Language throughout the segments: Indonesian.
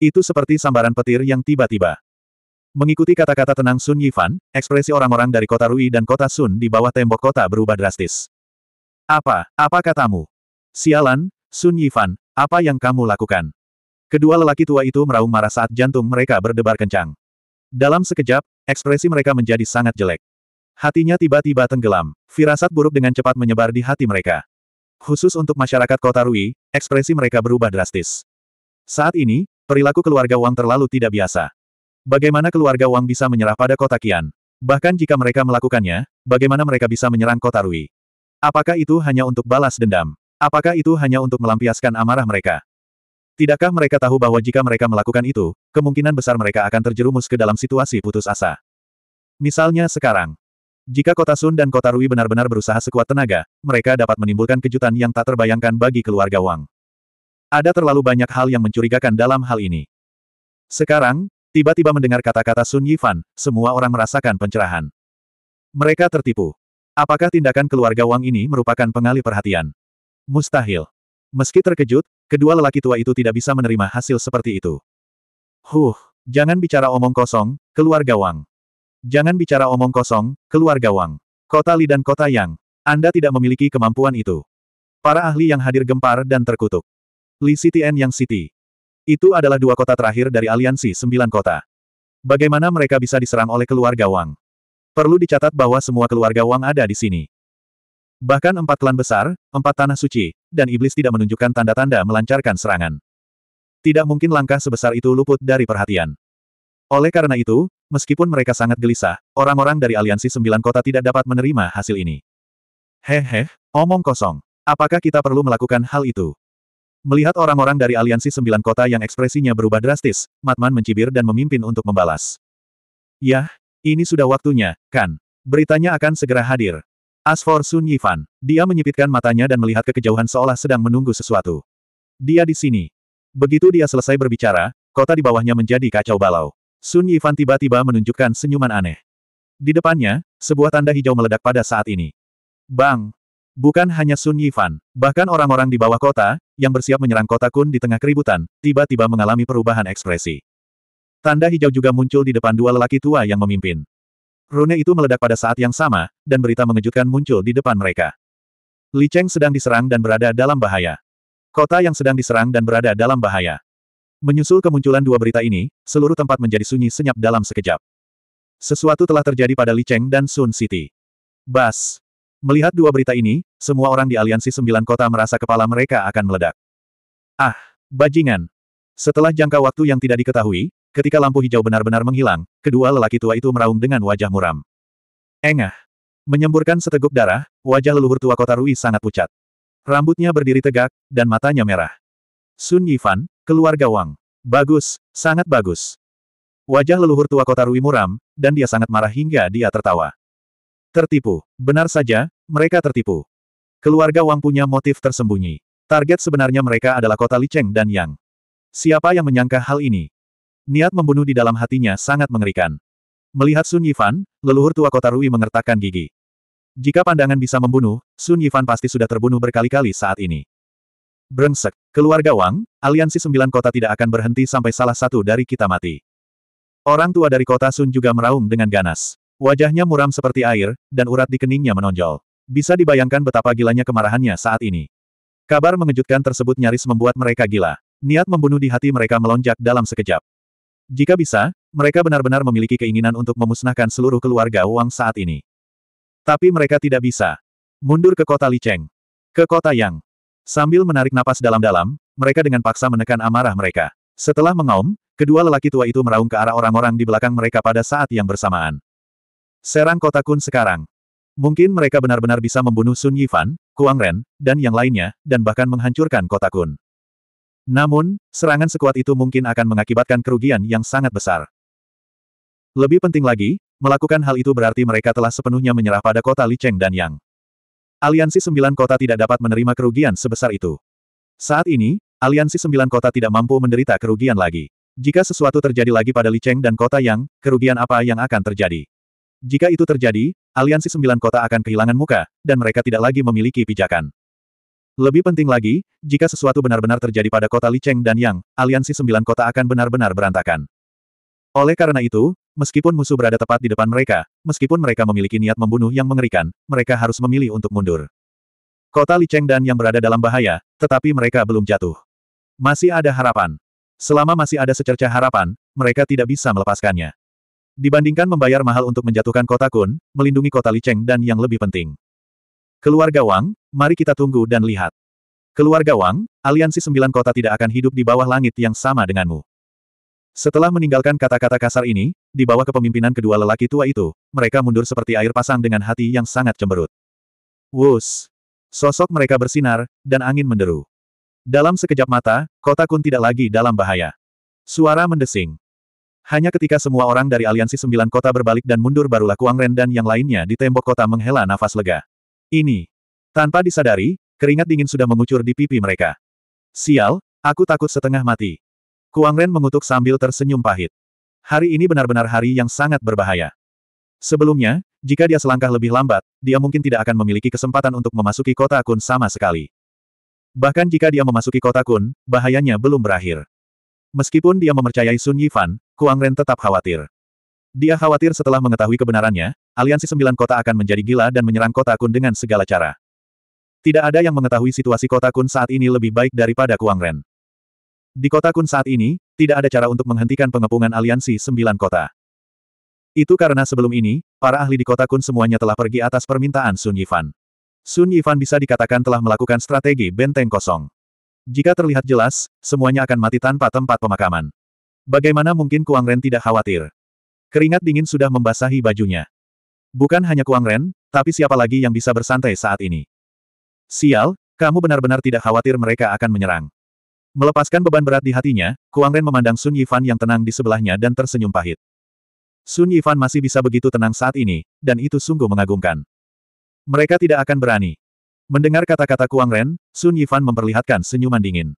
Itu seperti sambaran petir yang tiba-tiba. Mengikuti kata-kata tenang Sun Yifan, ekspresi orang-orang dari kota Rui dan kota Sun di bawah tembok kota berubah drastis. Apa, apa katamu? Sialan, Sun Yifan, apa yang kamu lakukan? Kedua lelaki tua itu meraung marah saat jantung mereka berdebar kencang. Dalam sekejap, ekspresi mereka menjadi sangat jelek. Hatinya tiba-tiba tenggelam, firasat buruk dengan cepat menyebar di hati mereka. Khusus untuk masyarakat kota Rui, ekspresi mereka berubah drastis. Saat ini, Perilaku keluarga Wang terlalu tidak biasa. Bagaimana keluarga Wang bisa menyerah pada kota Qian? Bahkan jika mereka melakukannya, bagaimana mereka bisa menyerang kota Rui? Apakah itu hanya untuk balas dendam? Apakah itu hanya untuk melampiaskan amarah mereka? Tidakkah mereka tahu bahwa jika mereka melakukan itu, kemungkinan besar mereka akan terjerumus ke dalam situasi putus asa? Misalnya sekarang. Jika kota Sun dan kota Rui benar-benar berusaha sekuat tenaga, mereka dapat menimbulkan kejutan yang tak terbayangkan bagi keluarga Wang. Ada terlalu banyak hal yang mencurigakan dalam hal ini. Sekarang, tiba-tiba mendengar kata-kata Sun Yifan, semua orang merasakan pencerahan. Mereka tertipu. Apakah tindakan keluarga Wang ini merupakan pengalih perhatian? Mustahil. Meski terkejut, kedua lelaki tua itu tidak bisa menerima hasil seperti itu. Huh, jangan bicara omong kosong, keluarga Wang. Jangan bicara omong kosong, keluarga Wang. Kota Li dan kota Yang. Anda tidak memiliki kemampuan itu. Para ahli yang hadir gempar dan terkutuk. Li City and Yang City. Itu adalah dua kota terakhir dari aliansi sembilan kota. Bagaimana mereka bisa diserang oleh keluarga Wang? Perlu dicatat bahwa semua keluarga Wang ada di sini. Bahkan empat klan besar, empat tanah suci, dan iblis tidak menunjukkan tanda-tanda melancarkan serangan. Tidak mungkin langkah sebesar itu luput dari perhatian. Oleh karena itu, meskipun mereka sangat gelisah, orang-orang dari aliansi sembilan kota tidak dapat menerima hasil ini. Hehe, omong kosong. Apakah kita perlu melakukan hal itu? Melihat orang-orang dari aliansi sembilan kota yang ekspresinya berubah drastis, Matman mencibir dan memimpin untuk membalas. Yah, ini sudah waktunya, kan? Beritanya akan segera hadir. As for Sun Yifan, dia menyipitkan matanya dan melihat ke kejauhan seolah sedang menunggu sesuatu. Dia di sini. Begitu dia selesai berbicara, kota di bawahnya menjadi kacau balau. Sun Yifan tiba-tiba menunjukkan senyuman aneh. Di depannya, sebuah tanda hijau meledak pada saat ini. Bang! Bukan hanya Sun Yifan, bahkan orang-orang di bawah kota, yang bersiap menyerang kota Kun di tengah keributan, tiba-tiba mengalami perubahan ekspresi. Tanda hijau juga muncul di depan dua lelaki tua yang memimpin. Rune itu meledak pada saat yang sama, dan berita mengejutkan muncul di depan mereka. Li Cheng sedang diserang dan berada dalam bahaya. Kota yang sedang diserang dan berada dalam bahaya. Menyusul kemunculan dua berita ini, seluruh tempat menjadi sunyi senyap dalam sekejap. Sesuatu telah terjadi pada Li Cheng dan Sun City. Bas, Melihat dua berita ini, semua orang di aliansi sembilan kota merasa kepala mereka akan meledak. Ah, bajingan. Setelah jangka waktu yang tidak diketahui, ketika lampu hijau benar-benar menghilang, kedua lelaki tua itu meraung dengan wajah muram. Engah. Menyemburkan seteguk darah, wajah leluhur tua kota Rui sangat pucat. Rambutnya berdiri tegak, dan matanya merah. Sun Yifan, keluarga Wang. Bagus, sangat bagus. Wajah leluhur tua kota Rui muram, dan dia sangat marah hingga dia tertawa. Tertipu. Benar saja, mereka tertipu. Keluarga Wang punya motif tersembunyi. Target sebenarnya mereka adalah kota Liceng dan Yang. Siapa yang menyangka hal ini? Niat membunuh di dalam hatinya sangat mengerikan. Melihat Sun Yifan, leluhur tua kota Rui mengertakkan gigi. Jika pandangan bisa membunuh, Sun Yifan pasti sudah terbunuh berkali-kali saat ini. Brengsek, keluarga Wang, aliansi sembilan kota tidak akan berhenti sampai salah satu dari kita mati. Orang tua dari kota Sun juga meraung dengan ganas. Wajahnya muram seperti air, dan urat di keningnya menonjol. Bisa dibayangkan betapa gilanya kemarahannya saat ini. Kabar mengejutkan tersebut nyaris membuat mereka gila. Niat membunuh di hati mereka melonjak dalam sekejap. Jika bisa, mereka benar-benar memiliki keinginan untuk memusnahkan seluruh keluarga Wang saat ini. Tapi mereka tidak bisa. Mundur ke kota Liceng. Ke kota Yang. Sambil menarik napas dalam-dalam, mereka dengan paksa menekan amarah mereka. Setelah mengaum, kedua lelaki tua itu meraung ke arah orang-orang di belakang mereka pada saat yang bersamaan. Serang kota Kun sekarang. Mungkin mereka benar-benar bisa membunuh Sun Yifan, Kuang Ren, dan yang lainnya, dan bahkan menghancurkan kota Kun. Namun, serangan sekuat itu mungkin akan mengakibatkan kerugian yang sangat besar. Lebih penting lagi, melakukan hal itu berarti mereka telah sepenuhnya menyerah pada kota Li Cheng dan Yang. Aliansi Sembilan Kota tidak dapat menerima kerugian sebesar itu. Saat ini, Aliansi Sembilan Kota tidak mampu menderita kerugian lagi. Jika sesuatu terjadi lagi pada Li Cheng dan kota Yang, kerugian apa yang akan terjadi? Jika itu terjadi, aliansi sembilan kota akan kehilangan muka, dan mereka tidak lagi memiliki pijakan. Lebih penting lagi, jika sesuatu benar-benar terjadi pada kota Li Cheng dan Yang, aliansi sembilan kota akan benar-benar berantakan. Oleh karena itu, meskipun musuh berada tepat di depan mereka, meskipun mereka memiliki niat membunuh yang mengerikan, mereka harus memilih untuk mundur. Kota Li Cheng dan Yang berada dalam bahaya, tetapi mereka belum jatuh. Masih ada harapan. Selama masih ada secerca harapan, mereka tidak bisa melepaskannya. Dibandingkan membayar mahal untuk menjatuhkan kota Kun, melindungi kota Liceng, dan yang lebih penting. Keluarga Wang, mari kita tunggu dan lihat. Keluarga Wang, aliansi sembilan kota tidak akan hidup di bawah langit yang sama denganmu. Setelah meninggalkan kata-kata kasar ini, di bawah kepemimpinan kedua lelaki tua itu, mereka mundur seperti air pasang dengan hati yang sangat cemberut. Wus! Sosok mereka bersinar, dan angin menderu. Dalam sekejap mata, kota Kun tidak lagi dalam bahaya. Suara mendesing. Hanya ketika semua orang dari aliansi sembilan kota berbalik dan mundur barulah Kuang Ren dan yang lainnya di tembok kota menghela nafas lega. Ini. Tanpa disadari, keringat dingin sudah mengucur di pipi mereka. Sial, aku takut setengah mati. Kuang Ren mengutuk sambil tersenyum pahit. Hari ini benar-benar hari yang sangat berbahaya. Sebelumnya, jika dia selangkah lebih lambat, dia mungkin tidak akan memiliki kesempatan untuk memasuki kota Kun sama sekali. Bahkan jika dia memasuki kota Kun, bahayanya belum berakhir. Meskipun dia mempercayai Sun Yifan, Kuang Ren tetap khawatir. Dia khawatir setelah mengetahui kebenarannya, aliansi sembilan kota akan menjadi gila dan menyerang kota Kun dengan segala cara. Tidak ada yang mengetahui situasi kota Kun saat ini lebih baik daripada Kuang Ren. Di kota Kun saat ini, tidak ada cara untuk menghentikan pengepungan aliansi sembilan kota. Itu karena sebelum ini, para ahli di kota Kun semuanya telah pergi atas permintaan Sun Yifan. Sun Yifan bisa dikatakan telah melakukan strategi benteng kosong. Jika terlihat jelas, semuanya akan mati tanpa tempat pemakaman. Bagaimana mungkin Kuang Ren tidak khawatir? Keringat dingin sudah membasahi bajunya. Bukan hanya Kuang Ren, tapi siapa lagi yang bisa bersantai saat ini? Sial, kamu benar-benar tidak khawatir mereka akan menyerang. Melepaskan beban berat di hatinya, Kuang Ren memandang Sun Yifan yang tenang di sebelahnya dan tersenyum pahit. Sun Yifan masih bisa begitu tenang saat ini, dan itu sungguh mengagumkan. Mereka tidak akan berani. Mendengar kata-kata Kuang Ren, Sun Yifan memperlihatkan senyuman dingin.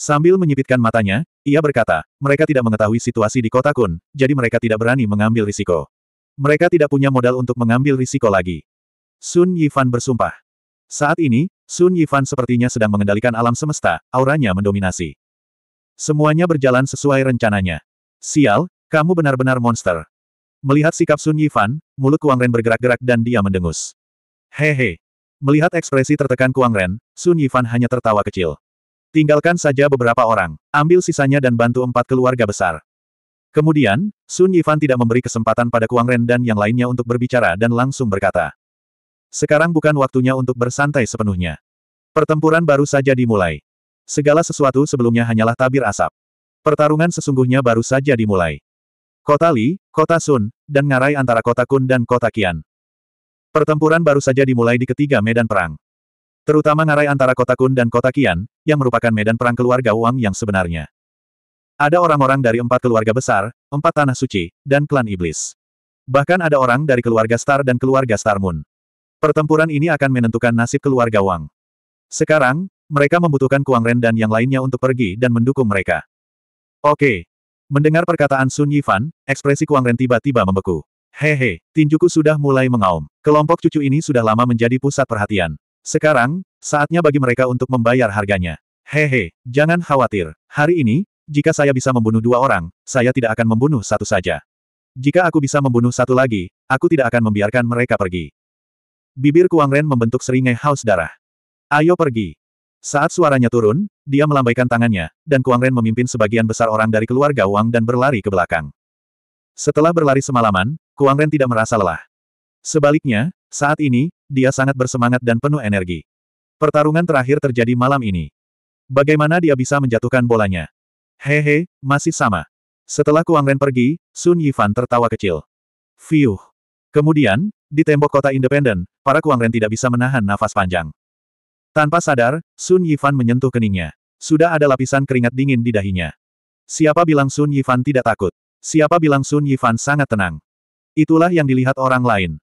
Sambil menyipitkan matanya, ia berkata, mereka tidak mengetahui situasi di kota Kun, jadi mereka tidak berani mengambil risiko. Mereka tidak punya modal untuk mengambil risiko lagi. Sun Yifan bersumpah. Saat ini, Sun Yifan sepertinya sedang mengendalikan alam semesta, auranya mendominasi. Semuanya berjalan sesuai rencananya. Sial, kamu benar-benar monster. Melihat sikap Sun Yifan, mulut Kuang Ren bergerak-gerak dan dia mendengus. Hehe, Melihat ekspresi tertekan Kuang Ren, Sun Yifan hanya tertawa kecil. Tinggalkan saja beberapa orang, ambil sisanya dan bantu empat keluarga besar. Kemudian, Sun Yifan tidak memberi kesempatan pada Kuang Ren dan yang lainnya untuk berbicara dan langsung berkata. Sekarang bukan waktunya untuk bersantai sepenuhnya. Pertempuran baru saja dimulai. Segala sesuatu sebelumnya hanyalah tabir asap. Pertarungan sesungguhnya baru saja dimulai. Kota Li, Kota Sun, dan ngarai antara kota Kun dan kota Qian. Pertempuran baru saja dimulai di ketiga medan perang. Terutama ngarai antara kota Kun dan kota Kian, yang merupakan medan perang keluarga Wang yang sebenarnya. Ada orang-orang dari empat keluarga besar, empat tanah suci, dan klan iblis. Bahkan ada orang dari keluarga Star dan keluarga Star Moon. Pertempuran ini akan menentukan nasib keluarga Wang. Sekarang, mereka membutuhkan Kuang Ren dan yang lainnya untuk pergi dan mendukung mereka. Oke. Mendengar perkataan Sun Yifan, ekspresi Kuang Ren tiba-tiba membeku. Hehe, tinjuku sudah mulai mengaum. Kelompok cucu ini sudah lama menjadi pusat perhatian. Sekarang, saatnya bagi mereka untuk membayar harganya. Hehe, jangan khawatir. Hari ini, jika saya bisa membunuh dua orang, saya tidak akan membunuh satu saja. Jika aku bisa membunuh satu lagi, aku tidak akan membiarkan mereka pergi. Bibir Kuang Ren membentuk seringai haus darah. Ayo pergi. Saat suaranya turun, dia melambaikan tangannya, dan Kuang Ren memimpin sebagian besar orang dari keluarga Wang dan berlari ke belakang. Setelah berlari semalaman, Kuang Ren tidak merasa lelah. Sebaliknya, saat ini, dia sangat bersemangat dan penuh energi. Pertarungan terakhir terjadi malam ini. Bagaimana dia bisa menjatuhkan bolanya? Hehe, masih sama. Setelah Kuang Ren pergi, Sun Yifan tertawa kecil. Fiuh. Kemudian, di tembok kota independen, para Kuang Ren tidak bisa menahan nafas panjang. Tanpa sadar, Sun Yifan menyentuh keningnya. Sudah ada lapisan keringat dingin di dahinya. Siapa bilang Sun Yifan tidak takut? Siapa bilang Sun Yifan sangat tenang? Itulah yang dilihat orang lain.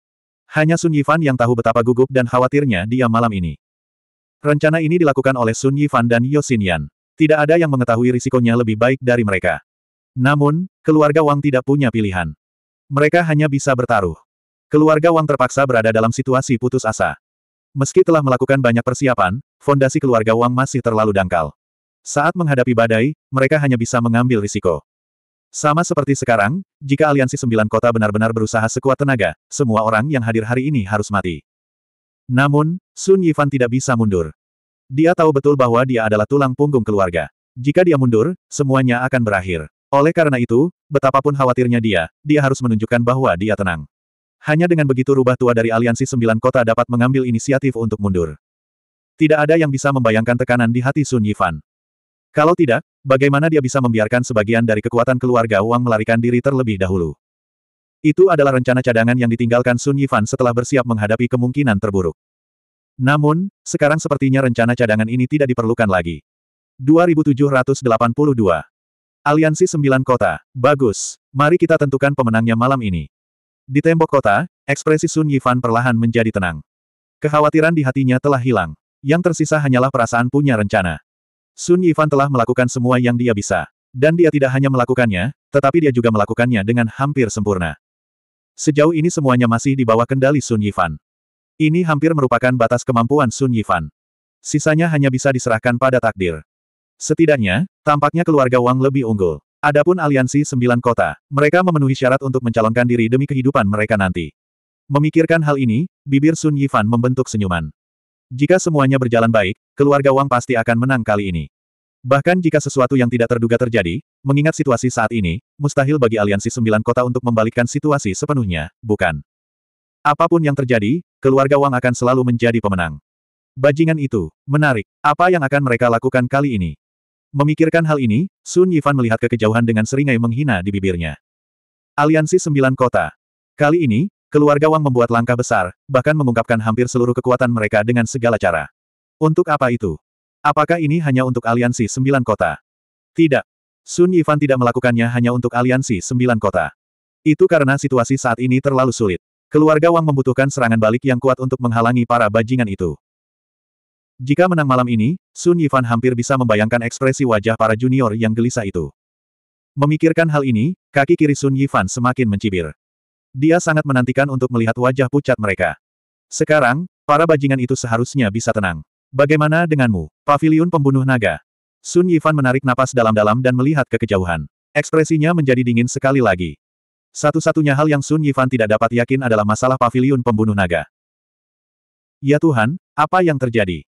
Hanya Sun Yifan yang tahu betapa gugup dan khawatirnya dia malam ini. Rencana ini dilakukan oleh Sun Yifan dan Yosin Yan. Tidak ada yang mengetahui risikonya lebih baik dari mereka. Namun, keluarga Wang tidak punya pilihan. Mereka hanya bisa bertaruh. Keluarga Wang terpaksa berada dalam situasi putus asa. Meski telah melakukan banyak persiapan, fondasi keluarga Wang masih terlalu dangkal. Saat menghadapi badai, mereka hanya bisa mengambil risiko. Sama seperti sekarang, jika aliansi sembilan kota benar-benar berusaha sekuat tenaga, semua orang yang hadir hari ini harus mati. Namun, Sun Yifan tidak bisa mundur. Dia tahu betul bahwa dia adalah tulang punggung keluarga. Jika dia mundur, semuanya akan berakhir. Oleh karena itu, betapapun khawatirnya dia, dia harus menunjukkan bahwa dia tenang. Hanya dengan begitu rubah tua dari aliansi sembilan kota dapat mengambil inisiatif untuk mundur. Tidak ada yang bisa membayangkan tekanan di hati Sun Yifan. Kalau tidak, bagaimana dia bisa membiarkan sebagian dari kekuatan keluarga Wang melarikan diri terlebih dahulu? Itu adalah rencana cadangan yang ditinggalkan Sun Yifan setelah bersiap menghadapi kemungkinan terburuk. Namun, sekarang sepertinya rencana cadangan ini tidak diperlukan lagi. 2782 Aliansi Sembilan Kota, bagus. Mari kita tentukan pemenangnya malam ini. Di tembok kota, ekspresi Sun Yifan perlahan menjadi tenang. Kekhawatiran di hatinya telah hilang. Yang tersisa hanyalah perasaan punya rencana. Sun Yifan telah melakukan semua yang dia bisa. Dan dia tidak hanya melakukannya, tetapi dia juga melakukannya dengan hampir sempurna. Sejauh ini semuanya masih di bawah kendali Sun Yifan. Ini hampir merupakan batas kemampuan Sun Yifan. Sisanya hanya bisa diserahkan pada takdir. Setidaknya, tampaknya keluarga Wang lebih unggul. Adapun aliansi sembilan kota, mereka memenuhi syarat untuk mencalonkan diri demi kehidupan mereka nanti. Memikirkan hal ini, bibir Sun Yifan membentuk senyuman. Jika semuanya berjalan baik, keluarga Wang pasti akan menang kali ini. Bahkan jika sesuatu yang tidak terduga terjadi, mengingat situasi saat ini, mustahil bagi aliansi sembilan kota untuk membalikkan situasi sepenuhnya, bukan? Apapun yang terjadi, keluarga Wang akan selalu menjadi pemenang. Bajingan itu, menarik. Apa yang akan mereka lakukan kali ini? Memikirkan hal ini, Sun Yifan melihat ke kejauhan dengan seringai menghina di bibirnya. Aliansi Sembilan Kota. Kali ini, Keluarga Wang membuat langkah besar, bahkan mengungkapkan hampir seluruh kekuatan mereka dengan segala cara. Untuk apa itu? Apakah ini hanya untuk aliansi sembilan kota? Tidak. Sun Yifan tidak melakukannya hanya untuk aliansi sembilan kota. Itu karena situasi saat ini terlalu sulit. Keluarga Wang membutuhkan serangan balik yang kuat untuk menghalangi para bajingan itu. Jika menang malam ini, Sun Yifan hampir bisa membayangkan ekspresi wajah para junior yang gelisah itu. Memikirkan hal ini, kaki kiri Sun Yifan semakin mencibir. Dia sangat menantikan untuk melihat wajah pucat mereka. Sekarang, para bajingan itu seharusnya bisa tenang. Bagaimana denganmu, paviliun pembunuh naga? Sun Yifan menarik napas dalam-dalam dan melihat ke kejauhan. Ekspresinya menjadi dingin sekali lagi. Satu-satunya hal yang Sun Yifan tidak dapat yakin adalah masalah paviliun pembunuh naga. Ya Tuhan, apa yang terjadi?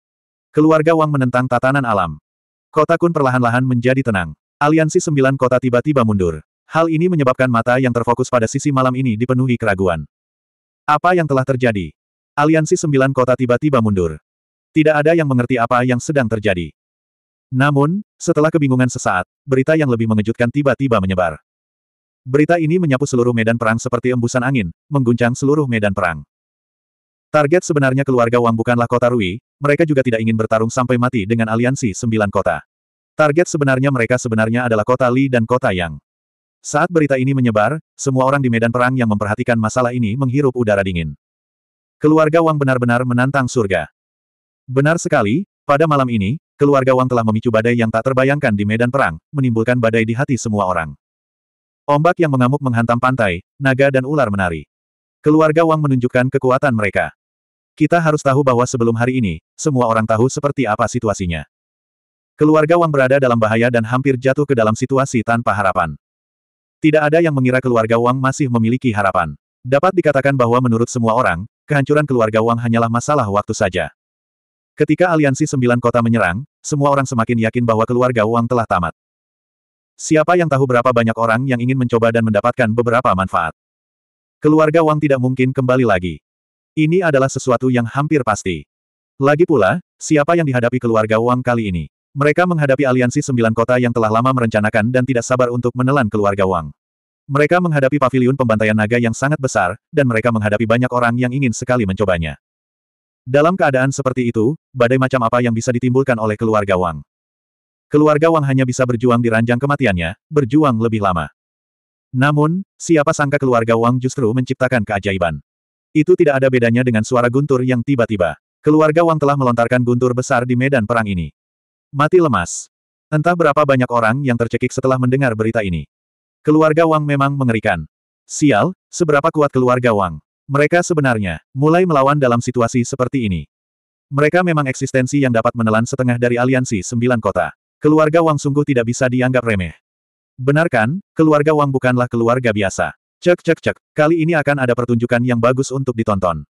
Keluarga Wang menentang tatanan alam. Kota Kun perlahan-lahan menjadi tenang. Aliansi sembilan kota tiba-tiba mundur. Hal ini menyebabkan mata yang terfokus pada sisi malam ini dipenuhi keraguan. Apa yang telah terjadi? Aliansi sembilan kota tiba-tiba mundur. Tidak ada yang mengerti apa yang sedang terjadi. Namun, setelah kebingungan sesaat, berita yang lebih mengejutkan tiba-tiba menyebar. Berita ini menyapu seluruh medan perang seperti embusan angin, mengguncang seluruh medan perang. Target sebenarnya keluarga Wang bukanlah kota Rui, mereka juga tidak ingin bertarung sampai mati dengan aliansi sembilan kota. Target sebenarnya mereka sebenarnya adalah kota Li dan kota Yang. Saat berita ini menyebar, semua orang di medan perang yang memperhatikan masalah ini menghirup udara dingin. Keluarga Wang benar-benar menantang surga. Benar sekali, pada malam ini, keluarga Wang telah memicu badai yang tak terbayangkan di medan perang, menimbulkan badai di hati semua orang. Ombak yang mengamuk menghantam pantai, naga dan ular menari. Keluarga Wang menunjukkan kekuatan mereka. Kita harus tahu bahwa sebelum hari ini, semua orang tahu seperti apa situasinya. Keluarga Wang berada dalam bahaya dan hampir jatuh ke dalam situasi tanpa harapan. Tidak ada yang mengira keluarga Wang masih memiliki harapan. Dapat dikatakan bahwa menurut semua orang, kehancuran keluarga Wang hanyalah masalah waktu saja. Ketika aliansi sembilan kota menyerang, semua orang semakin yakin bahwa keluarga Wang telah tamat. Siapa yang tahu berapa banyak orang yang ingin mencoba dan mendapatkan beberapa manfaat. Keluarga Wang tidak mungkin kembali lagi. Ini adalah sesuatu yang hampir pasti. Lagi pula, siapa yang dihadapi keluarga Wang kali ini? Mereka menghadapi aliansi sembilan kota yang telah lama merencanakan dan tidak sabar untuk menelan keluarga Wang. Mereka menghadapi paviliun pembantaian naga yang sangat besar, dan mereka menghadapi banyak orang yang ingin sekali mencobanya. Dalam keadaan seperti itu, badai macam apa yang bisa ditimbulkan oleh keluarga Wang? Keluarga Wang hanya bisa berjuang di ranjang kematiannya, berjuang lebih lama. Namun, siapa sangka keluarga Wang justru menciptakan keajaiban. Itu tidak ada bedanya dengan suara guntur yang tiba-tiba. Keluarga Wang telah melontarkan guntur besar di medan perang ini. Mati lemas. Entah berapa banyak orang yang tercekik setelah mendengar berita ini. Keluarga Wang memang mengerikan. Sial, seberapa kuat keluarga Wang. Mereka sebenarnya mulai melawan dalam situasi seperti ini. Mereka memang eksistensi yang dapat menelan setengah dari aliansi sembilan kota. Keluarga Wang sungguh tidak bisa dianggap remeh. Benarkan? keluarga Wang bukanlah keluarga biasa. Cek cek cek, kali ini akan ada pertunjukan yang bagus untuk ditonton.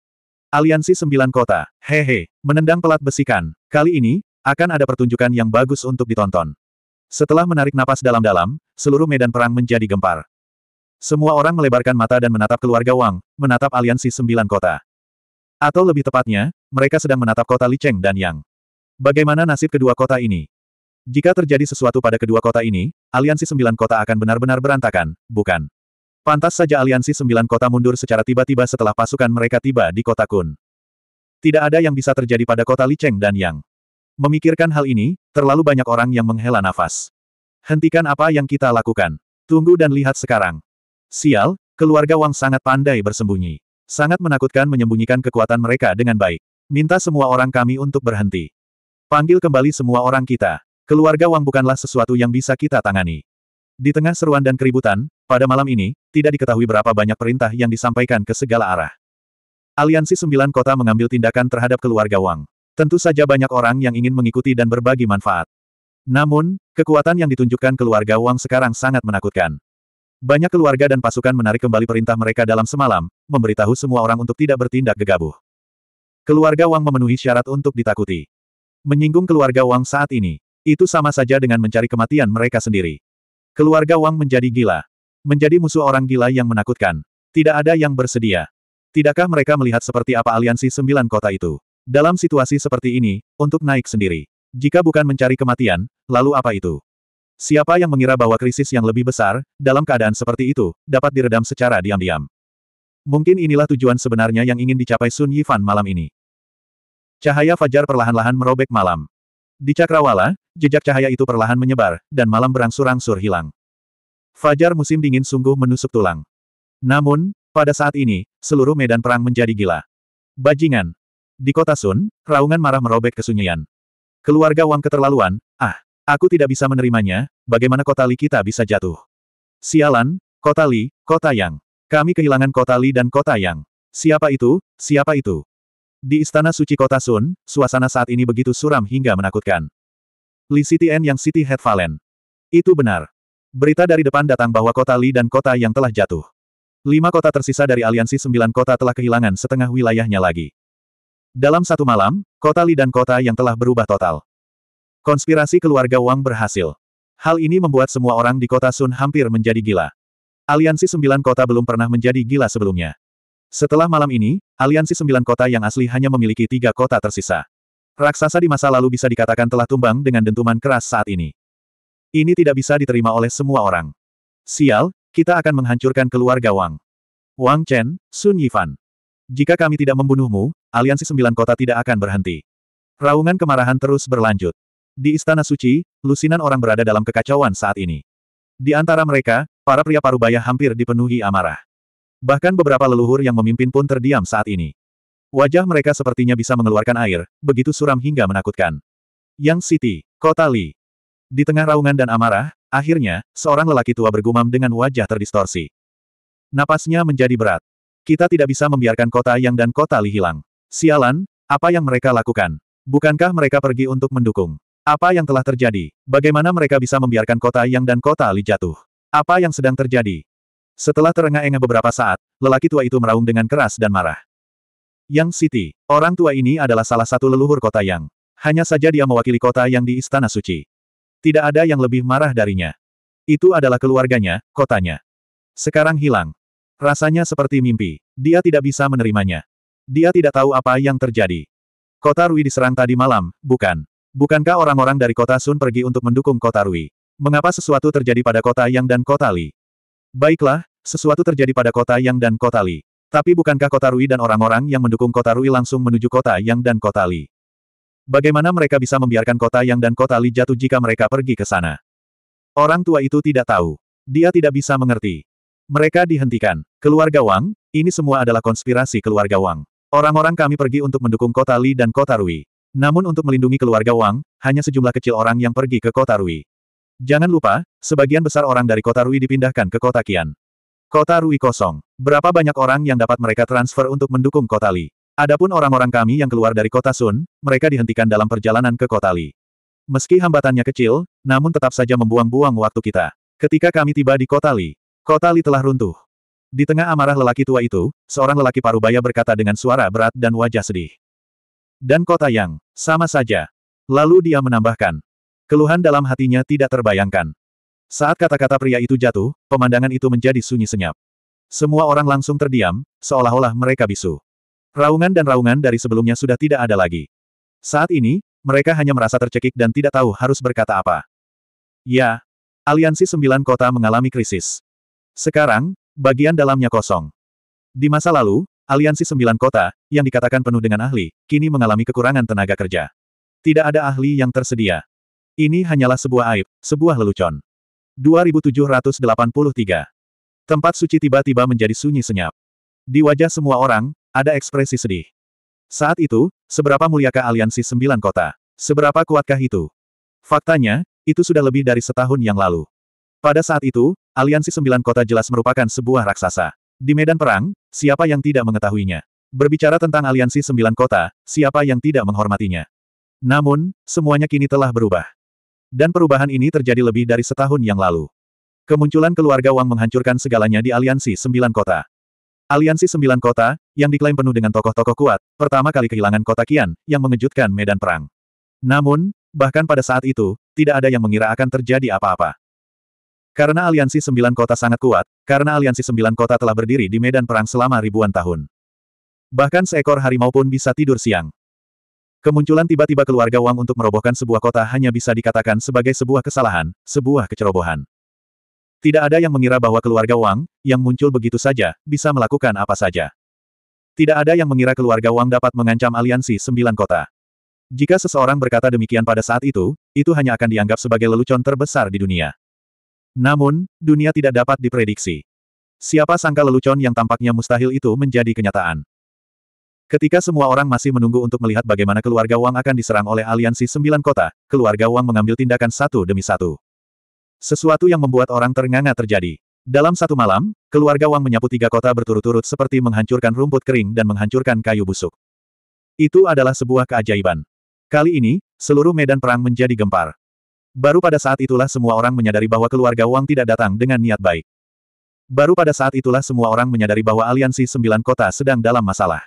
Aliansi Sembilan Kota, hehe, menendang pelat besikan. Kali ini, akan ada pertunjukan yang bagus untuk ditonton. Setelah menarik napas dalam-dalam, seluruh medan perang menjadi gempar. Semua orang melebarkan mata dan menatap keluarga Wang, menatap aliansi sembilan kota. Atau lebih tepatnya, mereka sedang menatap kota Licheng dan Yang. Bagaimana nasib kedua kota ini? Jika terjadi sesuatu pada kedua kota ini, aliansi sembilan kota akan benar-benar berantakan, bukan? Pantas saja aliansi sembilan kota mundur secara tiba-tiba setelah pasukan mereka tiba di kota Kun. Tidak ada yang bisa terjadi pada kota Licheng dan Yang. Memikirkan hal ini, terlalu banyak orang yang menghela nafas. Hentikan apa yang kita lakukan. Tunggu dan lihat sekarang. Sial, keluarga Wang sangat pandai bersembunyi. Sangat menakutkan menyembunyikan kekuatan mereka dengan baik. Minta semua orang kami untuk berhenti. Panggil kembali semua orang kita. Keluarga Wang bukanlah sesuatu yang bisa kita tangani. Di tengah seruan dan keributan, pada malam ini, tidak diketahui berapa banyak perintah yang disampaikan ke segala arah. Aliansi Sembilan Kota mengambil tindakan terhadap keluarga Wang. Tentu saja banyak orang yang ingin mengikuti dan berbagi manfaat. Namun, kekuatan yang ditunjukkan keluarga Wang sekarang sangat menakutkan. Banyak keluarga dan pasukan menarik kembali perintah mereka dalam semalam, memberitahu semua orang untuk tidak bertindak gegabah. Keluarga Wang memenuhi syarat untuk ditakuti. Menyinggung keluarga Wang saat ini, itu sama saja dengan mencari kematian mereka sendiri. Keluarga Wang menjadi gila. Menjadi musuh orang gila yang menakutkan. Tidak ada yang bersedia. Tidakkah mereka melihat seperti apa aliansi sembilan kota itu? Dalam situasi seperti ini, untuk naik sendiri. Jika bukan mencari kematian, lalu apa itu? Siapa yang mengira bahwa krisis yang lebih besar, dalam keadaan seperti itu, dapat diredam secara diam-diam? Mungkin inilah tujuan sebenarnya yang ingin dicapai Sun Yifan malam ini. Cahaya fajar perlahan-lahan merobek malam. Di Cakrawala, jejak cahaya itu perlahan menyebar, dan malam berangsur-angsur hilang. Fajar musim dingin sungguh menusuk tulang. Namun, pada saat ini, seluruh medan perang menjadi gila. Bajingan, di kota Sun, raungan marah merobek kesunyian. Keluarga Wang keterlaluan, ah, aku tidak bisa menerimanya, bagaimana kota Li kita bisa jatuh. Sialan, kota Li, kota Yang. Kami kehilangan kota Li dan kota Yang. Siapa itu, siapa itu? Di istana suci kota Sun, suasana saat ini begitu suram hingga menakutkan. Li City N yang City Head Valen. Itu benar. Berita dari depan datang bahwa kota Li dan kota yang telah jatuh. Lima kota tersisa dari aliansi sembilan kota telah kehilangan setengah wilayahnya lagi. Dalam satu malam, kota Li dan kota yang telah berubah total. Konspirasi keluarga Wang berhasil. Hal ini membuat semua orang di kota Sun hampir menjadi gila. Aliansi Sembilan Kota belum pernah menjadi gila sebelumnya. Setelah malam ini, aliansi Sembilan Kota yang asli hanya memiliki tiga kota tersisa. Raksasa di masa lalu bisa dikatakan telah tumbang dengan dentuman keras saat ini. Ini tidak bisa diterima oleh semua orang. Sial, kita akan menghancurkan keluarga Wang. Wang Chen, Sun Yifan. Jika kami tidak membunuhmu, aliansi sembilan kota tidak akan berhenti. Raungan kemarahan terus berlanjut. Di Istana Suci, lusinan orang berada dalam kekacauan saat ini. Di antara mereka, para pria parubaya hampir dipenuhi amarah. Bahkan beberapa leluhur yang memimpin pun terdiam saat ini. Wajah mereka sepertinya bisa mengeluarkan air, begitu suram hingga menakutkan. Yang Siti, Kota Li. Di tengah raungan dan amarah, akhirnya, seorang lelaki tua bergumam dengan wajah terdistorsi. Napasnya menjadi berat. Kita tidak bisa membiarkan kota yang dan kota Li hilang. Sialan, apa yang mereka lakukan? Bukankah mereka pergi untuk mendukung? Apa yang telah terjadi? Bagaimana mereka bisa membiarkan kota yang dan kota Li jatuh? Apa yang sedang terjadi? Setelah terengah-engah beberapa saat, lelaki tua itu meraung dengan keras dan marah. Yang Siti, orang tua ini adalah salah satu leluhur kota Yang. Hanya saja dia mewakili kota yang di Istana Suci. Tidak ada yang lebih marah darinya. Itu adalah keluarganya, kotanya. Sekarang hilang. Rasanya seperti mimpi. Dia tidak bisa menerimanya. Dia tidak tahu apa yang terjadi. Kota Rui diserang tadi malam, bukan? Bukankah orang-orang dari kota Sun pergi untuk mendukung kota Rui? Mengapa sesuatu terjadi pada kota Yang dan kota Li? Baiklah, sesuatu terjadi pada kota Yang dan kota Li. Tapi bukankah kota Rui dan orang-orang yang mendukung kota Rui langsung menuju kota Yang dan kota Li? Bagaimana mereka bisa membiarkan kota Yang dan kota Li jatuh jika mereka pergi ke sana? Orang tua itu tidak tahu. Dia tidak bisa mengerti. Mereka dihentikan. Keluarga Wang, ini semua adalah konspirasi keluarga Wang. Orang-orang kami pergi untuk mendukung kota Li dan kota Rui. Namun untuk melindungi keluarga Wang, hanya sejumlah kecil orang yang pergi ke kota Rui. Jangan lupa, sebagian besar orang dari kota Rui dipindahkan ke kota Qian. Kota Rui kosong. Berapa banyak orang yang dapat mereka transfer untuk mendukung kota Li? Adapun orang-orang kami yang keluar dari kota Sun, mereka dihentikan dalam perjalanan ke kota Li. Meski hambatannya kecil, namun tetap saja membuang-buang waktu kita. Ketika kami tiba di kota Li, Kota Li telah runtuh. Di tengah amarah lelaki tua itu, seorang lelaki parubaya berkata dengan suara berat dan wajah sedih. Dan kota yang, sama saja. Lalu dia menambahkan. Keluhan dalam hatinya tidak terbayangkan. Saat kata-kata pria itu jatuh, pemandangan itu menjadi sunyi senyap. Semua orang langsung terdiam, seolah-olah mereka bisu. Raungan dan raungan dari sebelumnya sudah tidak ada lagi. Saat ini, mereka hanya merasa tercekik dan tidak tahu harus berkata apa. Ya, aliansi sembilan kota mengalami krisis. Sekarang, bagian dalamnya kosong. Di masa lalu, aliansi sembilan kota, yang dikatakan penuh dengan ahli, kini mengalami kekurangan tenaga kerja. Tidak ada ahli yang tersedia. Ini hanyalah sebuah aib, sebuah lelucon. 2783. Tempat suci tiba-tiba menjadi sunyi senyap. Di wajah semua orang, ada ekspresi sedih. Saat itu, seberapa muliakah aliansi sembilan kota? Seberapa kuatkah itu? Faktanya, itu sudah lebih dari setahun yang lalu. Pada saat itu, aliansi sembilan kota jelas merupakan sebuah raksasa. Di medan perang, siapa yang tidak mengetahuinya? Berbicara tentang aliansi sembilan kota, siapa yang tidak menghormatinya? Namun, semuanya kini telah berubah. Dan perubahan ini terjadi lebih dari setahun yang lalu. Kemunculan keluarga Wang menghancurkan segalanya di aliansi sembilan kota. Aliansi Sembilan Kota, yang diklaim penuh dengan tokoh-tokoh kuat, pertama kali kehilangan kota Kian, yang mengejutkan medan perang. Namun, bahkan pada saat itu, tidak ada yang mengira akan terjadi apa-apa. Karena aliansi sembilan kota sangat kuat, karena aliansi sembilan kota telah berdiri di medan perang selama ribuan tahun. Bahkan seekor harimau pun bisa tidur siang. Kemunculan tiba-tiba keluarga Wang untuk merobohkan sebuah kota hanya bisa dikatakan sebagai sebuah kesalahan, sebuah kecerobohan. Tidak ada yang mengira bahwa keluarga Wang, yang muncul begitu saja, bisa melakukan apa saja. Tidak ada yang mengira keluarga Wang dapat mengancam aliansi sembilan kota. Jika seseorang berkata demikian pada saat itu, itu hanya akan dianggap sebagai lelucon terbesar di dunia. Namun, dunia tidak dapat diprediksi. Siapa sangka lelucon yang tampaknya mustahil itu menjadi kenyataan. Ketika semua orang masih menunggu untuk melihat bagaimana keluarga Wang akan diserang oleh aliansi sembilan kota, keluarga Wang mengambil tindakan satu demi satu. Sesuatu yang membuat orang ternganga terjadi. Dalam satu malam, keluarga Wang menyapu tiga kota berturut-turut seperti menghancurkan rumput kering dan menghancurkan kayu busuk. Itu adalah sebuah keajaiban. Kali ini, seluruh medan perang menjadi gempar. Baru pada saat itulah semua orang menyadari bahwa keluarga Wang tidak datang dengan niat baik. Baru pada saat itulah semua orang menyadari bahwa aliansi sembilan kota sedang dalam masalah.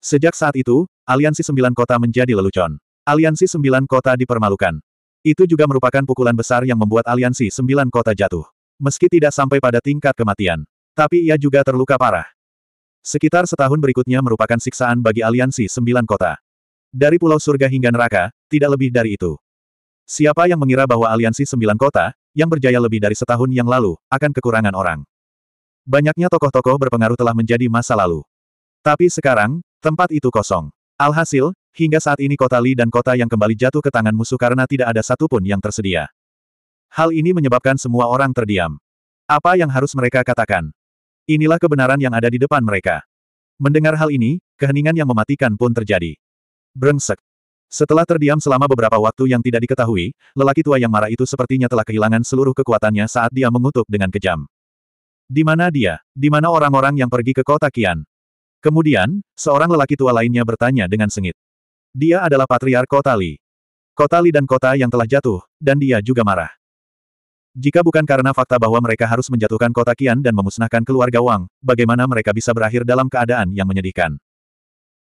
Sejak saat itu, aliansi sembilan kota menjadi lelucon. Aliansi sembilan kota dipermalukan. Itu juga merupakan pukulan besar yang membuat aliansi sembilan kota jatuh. Meski tidak sampai pada tingkat kematian. Tapi ia juga terluka parah. Sekitar setahun berikutnya merupakan siksaan bagi aliansi sembilan kota. Dari pulau surga hingga neraka, tidak lebih dari itu. Siapa yang mengira bahwa aliansi sembilan kota, yang berjaya lebih dari setahun yang lalu, akan kekurangan orang. Banyaknya tokoh-tokoh berpengaruh telah menjadi masa lalu. Tapi sekarang, tempat itu kosong. Alhasil, hingga saat ini kota Li dan kota yang kembali jatuh ke tangan musuh karena tidak ada satupun yang tersedia. Hal ini menyebabkan semua orang terdiam. Apa yang harus mereka katakan? Inilah kebenaran yang ada di depan mereka. Mendengar hal ini, keheningan yang mematikan pun terjadi. Brengsek. Setelah terdiam selama beberapa waktu yang tidak diketahui, lelaki tua yang marah itu sepertinya telah kehilangan seluruh kekuatannya saat dia mengutuk dengan kejam. Di mana dia? Di mana orang-orang yang pergi ke kota Kian? Kemudian, seorang lelaki tua lainnya bertanya dengan sengit. Dia adalah patriar kota Li. Kota Li dan kota yang telah jatuh, dan dia juga marah. Jika bukan karena fakta bahwa mereka harus menjatuhkan kota Kian dan memusnahkan keluarga Wang, bagaimana mereka bisa berakhir dalam keadaan yang menyedihkan?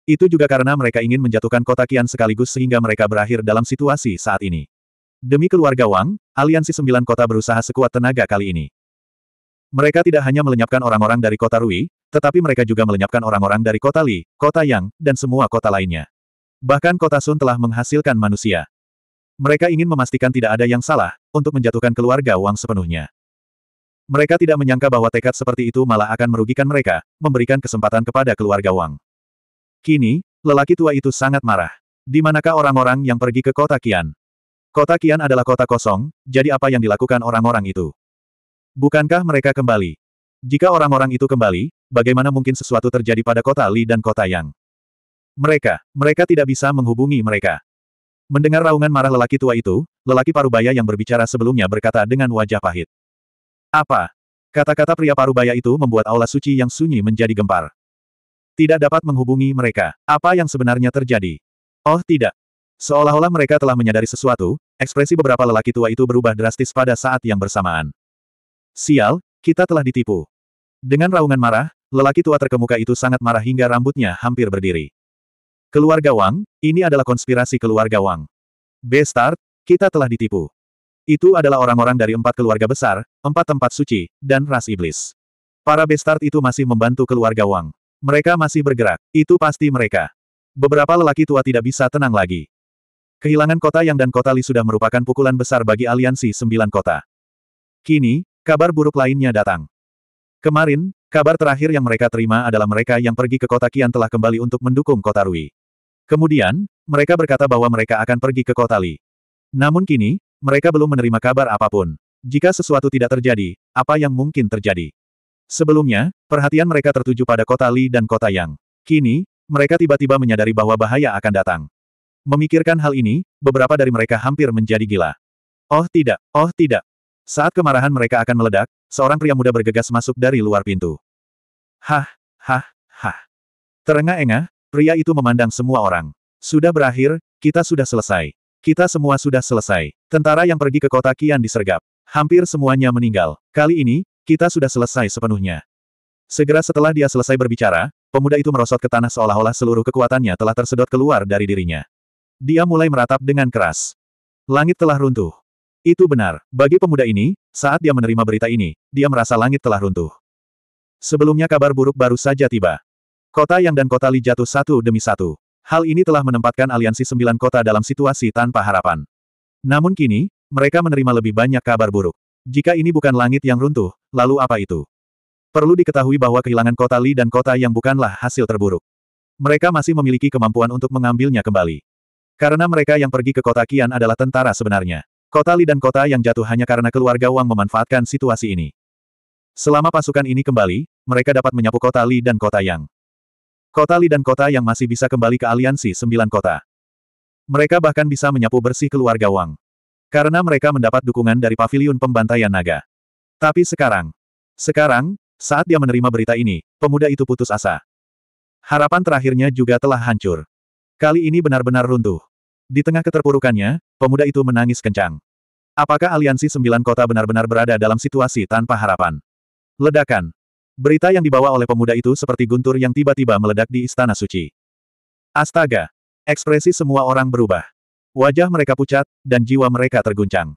Itu juga karena mereka ingin menjatuhkan kota Kian sekaligus sehingga mereka berakhir dalam situasi saat ini. Demi keluarga Wang, aliansi sembilan kota berusaha sekuat tenaga kali ini. Mereka tidak hanya melenyapkan orang-orang dari kota Rui, tetapi mereka juga melenyapkan orang-orang dari kota Li, kota Yang, dan semua kota lainnya. Bahkan kota Sun telah menghasilkan manusia. Mereka ingin memastikan tidak ada yang salah, untuk menjatuhkan keluarga Wang sepenuhnya. Mereka tidak menyangka bahwa tekad seperti itu malah akan merugikan mereka, memberikan kesempatan kepada keluarga Wang. Kini, lelaki tua itu sangat marah. Di manakah orang-orang yang pergi ke kota Kian? Kota Kian adalah kota kosong, jadi apa yang dilakukan orang-orang itu? Bukankah mereka kembali? Jika orang-orang itu kembali, bagaimana mungkin sesuatu terjadi pada kota Li dan kota Yang? Mereka, mereka tidak bisa menghubungi mereka. Mendengar raungan marah lelaki tua itu, lelaki parubaya yang berbicara sebelumnya berkata dengan wajah pahit. Apa? Kata-kata pria parubaya itu membuat aula suci yang sunyi menjadi gempar. Tidak dapat menghubungi mereka. Apa yang sebenarnya terjadi? Oh tidak. Seolah-olah mereka telah menyadari sesuatu, ekspresi beberapa lelaki tua itu berubah drastis pada saat yang bersamaan. Sial, kita telah ditipu. Dengan raungan marah, lelaki tua terkemuka itu sangat marah hingga rambutnya hampir berdiri. Keluarga Wang, ini adalah konspirasi keluarga Wang. Bestart, kita telah ditipu. Itu adalah orang-orang dari empat keluarga besar, empat tempat suci, dan ras iblis. Para Bestart itu masih membantu keluarga Wang. Mereka masih bergerak. Itu pasti mereka. Beberapa lelaki tua tidak bisa tenang lagi. Kehilangan kota yang dan kota Li sudah merupakan pukulan besar bagi aliansi sembilan kota. Kini, kabar buruk lainnya datang. Kemarin, kabar terakhir yang mereka terima adalah mereka yang pergi ke kota Kian telah kembali untuk mendukung kota Rui. Kemudian, mereka berkata bahwa mereka akan pergi ke kota Li. Namun kini, mereka belum menerima kabar apapun. Jika sesuatu tidak terjadi, apa yang mungkin terjadi? Sebelumnya, perhatian mereka tertuju pada kota Li dan kota Yang. Kini, mereka tiba-tiba menyadari bahwa bahaya akan datang. Memikirkan hal ini, beberapa dari mereka hampir menjadi gila. Oh tidak, oh tidak. Saat kemarahan mereka akan meledak, seorang pria muda bergegas masuk dari luar pintu. Hah, hah, hah. Terengah-engah, pria itu memandang semua orang. Sudah berakhir, kita sudah selesai. Kita semua sudah selesai. Tentara yang pergi ke kota kian disergap. Hampir semuanya meninggal. Kali ini, kita sudah selesai sepenuhnya. Segera setelah dia selesai berbicara, pemuda itu merosot ke tanah seolah-olah seluruh kekuatannya telah tersedot keluar dari dirinya. Dia mulai meratap dengan keras. Langit telah runtuh. Itu benar. Bagi pemuda ini, saat dia menerima berita ini, dia merasa langit telah runtuh. Sebelumnya kabar buruk baru saja tiba. Kota Yang dan kota Li jatuh satu demi satu. Hal ini telah menempatkan aliansi sembilan kota dalam situasi tanpa harapan. Namun kini, mereka menerima lebih banyak kabar buruk. Jika ini bukan langit yang runtuh, lalu apa itu? Perlu diketahui bahwa kehilangan kota Li dan kota yang bukanlah hasil terburuk. Mereka masih memiliki kemampuan untuk mengambilnya kembali. Karena mereka yang pergi ke kota Kian adalah tentara sebenarnya. Kota Li dan kota yang jatuh hanya karena keluarga Wang memanfaatkan situasi ini. Selama pasukan ini kembali, mereka dapat menyapu kota Li dan kota Yang. Kota Li dan kota Yang masih bisa kembali ke aliansi sembilan kota. Mereka bahkan bisa menyapu bersih keluarga Wang. Karena mereka mendapat dukungan dari pavilion pembantaian naga. Tapi sekarang, sekarang, saat dia menerima berita ini, pemuda itu putus asa. Harapan terakhirnya juga telah hancur. Kali ini benar-benar runtuh. Di tengah keterpurukannya, pemuda itu menangis kencang. Apakah aliansi sembilan kota benar-benar berada dalam situasi tanpa harapan? Ledakan. Berita yang dibawa oleh pemuda itu seperti guntur yang tiba-tiba meledak di istana suci. Astaga! Ekspresi semua orang berubah. Wajah mereka pucat, dan jiwa mereka terguncang.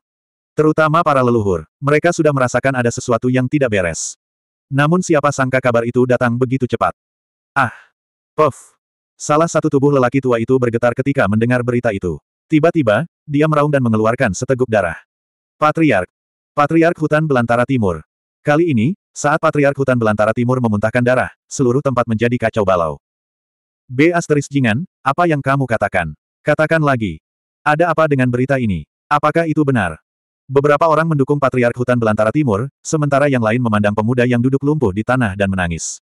Terutama para leluhur, mereka sudah merasakan ada sesuatu yang tidak beres. Namun siapa sangka kabar itu datang begitu cepat. Ah! Puff! Salah satu tubuh lelaki tua itu bergetar ketika mendengar berita itu. Tiba-tiba, dia meraung dan mengeluarkan seteguk darah. Patriark. Patriark Hutan Belantara Timur. Kali ini, saat Patriark Hutan Belantara Timur memuntahkan darah, seluruh tempat menjadi kacau balau. B. Asteris Jingan, apa yang kamu katakan? Katakan lagi. Ada apa dengan berita ini? Apakah itu benar? Beberapa orang mendukung Patriark Hutan Belantara Timur, sementara yang lain memandang pemuda yang duduk lumpuh di tanah dan menangis.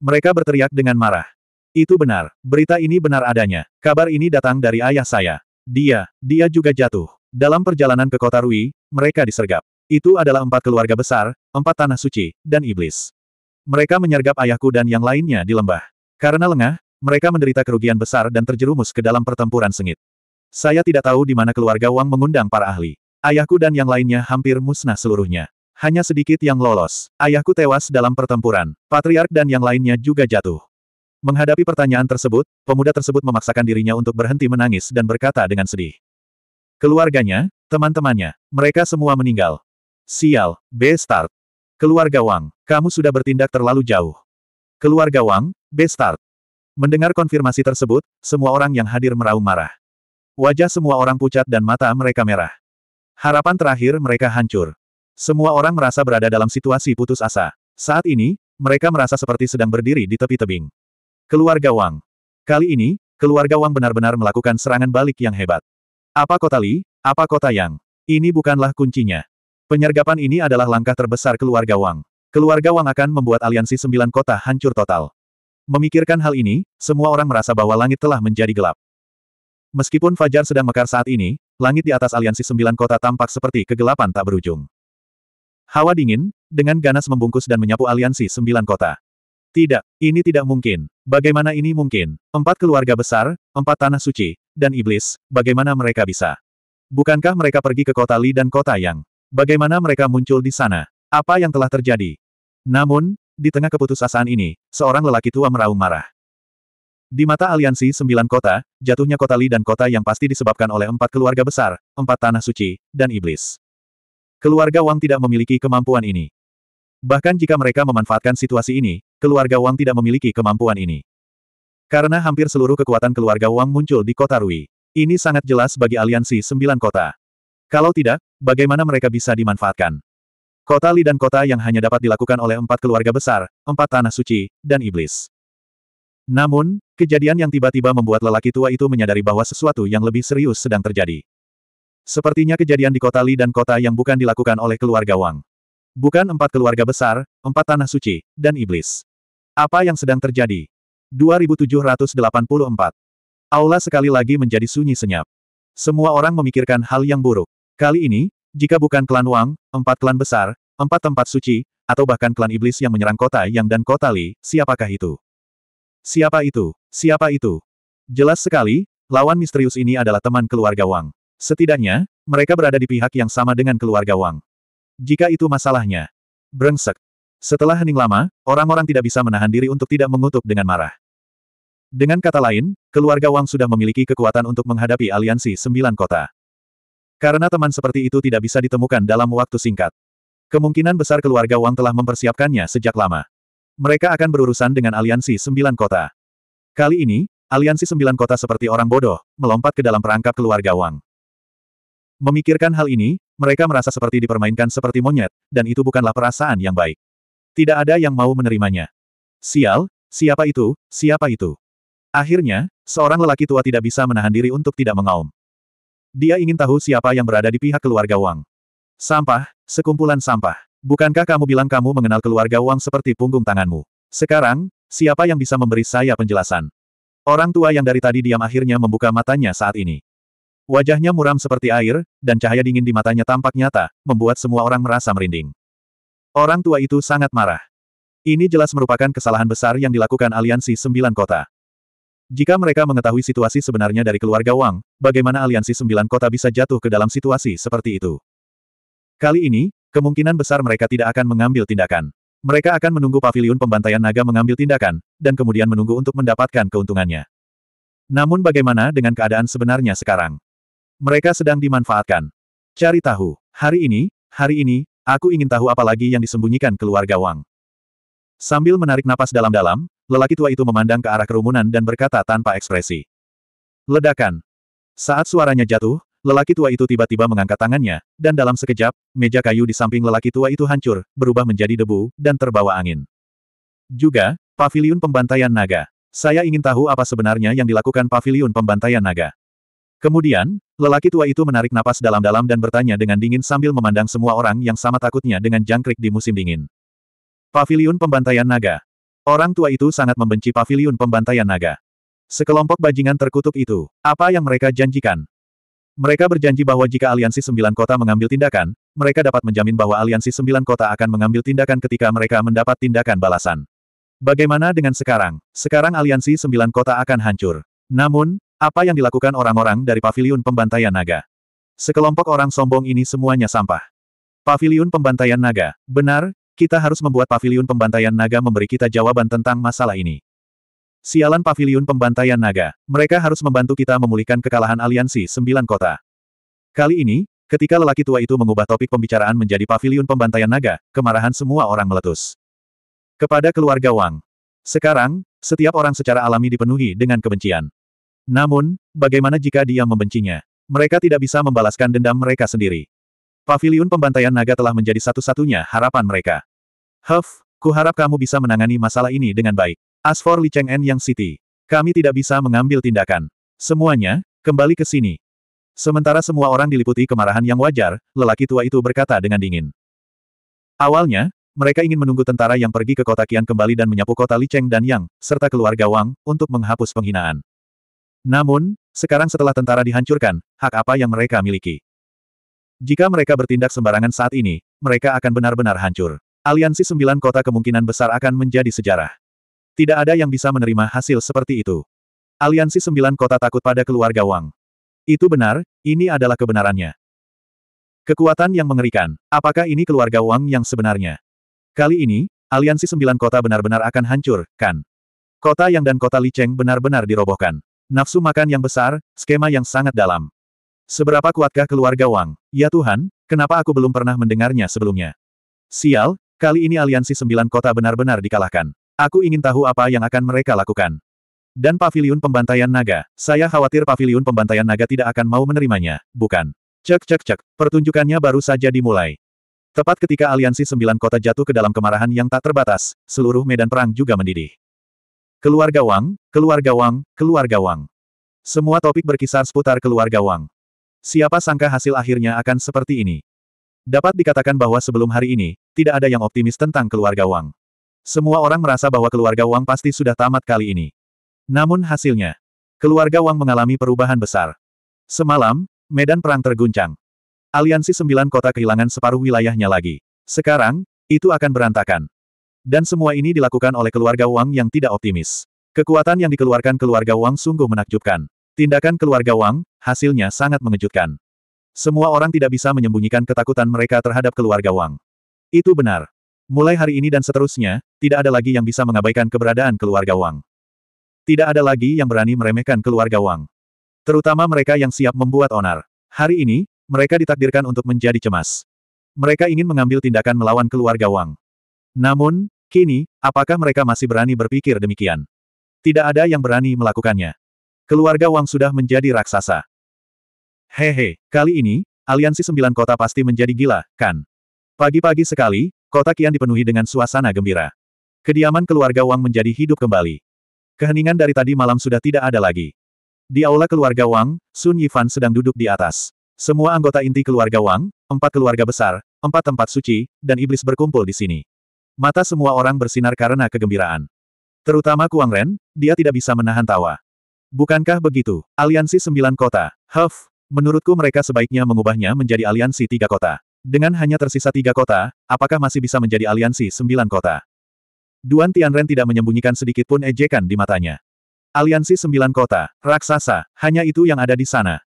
Mereka berteriak dengan marah. Itu benar, berita ini benar adanya. Kabar ini datang dari ayah saya. Dia, dia juga jatuh. Dalam perjalanan ke kota Rui, mereka disergap. Itu adalah empat keluarga besar, empat tanah suci, dan iblis. Mereka menyergap ayahku dan yang lainnya di lembah. Karena lengah, mereka menderita kerugian besar dan terjerumus ke dalam pertempuran sengit. Saya tidak tahu di mana keluarga Wang mengundang para ahli. Ayahku dan yang lainnya hampir musnah seluruhnya. Hanya sedikit yang lolos. Ayahku tewas dalam pertempuran. Patriark dan yang lainnya juga jatuh. Menghadapi pertanyaan tersebut, pemuda tersebut memaksakan dirinya untuk berhenti menangis dan berkata dengan sedih. Keluarganya, teman-temannya, mereka semua meninggal. Sial, Bestart. Keluarga Wang, kamu sudah bertindak terlalu jauh. Keluarga Wang, Bestart. Mendengar konfirmasi tersebut, semua orang yang hadir meraung marah. Wajah semua orang pucat dan mata mereka merah. Harapan terakhir mereka hancur. Semua orang merasa berada dalam situasi putus asa. Saat ini, mereka merasa seperti sedang berdiri di tepi tebing. Keluarga Wang. Kali ini, keluarga Wang benar-benar melakukan serangan balik yang hebat. Apa kota Li, apa kota Yang? Ini bukanlah kuncinya. Penyergapan ini adalah langkah terbesar keluarga Wang. Keluarga Wang akan membuat aliansi sembilan kota hancur total. Memikirkan hal ini, semua orang merasa bahwa langit telah menjadi gelap. Meskipun Fajar sedang mekar saat ini, langit di atas aliansi sembilan kota tampak seperti kegelapan tak berujung. Hawa dingin, dengan ganas membungkus dan menyapu aliansi sembilan kota. Tidak, ini tidak mungkin. Bagaimana ini mungkin? Empat keluarga besar, empat tanah suci, dan iblis, bagaimana mereka bisa? Bukankah mereka pergi ke kota Li dan kota Yang? Bagaimana mereka muncul di sana? Apa yang telah terjadi? Namun, di tengah keputusasaan ini, seorang lelaki tua meraung marah. Di mata aliansi sembilan kota, jatuhnya kota Li dan kota yang pasti disebabkan oleh empat keluarga besar, empat tanah suci, dan iblis. Keluarga Wang tidak memiliki kemampuan ini. Bahkan jika mereka memanfaatkan situasi ini, keluarga Wang tidak memiliki kemampuan ini. Karena hampir seluruh kekuatan keluarga Wang muncul di kota Rui. Ini sangat jelas bagi aliansi sembilan kota. Kalau tidak, bagaimana mereka bisa dimanfaatkan? Kota Li dan kota yang hanya dapat dilakukan oleh empat keluarga besar, empat tanah suci, dan iblis. Namun, Kejadian yang tiba-tiba membuat lelaki tua itu menyadari bahwa sesuatu yang lebih serius sedang terjadi. Sepertinya kejadian di kota Li dan kota yang bukan dilakukan oleh keluarga Wang. Bukan empat keluarga besar, empat tanah suci, dan iblis. Apa yang sedang terjadi? 2784. Aula sekali lagi menjadi sunyi senyap. Semua orang memikirkan hal yang buruk. Kali ini, jika bukan klan Wang, empat klan besar, empat tempat suci, atau bahkan klan iblis yang menyerang kota Yang dan kota Li, siapakah itu? Siapa itu? Siapa itu? Jelas sekali, lawan misterius ini adalah teman keluarga Wang. Setidaknya, mereka berada di pihak yang sama dengan keluarga Wang. Jika itu masalahnya. Brengsek. Setelah hening lama, orang-orang tidak bisa menahan diri untuk tidak mengutuk dengan marah. Dengan kata lain, keluarga Wang sudah memiliki kekuatan untuk menghadapi aliansi sembilan kota. Karena teman seperti itu tidak bisa ditemukan dalam waktu singkat. Kemungkinan besar keluarga Wang telah mempersiapkannya sejak lama. Mereka akan berurusan dengan aliansi sembilan kota. Kali ini, aliansi sembilan kota seperti orang bodoh, melompat ke dalam perangkap keluarga Wang. Memikirkan hal ini, mereka merasa seperti dipermainkan seperti monyet, dan itu bukanlah perasaan yang baik. Tidak ada yang mau menerimanya. Sial, siapa itu, siapa itu? Akhirnya, seorang lelaki tua tidak bisa menahan diri untuk tidak mengaum. Dia ingin tahu siapa yang berada di pihak keluarga Wang. Sampah, sekumpulan sampah. Bukankah kamu bilang kamu mengenal keluarga Wang seperti punggung tanganmu? Sekarang, Siapa yang bisa memberi saya penjelasan? Orang tua yang dari tadi diam akhirnya membuka matanya saat ini. Wajahnya muram seperti air, dan cahaya dingin di matanya tampak nyata, membuat semua orang merasa merinding. Orang tua itu sangat marah. Ini jelas merupakan kesalahan besar yang dilakukan aliansi sembilan kota. Jika mereka mengetahui situasi sebenarnya dari keluarga Wang, bagaimana aliansi sembilan kota bisa jatuh ke dalam situasi seperti itu? Kali ini, kemungkinan besar mereka tidak akan mengambil tindakan. Mereka akan menunggu pavilion pembantaian naga mengambil tindakan, dan kemudian menunggu untuk mendapatkan keuntungannya. Namun bagaimana dengan keadaan sebenarnya sekarang? Mereka sedang dimanfaatkan. Cari tahu. Hari ini, hari ini, aku ingin tahu apa lagi yang disembunyikan keluarga Wang. Sambil menarik napas dalam-dalam, lelaki tua itu memandang ke arah kerumunan dan berkata tanpa ekspresi. Ledakan. Saat suaranya jatuh, Lelaki tua itu tiba-tiba mengangkat tangannya, dan dalam sekejap, meja kayu di samping lelaki tua itu hancur, berubah menjadi debu, dan terbawa angin. Juga, paviliun pembantaian naga. Saya ingin tahu apa sebenarnya yang dilakukan paviliun pembantaian naga. Kemudian, lelaki tua itu menarik napas dalam-dalam dan bertanya dengan dingin sambil memandang semua orang yang sama takutnya dengan jangkrik di musim dingin. Paviliun pembantaian naga. Orang tua itu sangat membenci paviliun pembantaian naga. Sekelompok bajingan terkutuk itu, apa yang mereka janjikan? Mereka berjanji bahwa jika aliansi sembilan kota mengambil tindakan, mereka dapat menjamin bahwa aliansi sembilan kota akan mengambil tindakan ketika mereka mendapat tindakan balasan. Bagaimana dengan sekarang? Sekarang aliansi sembilan kota akan hancur. Namun, apa yang dilakukan orang-orang dari paviliun pembantaian naga? Sekelompok orang sombong ini semuanya sampah. Paviliun pembantaian naga, benar, kita harus membuat paviliun pembantaian naga memberi kita jawaban tentang masalah ini. Sialan paviliun pembantaian naga, mereka harus membantu kita memulihkan kekalahan aliansi sembilan kota. Kali ini, ketika lelaki tua itu mengubah topik pembicaraan menjadi paviliun pembantaian naga, kemarahan semua orang meletus. Kepada keluarga Wang. Sekarang, setiap orang secara alami dipenuhi dengan kebencian. Namun, bagaimana jika dia membencinya? Mereka tidak bisa membalaskan dendam mereka sendiri. Paviliun pembantaian naga telah menjadi satu-satunya harapan mereka. Huff, kuharap kamu bisa menangani masalah ini dengan baik. As for Li Cheng'en yang City, kami tidak bisa mengambil tindakan. Semuanya, kembali ke sini. Sementara semua orang diliputi kemarahan yang wajar, lelaki tua itu berkata dengan dingin. Awalnya, mereka ingin menunggu tentara yang pergi ke kota Kian kembali dan menyapu kota Li Cheng dan Yang, serta keluarga Wang, untuk menghapus penghinaan. Namun, sekarang setelah tentara dihancurkan, hak apa yang mereka miliki? Jika mereka bertindak sembarangan saat ini, mereka akan benar-benar hancur. Aliansi sembilan kota kemungkinan besar akan menjadi sejarah. Tidak ada yang bisa menerima hasil seperti itu. Aliansi Sembilan Kota takut pada keluarga Wang. Itu benar, ini adalah kebenarannya. Kekuatan yang mengerikan, apakah ini keluarga Wang yang sebenarnya? Kali ini, Aliansi Sembilan Kota benar-benar akan hancur, kan? Kota Yang dan kota Liceng benar-benar dirobohkan. Nafsu makan yang besar, skema yang sangat dalam. Seberapa kuatkah keluarga Wang? Ya Tuhan, kenapa aku belum pernah mendengarnya sebelumnya? Sial, kali ini aliansi sembilan kota benar-benar dikalahkan. Aku ingin tahu apa yang akan mereka lakukan. Dan pavilion pembantaian naga, saya khawatir pavilion pembantaian naga tidak akan mau menerimanya, bukan? Cek cek cek, pertunjukannya baru saja dimulai. Tepat ketika aliansi sembilan kota jatuh ke dalam kemarahan yang tak terbatas, seluruh medan perang juga mendidih. Keluarga Wang, keluarga Wang, keluarga Wang. Semua topik berkisar seputar keluarga Wang. Siapa sangka hasil akhirnya akan seperti ini? Dapat dikatakan bahwa sebelum hari ini, tidak ada yang optimis tentang keluarga Wang. Semua orang merasa bahwa keluarga Wang pasti sudah tamat kali ini. Namun hasilnya, keluarga Wang mengalami perubahan besar. Semalam, medan perang terguncang. Aliansi sembilan kota kehilangan separuh wilayahnya lagi. Sekarang, itu akan berantakan. Dan semua ini dilakukan oleh keluarga Wang yang tidak optimis. Kekuatan yang dikeluarkan keluarga Wang sungguh menakjubkan. Tindakan keluarga Wang, hasilnya sangat mengejutkan. Semua orang tidak bisa menyembunyikan ketakutan mereka terhadap keluarga Wang. Itu benar. Mulai hari ini dan seterusnya, tidak ada lagi yang bisa mengabaikan keberadaan keluarga Wang. Tidak ada lagi yang berani meremehkan keluarga Wang. Terutama mereka yang siap membuat onar. Hari ini, mereka ditakdirkan untuk menjadi cemas. Mereka ingin mengambil tindakan melawan keluarga Wang. Namun, kini, apakah mereka masih berani berpikir demikian? Tidak ada yang berani melakukannya. Keluarga Wang sudah menjadi raksasa. Hehe, kali ini, aliansi sembilan kota pasti menjadi gila, kan? Pagi-pagi sekali, Kota kian dipenuhi dengan suasana gembira. Kediaman keluarga Wang menjadi hidup kembali. Keheningan dari tadi malam sudah tidak ada lagi. Di aula keluarga Wang, Sun Yifan sedang duduk di atas. Semua anggota inti keluarga Wang, empat keluarga besar, empat tempat suci, dan iblis berkumpul di sini. Mata semua orang bersinar karena kegembiraan. Terutama Kuang Ren, dia tidak bisa menahan tawa. Bukankah begitu? Aliansi Sembilan Kota, Huff, menurutku mereka sebaiknya mengubahnya menjadi aliansi tiga kota. Dengan hanya tersisa tiga kota, apakah masih bisa menjadi aliansi sembilan kota? Duan Tianren tidak menyembunyikan sedikit pun ejekan di matanya. Aliansi sembilan kota, raksasa, hanya itu yang ada di sana.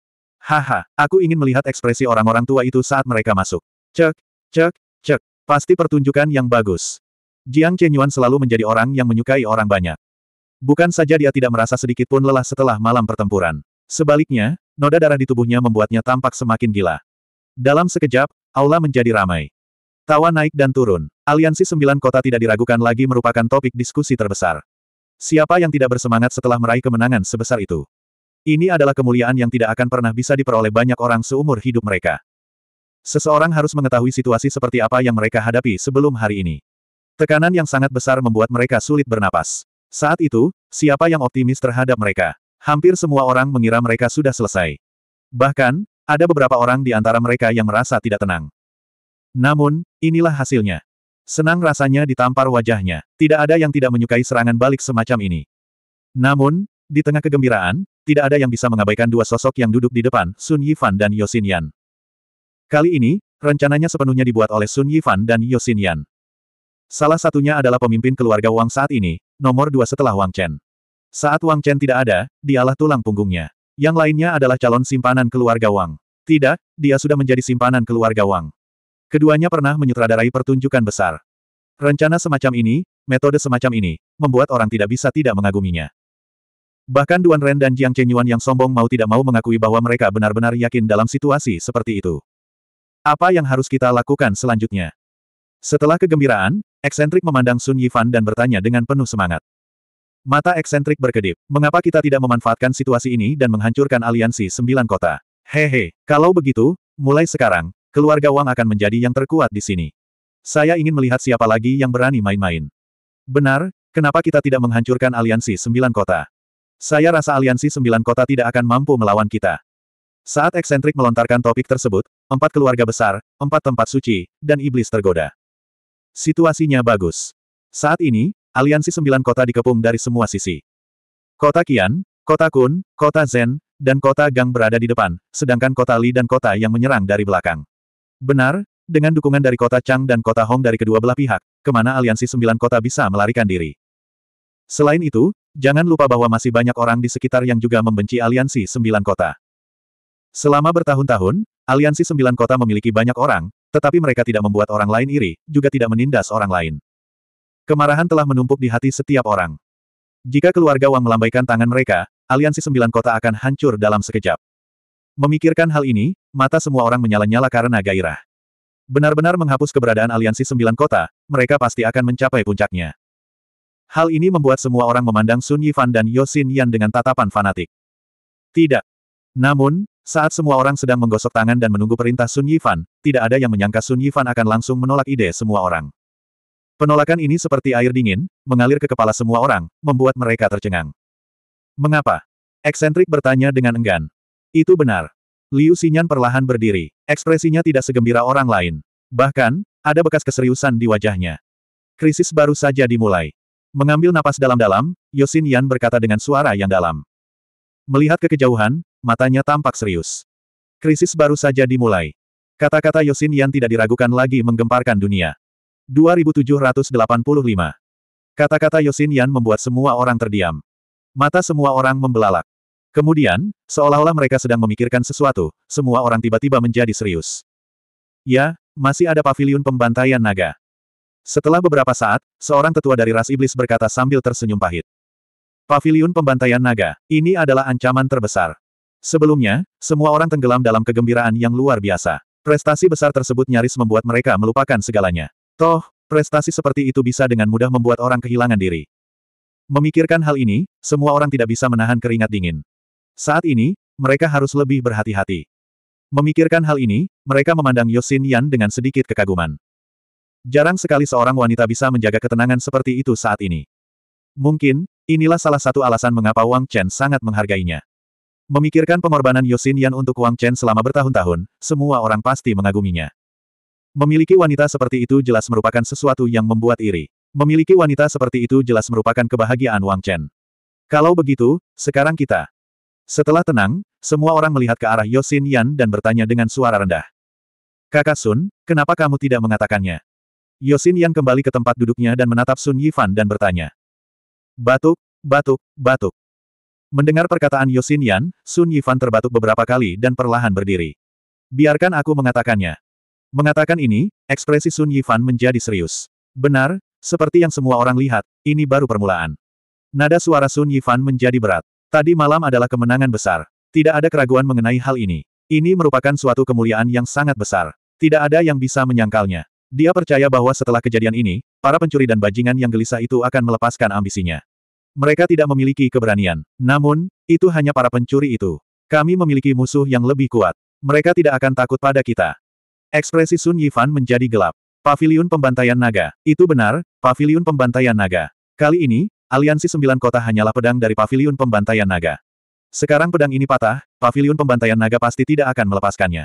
Haha, aku ingin melihat ekspresi orang-orang tua itu saat mereka masuk. Cek, cek, cek, pasti pertunjukan yang bagus. Jiang Chenyuan selalu menjadi orang yang menyukai orang banyak. Bukan saja dia tidak merasa sedikit pun lelah setelah malam pertempuran. Sebaliknya, noda darah di tubuhnya membuatnya tampak semakin gila. Dalam sekejap, Aula menjadi ramai. Tawa naik dan turun. Aliansi sembilan kota tidak diragukan lagi merupakan topik diskusi terbesar. Siapa yang tidak bersemangat setelah meraih kemenangan sebesar itu? Ini adalah kemuliaan yang tidak akan pernah bisa diperoleh banyak orang seumur hidup mereka. Seseorang harus mengetahui situasi seperti apa yang mereka hadapi sebelum hari ini. Tekanan yang sangat besar membuat mereka sulit bernapas. Saat itu, siapa yang optimis terhadap mereka? Hampir semua orang mengira mereka sudah selesai. Bahkan, ada beberapa orang di antara mereka yang merasa tidak tenang. Namun, inilah hasilnya. Senang rasanya ditampar wajahnya. Tidak ada yang tidak menyukai serangan balik semacam ini. Namun, di tengah kegembiraan, tidak ada yang bisa mengabaikan dua sosok yang duduk di depan, Sun Yifan dan Yosin Yan. Kali ini, rencananya sepenuhnya dibuat oleh Sun Yifan dan Yosin Yan. Salah satunya adalah pemimpin keluarga Wang saat ini, nomor dua setelah Wang Chen. Saat Wang Chen tidak ada, dialah tulang punggungnya. Yang lainnya adalah calon simpanan keluarga Wang. Tidak, dia sudah menjadi simpanan keluarga Wang. Keduanya pernah menyutradarai pertunjukan besar. Rencana semacam ini, metode semacam ini, membuat orang tidak bisa tidak mengaguminya. Bahkan Duan Ren dan Jiang Chenyuan yang sombong mau tidak mau mengakui bahwa mereka benar-benar yakin dalam situasi seperti itu. Apa yang harus kita lakukan selanjutnya? Setelah kegembiraan, eksentrik memandang Sun Yifan dan bertanya dengan penuh semangat. Mata eksentrik berkedip, mengapa kita tidak memanfaatkan situasi ini dan menghancurkan aliansi sembilan kota? Hehe, kalau begitu, mulai sekarang, keluarga Wang akan menjadi yang terkuat di sini. Saya ingin melihat siapa lagi yang berani main-main. Benar, kenapa kita tidak menghancurkan aliansi sembilan kota? Saya rasa aliansi sembilan kota tidak akan mampu melawan kita. Saat eksentrik melontarkan topik tersebut, empat keluarga besar, empat tempat suci, dan iblis tergoda. Situasinya bagus. Saat ini, aliansi sembilan kota dikepung dari semua sisi. Kota Kian, Kota Kun, Kota Zen, dan kota Gang berada di depan, sedangkan kota Li dan kota yang menyerang dari belakang. Benar, dengan dukungan dari kota Chang dan kota Hong dari kedua belah pihak, kemana aliansi sembilan kota bisa melarikan diri. Selain itu, jangan lupa bahwa masih banyak orang di sekitar yang juga membenci aliansi sembilan kota. Selama bertahun-tahun, aliansi sembilan kota memiliki banyak orang, tetapi mereka tidak membuat orang lain iri, juga tidak menindas orang lain. Kemarahan telah menumpuk di hati setiap orang. Jika keluarga Wang melambaikan tangan mereka, aliansi sembilan kota akan hancur dalam sekejap. Memikirkan hal ini, mata semua orang menyala-nyala karena gairah. Benar-benar menghapus keberadaan aliansi sembilan kota, mereka pasti akan mencapai puncaknya. Hal ini membuat semua orang memandang Sun Yifan dan Yosin Yan dengan tatapan fanatik. Tidak. Namun, saat semua orang sedang menggosok tangan dan menunggu perintah Sun Yifan, tidak ada yang menyangka Sun Yifan akan langsung menolak ide semua orang. Penolakan ini seperti air dingin, mengalir ke kepala semua orang, membuat mereka tercengang. Mengapa? Eksentrik bertanya dengan enggan. Itu benar. Liu Xinyan perlahan berdiri. Ekspresinya tidak segembira orang lain. Bahkan, ada bekas keseriusan di wajahnya. Krisis baru saja dimulai. Mengambil napas dalam-dalam, Yosin Yan berkata dengan suara yang dalam. Melihat kekejauhan, matanya tampak serius. Krisis baru saja dimulai. Kata-kata Yosin Yan tidak diragukan lagi menggemparkan dunia. 2785. Kata-kata Yosin Yan membuat semua orang terdiam. Mata semua orang membelalak. Kemudian, seolah-olah mereka sedang memikirkan sesuatu, semua orang tiba-tiba menjadi serius. Ya, masih ada pavilion pembantaian naga. Setelah beberapa saat, seorang tetua dari ras iblis berkata sambil tersenyum pahit. Pavilion pembantaian naga, ini adalah ancaman terbesar. Sebelumnya, semua orang tenggelam dalam kegembiraan yang luar biasa. Prestasi besar tersebut nyaris membuat mereka melupakan segalanya. Toh, prestasi seperti itu bisa dengan mudah membuat orang kehilangan diri. Memikirkan hal ini, semua orang tidak bisa menahan keringat dingin. Saat ini, mereka harus lebih berhati-hati. Memikirkan hal ini, mereka memandang Yosin Yan dengan sedikit kekaguman. Jarang sekali seorang wanita bisa menjaga ketenangan seperti itu saat ini. Mungkin, inilah salah satu alasan mengapa Wang Chen sangat menghargainya. Memikirkan pengorbanan Yosin Yan untuk Wang Chen selama bertahun-tahun, semua orang pasti mengaguminya. Memiliki wanita seperti itu jelas merupakan sesuatu yang membuat iri. Memiliki wanita seperti itu jelas merupakan kebahagiaan Wang Chen. Kalau begitu, sekarang kita. Setelah tenang, semua orang melihat ke arah Yosin Yan dan bertanya dengan suara rendah. Kakak Sun, kenapa kamu tidak mengatakannya? Yosin Yan kembali ke tempat duduknya dan menatap Sun Yifan dan bertanya. Batuk, batuk, batuk. Mendengar perkataan Yosin Yan, Sun Yifan terbatuk beberapa kali dan perlahan berdiri. Biarkan aku mengatakannya. Mengatakan ini, ekspresi Sun Yifan menjadi serius. Benar, seperti yang semua orang lihat, ini baru permulaan. Nada suara Sun Yifan menjadi berat. Tadi malam adalah kemenangan besar. Tidak ada keraguan mengenai hal ini. Ini merupakan suatu kemuliaan yang sangat besar. Tidak ada yang bisa menyangkalnya. Dia percaya bahwa setelah kejadian ini, para pencuri dan bajingan yang gelisah itu akan melepaskan ambisinya. Mereka tidak memiliki keberanian. Namun, itu hanya para pencuri itu. Kami memiliki musuh yang lebih kuat. Mereka tidak akan takut pada kita. Ekspresi Sun Yifan menjadi gelap. Paviliun Pembantaian Naga. Itu benar, Paviliun Pembantaian Naga. Kali ini, aliansi sembilan kota hanyalah pedang dari Paviliun Pembantaian Naga. Sekarang pedang ini patah, Paviliun Pembantaian Naga pasti tidak akan melepaskannya.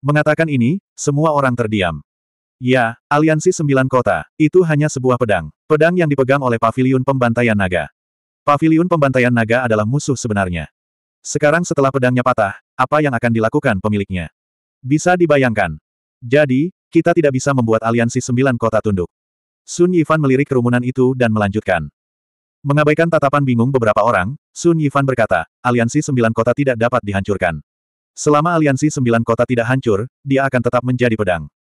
Mengatakan ini, semua orang terdiam. Ya, aliansi sembilan kota, itu hanya sebuah pedang. Pedang yang dipegang oleh Paviliun Pembantaian Naga. Paviliun Pembantaian Naga adalah musuh sebenarnya. Sekarang setelah pedangnya patah, apa yang akan dilakukan pemiliknya? Bisa dibayangkan. Jadi, kita tidak bisa membuat aliansi sembilan kota tunduk. Sun Yifan melirik kerumunan itu dan melanjutkan. Mengabaikan tatapan bingung beberapa orang, Sun Yifan berkata, aliansi sembilan kota tidak dapat dihancurkan. Selama aliansi sembilan kota tidak hancur, dia akan tetap menjadi pedang.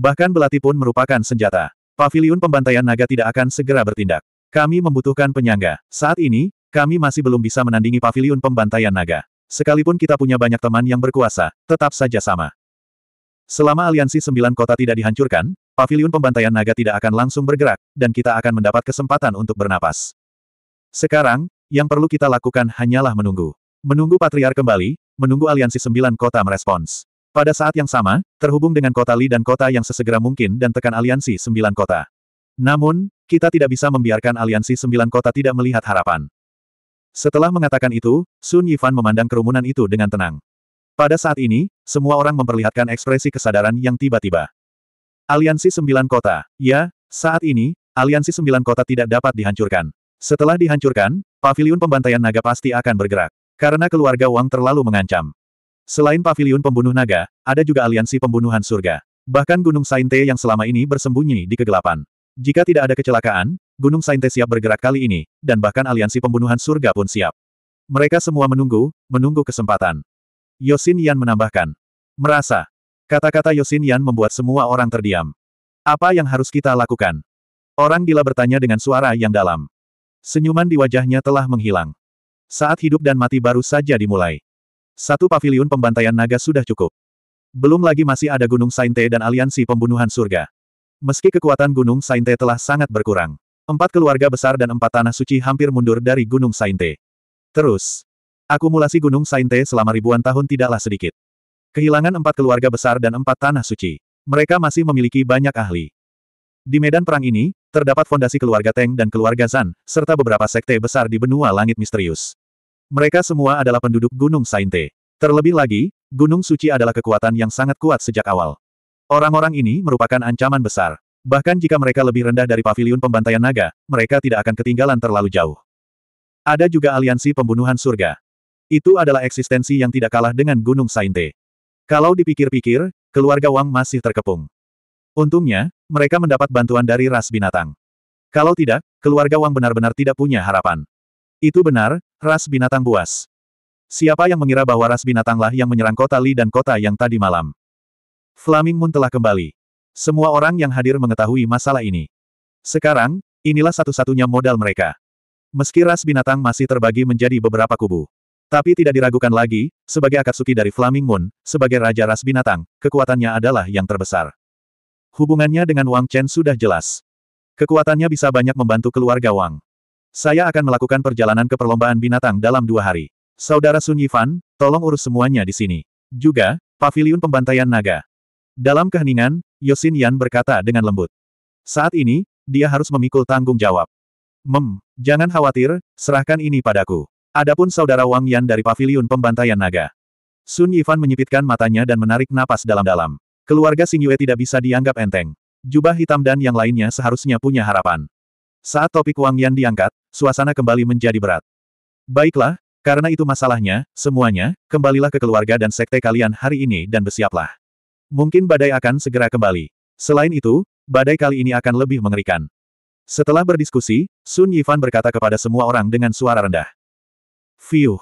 Bahkan belati pun merupakan senjata. Paviliun pembantaian naga tidak akan segera bertindak. Kami membutuhkan penyangga. Saat ini, kami masih belum bisa menandingi paviliun pembantaian naga. Sekalipun kita punya banyak teman yang berkuasa, tetap saja sama. Selama aliansi sembilan kota tidak dihancurkan, pavilion pembantaian naga tidak akan langsung bergerak, dan kita akan mendapat kesempatan untuk bernapas. Sekarang, yang perlu kita lakukan hanyalah menunggu. Menunggu Patriar kembali, menunggu aliansi sembilan kota merespons. Pada saat yang sama, terhubung dengan kota Li dan kota yang sesegera mungkin dan tekan aliansi sembilan kota. Namun, kita tidak bisa membiarkan aliansi sembilan kota tidak melihat harapan. Setelah mengatakan itu, Sun Yifan memandang kerumunan itu dengan tenang. Pada saat ini, semua orang memperlihatkan ekspresi kesadaran yang tiba-tiba. Aliansi Sembilan Kota, ya, saat ini, Aliansi Sembilan Kota tidak dapat dihancurkan. Setelah dihancurkan, paviliun pembantaian naga pasti akan bergerak. Karena keluarga Wang terlalu mengancam. Selain paviliun pembunuh naga, ada juga aliansi pembunuhan surga. Bahkan Gunung Sainte yang selama ini bersembunyi di kegelapan. Jika tidak ada kecelakaan, Gunung Sainte siap bergerak kali ini, dan bahkan aliansi pembunuhan surga pun siap. Mereka semua menunggu, menunggu kesempatan. Yosin Yan menambahkan. Merasa. Kata-kata Yosin Yan membuat semua orang terdiam. Apa yang harus kita lakukan? Orang gila bertanya dengan suara yang dalam. Senyuman di wajahnya telah menghilang. Saat hidup dan mati baru saja dimulai. Satu paviliun pembantaian naga sudah cukup. Belum lagi masih ada Gunung Sainte dan aliansi pembunuhan surga. Meski kekuatan Gunung Sainte telah sangat berkurang. Empat keluarga besar dan empat tanah suci hampir mundur dari Gunung Sainte. Terus, Akumulasi Gunung Sainte selama ribuan tahun tidaklah sedikit. Kehilangan empat keluarga besar dan empat tanah suci. Mereka masih memiliki banyak ahli. Di medan perang ini, terdapat fondasi keluarga Teng dan keluarga Zan, serta beberapa sekte besar di benua langit misterius. Mereka semua adalah penduduk Gunung Sainte. Terlebih lagi, Gunung Suci adalah kekuatan yang sangat kuat sejak awal. Orang-orang ini merupakan ancaman besar. Bahkan jika mereka lebih rendah dari paviliun pembantaian naga, mereka tidak akan ketinggalan terlalu jauh. Ada juga aliansi pembunuhan surga. Itu adalah eksistensi yang tidak kalah dengan Gunung Sainte. Kalau dipikir-pikir, keluarga Wang masih terkepung. Untungnya, mereka mendapat bantuan dari ras binatang. Kalau tidak, keluarga Wang benar-benar tidak punya harapan. Itu benar, ras binatang buas. Siapa yang mengira bahwa ras binatanglah yang menyerang kota Li dan kota yang tadi malam? Flaming Moon telah kembali. Semua orang yang hadir mengetahui masalah ini. Sekarang, inilah satu-satunya modal mereka. Meski ras binatang masih terbagi menjadi beberapa kubu. Tapi tidak diragukan lagi, sebagai Akatsuki dari Flaming Moon, sebagai Raja Ras Binatang, kekuatannya adalah yang terbesar. Hubungannya dengan Wang Chen sudah jelas. Kekuatannya bisa banyak membantu keluarga Wang. Saya akan melakukan perjalanan ke perlombaan binatang dalam dua hari. Saudara Sun Yifan, tolong urus semuanya di sini. Juga, paviliun pembantaian naga. Dalam keheningan, Yosin Yan berkata dengan lembut. Saat ini, dia harus memikul tanggung jawab. Mem, jangan khawatir, serahkan ini padaku. Adapun saudara Wang Yan dari paviliun pembantaian naga. Sun Yifan menyipitkan matanya dan menarik napas dalam-dalam. Keluarga Xing Yue tidak bisa dianggap enteng. Jubah hitam dan yang lainnya seharusnya punya harapan. Saat topik Wang Yan diangkat, suasana kembali menjadi berat. Baiklah, karena itu masalahnya, semuanya, kembalilah ke keluarga dan sekte kalian hari ini dan bersiaplah. Mungkin badai akan segera kembali. Selain itu, badai kali ini akan lebih mengerikan. Setelah berdiskusi, Sun Yifan berkata kepada semua orang dengan suara rendah. Fiuh.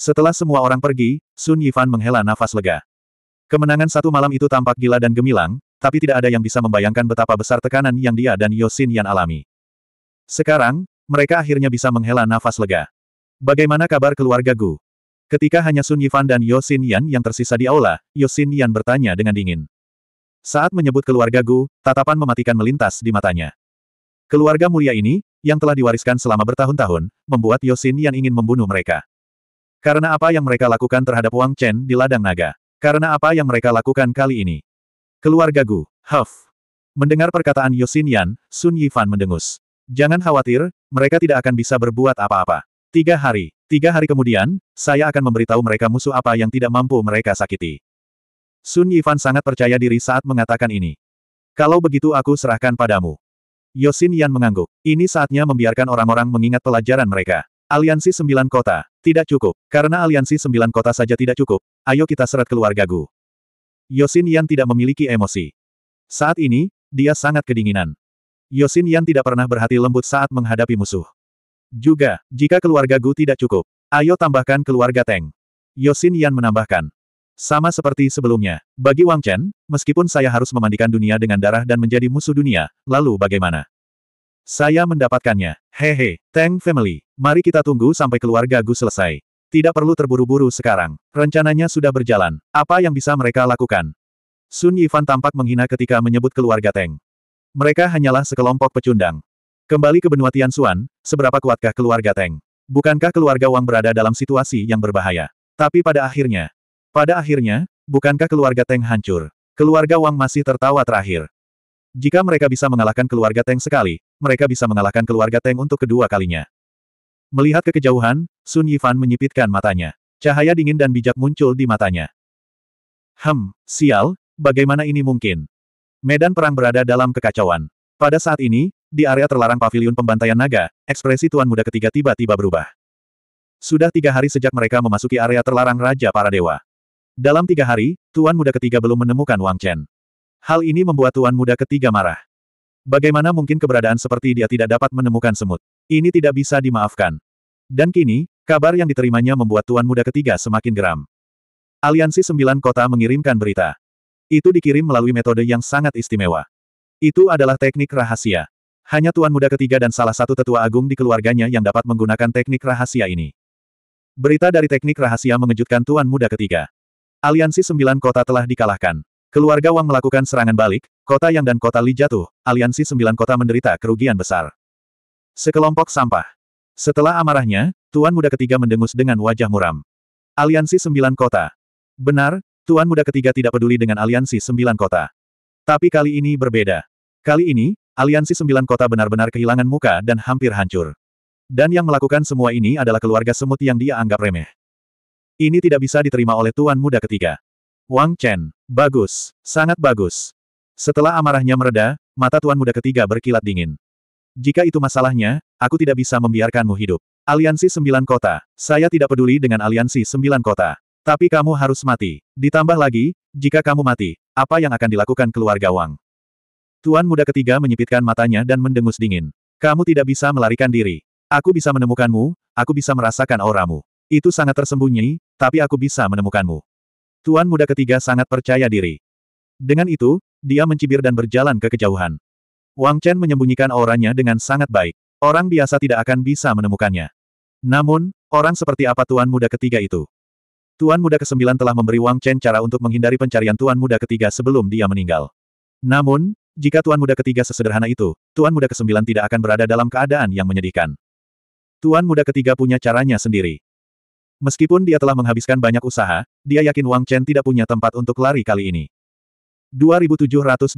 Setelah semua orang pergi, Sun Yifan menghela nafas lega. Kemenangan satu malam itu tampak gila dan gemilang, tapi tidak ada yang bisa membayangkan betapa besar tekanan yang dia dan Yosin Yan alami. Sekarang, mereka akhirnya bisa menghela nafas lega. Bagaimana kabar keluarga Gu? Ketika hanya Sun Yifan dan Yosin Yan yang tersisa di aula, Yosin Yan bertanya dengan dingin. Saat menyebut keluarga Gu, tatapan mematikan melintas di matanya. Keluarga mulia ini, yang telah diwariskan selama bertahun-tahun, membuat Yosin yang ingin membunuh mereka. Karena apa yang mereka lakukan terhadap Wang Chen di ladang naga? Karena apa yang mereka lakukan kali ini? Keluarga Gu, Huff. Mendengar perkataan Yosin Yan, Sun Yifan mendengus. Jangan khawatir, mereka tidak akan bisa berbuat apa-apa. Tiga hari, tiga hari kemudian, saya akan memberitahu mereka musuh apa yang tidak mampu mereka sakiti. Sun Yifan sangat percaya diri saat mengatakan ini. Kalau begitu aku serahkan padamu. Yosin Yan mengangguk. Ini saatnya membiarkan orang-orang mengingat pelajaran mereka. Aliansi Sembilan Kota. Tidak cukup. Karena aliansi Sembilan Kota saja tidak cukup, ayo kita seret keluar gagu. Yosin Yan tidak memiliki emosi. Saat ini, dia sangat kedinginan. Yosin Yan tidak pernah berhati lembut saat menghadapi musuh. Juga, jika keluarga Gu tidak cukup, ayo tambahkan keluarga Teng. Yosin Yan menambahkan. Sama seperti sebelumnya, bagi Wang Chen, meskipun saya harus memandikan dunia dengan darah dan menjadi musuh dunia, lalu bagaimana? Saya mendapatkannya. Hehe, Tang Family, mari kita tunggu sampai keluarga Gu selesai. Tidak perlu terburu-buru sekarang. Rencananya sudah berjalan. Apa yang bisa mereka lakukan? Sun Yifan tampak menghina ketika menyebut keluarga Tang. Mereka hanyalah sekelompok pecundang. Kembali ke benua Tianxuan, seberapa kuatkah keluarga Tang? Bukankah keluarga Wang berada dalam situasi yang berbahaya? Tapi pada akhirnya, pada akhirnya, bukankah keluarga Teng hancur? Keluarga Wang masih tertawa terakhir. Jika mereka bisa mengalahkan keluarga Teng sekali, mereka bisa mengalahkan keluarga Teng untuk kedua kalinya. Melihat kekejauhan, Sun Yifan menyipitkan matanya. Cahaya dingin dan bijak muncul di matanya. Hem, sial, bagaimana ini mungkin? Medan perang berada dalam kekacauan. Pada saat ini, di area terlarang paviliun pembantaian naga, ekspresi Tuan Muda ketiga tiba-tiba berubah. Sudah tiga hari sejak mereka memasuki area terlarang Raja Para Dewa. Dalam tiga hari, Tuan Muda ketiga belum menemukan Wang Chen. Hal ini membuat Tuan Muda ketiga marah. Bagaimana mungkin keberadaan seperti dia tidak dapat menemukan semut? Ini tidak bisa dimaafkan. Dan kini, kabar yang diterimanya membuat Tuan Muda ketiga semakin geram. Aliansi Sembilan Kota mengirimkan berita. Itu dikirim melalui metode yang sangat istimewa. Itu adalah teknik rahasia. Hanya Tuan Muda ketiga dan salah satu tetua agung di keluarganya yang dapat menggunakan teknik rahasia ini. Berita dari teknik rahasia mengejutkan Tuan Muda ketiga. Aliansi Sembilan Kota telah dikalahkan. Keluarga Wang melakukan serangan balik, kota Yang dan kota Li jatuh, aliansi Sembilan Kota menderita kerugian besar. Sekelompok sampah. Setelah amarahnya, Tuan Muda Ketiga mendengus dengan wajah muram. Aliansi Sembilan Kota. Benar, Tuan Muda Ketiga tidak peduli dengan aliansi Sembilan Kota. Tapi kali ini berbeda. Kali ini, aliansi Sembilan Kota benar-benar kehilangan muka dan hampir hancur. Dan yang melakukan semua ini adalah keluarga semut yang dia anggap remeh. Ini tidak bisa diterima oleh tuan muda ketiga. Wang Chen. Bagus. Sangat bagus. Setelah amarahnya mereda, mata tuan muda ketiga berkilat dingin. Jika itu masalahnya, aku tidak bisa membiarkanmu hidup. Aliansi Sembilan Kota. Saya tidak peduli dengan Aliansi Sembilan Kota. Tapi kamu harus mati. Ditambah lagi, jika kamu mati, apa yang akan dilakukan keluarga Wang? Tuan muda ketiga menyipitkan matanya dan mendengus dingin. Kamu tidak bisa melarikan diri. Aku bisa menemukanmu, aku bisa merasakan auramu. Itu sangat tersembunyi, tapi aku bisa menemukanmu. Tuan muda ketiga sangat percaya diri. Dengan itu, dia mencibir dan berjalan ke kejauhan. Wang Chen menyembunyikan auranya dengan sangat baik. Orang biasa tidak akan bisa menemukannya. Namun, orang seperti apa tuan muda ketiga itu? Tuan muda kesembilan telah memberi Wang Chen cara untuk menghindari pencarian tuan muda ketiga sebelum dia meninggal. Namun, jika tuan muda ketiga sesederhana itu, tuan muda kesembilan tidak akan berada dalam keadaan yang menyedihkan. Tuan muda ketiga punya caranya sendiri. Meskipun dia telah menghabiskan banyak usaha, dia yakin Wang Chen tidak punya tempat untuk lari kali ini. 2786.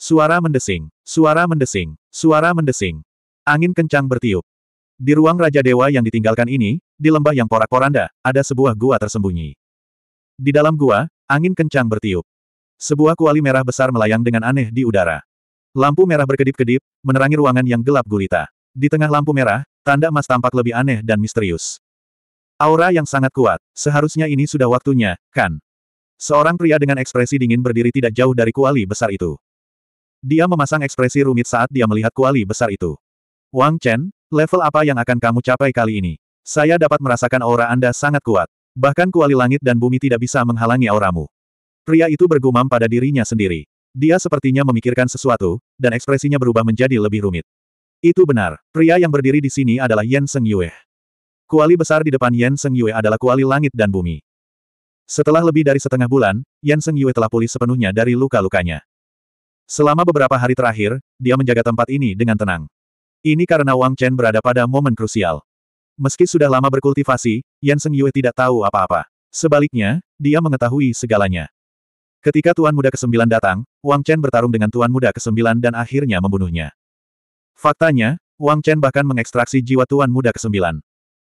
Suara mendesing, suara mendesing, suara mendesing. Angin kencang bertiup. Di ruang Raja Dewa yang ditinggalkan ini, di lembah yang porak-poranda, ada sebuah gua tersembunyi. Di dalam gua, angin kencang bertiup. Sebuah kuali merah besar melayang dengan aneh di udara. Lampu merah berkedip-kedip, menerangi ruangan yang gelap gulita. Di tengah lampu merah, tanda emas tampak lebih aneh dan misterius. Aura yang sangat kuat, seharusnya ini sudah waktunya, kan? Seorang pria dengan ekspresi dingin berdiri tidak jauh dari kuali besar itu. Dia memasang ekspresi rumit saat dia melihat kuali besar itu. Wang Chen, level apa yang akan kamu capai kali ini? Saya dapat merasakan aura Anda sangat kuat. Bahkan kuali langit dan bumi tidak bisa menghalangi auramu. Pria itu bergumam pada dirinya sendiri. Dia sepertinya memikirkan sesuatu, dan ekspresinya berubah menjadi lebih rumit. Itu benar, pria yang berdiri di sini adalah Yan Seng Yue. Kuali besar di depan Yan Seng Yue adalah kuali langit dan bumi. Setelah lebih dari setengah bulan, Yan Seng Yue telah pulih sepenuhnya dari luka-lukanya. Selama beberapa hari terakhir, dia menjaga tempat ini dengan tenang. Ini karena Wang Chen berada pada momen krusial. Meski sudah lama berkultivasi, Yan Seng Yue tidak tahu apa-apa. Sebaliknya, dia mengetahui segalanya. Ketika Tuan Muda ke-9 datang, Wang Chen bertarung dengan Tuan Muda ke-9 dan akhirnya membunuhnya. Faktanya, Wang Chen bahkan mengekstraksi jiwa Tuan Muda ke-9.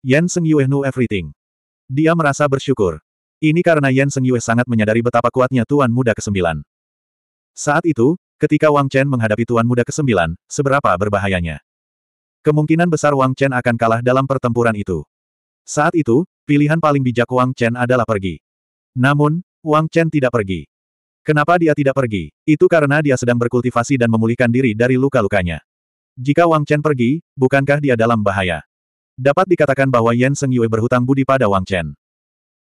Yan Yue knew everything. Dia merasa bersyukur. Ini karena Yan Yue sangat menyadari betapa kuatnya Tuan Muda ke-9. Saat itu, ketika Wang Chen menghadapi Tuan Muda ke-9, seberapa berbahayanya. Kemungkinan besar Wang Chen akan kalah dalam pertempuran itu. Saat itu, pilihan paling bijak Wang Chen adalah pergi. Namun, Wang Chen tidak pergi. Kenapa dia tidak pergi? Itu karena dia sedang berkultivasi dan memulihkan diri dari luka-lukanya. Jika Wang Chen pergi, bukankah dia dalam bahaya? Dapat dikatakan bahwa Yan Seng Yue berhutang budi pada Wang Chen.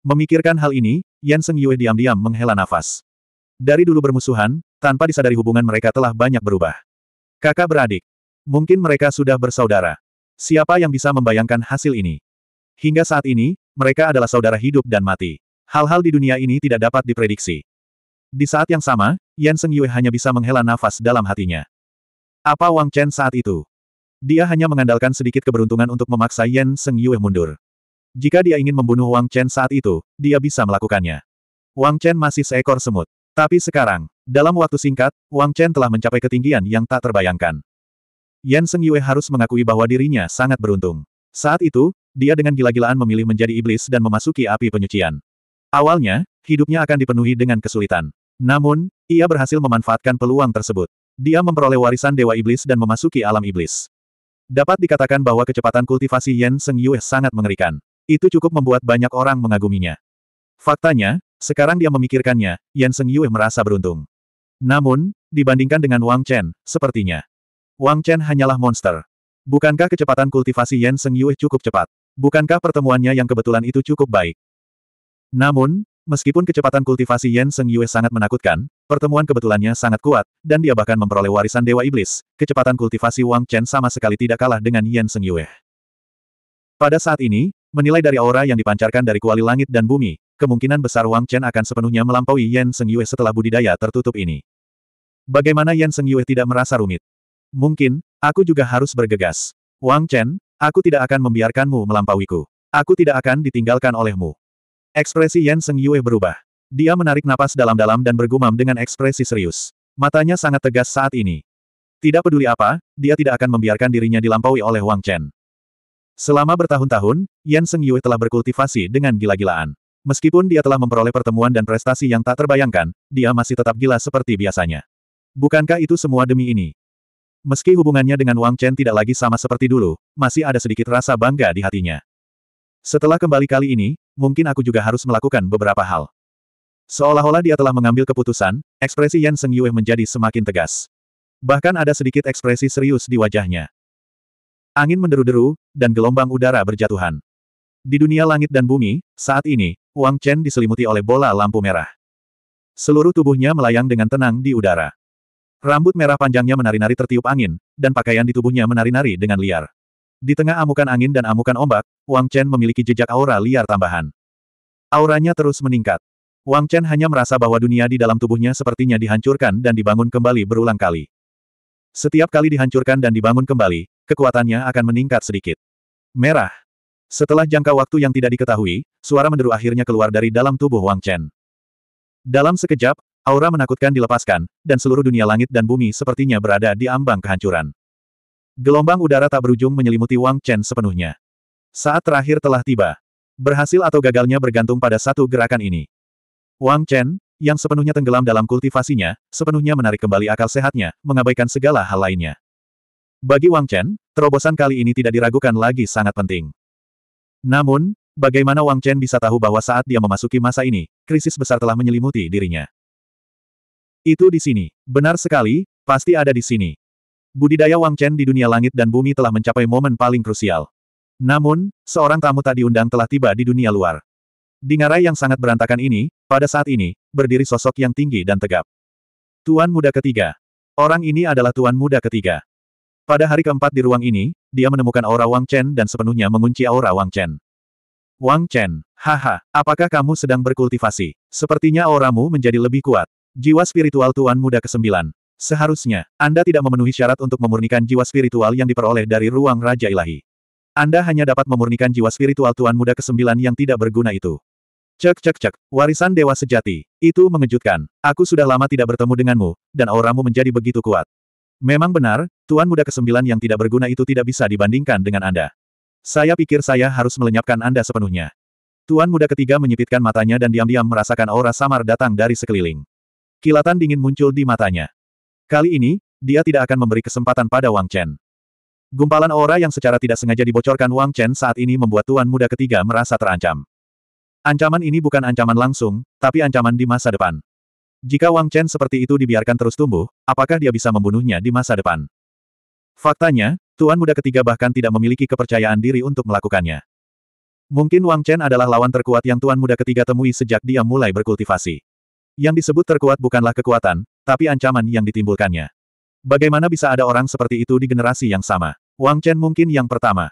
Memikirkan hal ini, Yan Seng Yue diam-diam menghela nafas. Dari dulu bermusuhan, tanpa disadari hubungan mereka telah banyak berubah. Kakak beradik. Mungkin mereka sudah bersaudara. Siapa yang bisa membayangkan hasil ini? Hingga saat ini, mereka adalah saudara hidup dan mati. Hal-hal di dunia ini tidak dapat diprediksi. Di saat yang sama, Yan Seng Yue hanya bisa menghela nafas dalam hatinya. Apa Wang Chen saat itu? Dia hanya mengandalkan sedikit keberuntungan untuk memaksa Yen Seng Yue mundur. Jika dia ingin membunuh Wang Chen saat itu, dia bisa melakukannya. Wang Chen masih seekor semut. Tapi sekarang, dalam waktu singkat, Wang Chen telah mencapai ketinggian yang tak terbayangkan. Yan Seng Yue harus mengakui bahwa dirinya sangat beruntung. Saat itu, dia dengan gila-gilaan memilih menjadi iblis dan memasuki api penyucian. Awalnya, hidupnya akan dipenuhi dengan kesulitan. Namun, ia berhasil memanfaatkan peluang tersebut. Dia memperoleh warisan Dewa Iblis dan memasuki alam iblis. Dapat dikatakan bahwa kecepatan kultivasi Yen Seng Yue sangat mengerikan. Itu cukup membuat banyak orang mengaguminya. Faktanya, sekarang dia memikirkannya, Yan Seng Yue merasa beruntung. Namun, dibandingkan dengan Wang Chen, sepertinya. Wang Chen hanyalah monster. Bukankah kecepatan kultivasi Yan Seng Yue cukup cepat? Bukankah pertemuannya yang kebetulan itu cukup baik? Namun, Meskipun kecepatan kultivasi Yen Seng Yue sangat menakutkan, pertemuan kebetulannya sangat kuat, dan dia bahkan memperoleh warisan Dewa Iblis, kecepatan kultivasi Wang Chen sama sekali tidak kalah dengan Yen Seng Yue. Pada saat ini, menilai dari aura yang dipancarkan dari kuali langit dan bumi, kemungkinan besar Wang Chen akan sepenuhnya melampaui Yen Seng Yue setelah budidaya tertutup ini. Bagaimana Yen Seng Yue tidak merasa rumit? Mungkin, aku juga harus bergegas. Wang Chen, aku tidak akan membiarkanmu melampauiku. Aku tidak akan ditinggalkan olehmu. Ekspresi Yan Seng Yue berubah. Dia menarik napas dalam-dalam dan bergumam dengan ekspresi serius. Matanya sangat tegas saat ini. Tidak peduli apa, dia tidak akan membiarkan dirinya dilampaui oleh Wang Chen. Selama bertahun-tahun, Yan Seng Yue telah berkultivasi dengan gila-gilaan. Meskipun dia telah memperoleh pertemuan dan prestasi yang tak terbayangkan, dia masih tetap gila seperti biasanya. Bukankah itu semua demi ini? Meski hubungannya dengan Wang Chen tidak lagi sama seperti dulu, masih ada sedikit rasa bangga di hatinya. Setelah kembali kali ini, mungkin aku juga harus melakukan beberapa hal. Seolah-olah dia telah mengambil keputusan, ekspresi Yan Seng Yue menjadi semakin tegas. Bahkan ada sedikit ekspresi serius di wajahnya. Angin menderu-deru, dan gelombang udara berjatuhan. Di dunia langit dan bumi, saat ini, Wang Chen diselimuti oleh bola lampu merah. Seluruh tubuhnya melayang dengan tenang di udara. Rambut merah panjangnya menari-nari tertiup angin, dan pakaian di tubuhnya menari-nari dengan liar. Di tengah amukan angin dan amukan ombak, Wang Chen memiliki jejak aura liar tambahan. Auranya terus meningkat. Wang Chen hanya merasa bahwa dunia di dalam tubuhnya sepertinya dihancurkan dan dibangun kembali berulang kali. Setiap kali dihancurkan dan dibangun kembali, kekuatannya akan meningkat sedikit. Merah. Setelah jangka waktu yang tidak diketahui, suara menderu akhirnya keluar dari dalam tubuh Wang Chen. Dalam sekejap, aura menakutkan dilepaskan, dan seluruh dunia langit dan bumi sepertinya berada di ambang kehancuran. Gelombang udara tak berujung menyelimuti Wang Chen sepenuhnya. Saat terakhir telah tiba. Berhasil atau gagalnya bergantung pada satu gerakan ini. Wang Chen, yang sepenuhnya tenggelam dalam kultivasinya, sepenuhnya menarik kembali akal sehatnya, mengabaikan segala hal lainnya. Bagi Wang Chen, terobosan kali ini tidak diragukan lagi sangat penting. Namun, bagaimana Wang Chen bisa tahu bahwa saat dia memasuki masa ini, krisis besar telah menyelimuti dirinya? Itu di sini. Benar sekali, pasti ada di sini. Budidaya Wang Chen di dunia langit dan bumi telah mencapai momen paling krusial. Namun, seorang tamu tak diundang telah tiba di dunia luar. Di ngarai yang sangat berantakan ini, pada saat ini, berdiri sosok yang tinggi dan tegap. Tuan muda ketiga. Orang ini adalah tuan muda ketiga. Pada hari keempat di ruang ini, dia menemukan aura Wang Chen dan sepenuhnya mengunci aura Wang Chen. Wang Chen, haha, apakah kamu sedang berkultivasi? Sepertinya auramu menjadi lebih kuat. Jiwa spiritual tuan muda kesembilan. Seharusnya, Anda tidak memenuhi syarat untuk memurnikan jiwa spiritual yang diperoleh dari ruang Raja Ilahi. Anda hanya dapat memurnikan jiwa spiritual Tuan Muda kesembilan yang tidak berguna itu. Cek cek cek, warisan dewa sejati. Itu mengejutkan. Aku sudah lama tidak bertemu denganmu, dan auramu menjadi begitu kuat. Memang benar, Tuan Muda kesembilan yang tidak berguna itu tidak bisa dibandingkan dengan Anda. Saya pikir saya harus melenyapkan Anda sepenuhnya. Tuan Muda ketiga menyipitkan matanya dan diam-diam merasakan aura samar datang dari sekeliling. Kilatan dingin muncul di matanya. Kali ini, dia tidak akan memberi kesempatan pada Wang Chen. Gumpalan aura yang secara tidak sengaja dibocorkan Wang Chen saat ini membuat tuan muda ketiga merasa terancam. Ancaman ini bukan ancaman langsung, tapi ancaman di masa depan. Jika Wang Chen seperti itu dibiarkan terus tumbuh, apakah dia bisa membunuhnya di masa depan? Faktanya, tuan muda ketiga bahkan tidak memiliki kepercayaan diri untuk melakukannya. Mungkin Wang Chen adalah lawan terkuat yang tuan muda ketiga temui sejak dia mulai berkultivasi. Yang disebut terkuat bukanlah kekuatan, tapi ancaman yang ditimbulkannya. Bagaimana bisa ada orang seperti itu di generasi yang sama? Wang Chen mungkin yang pertama.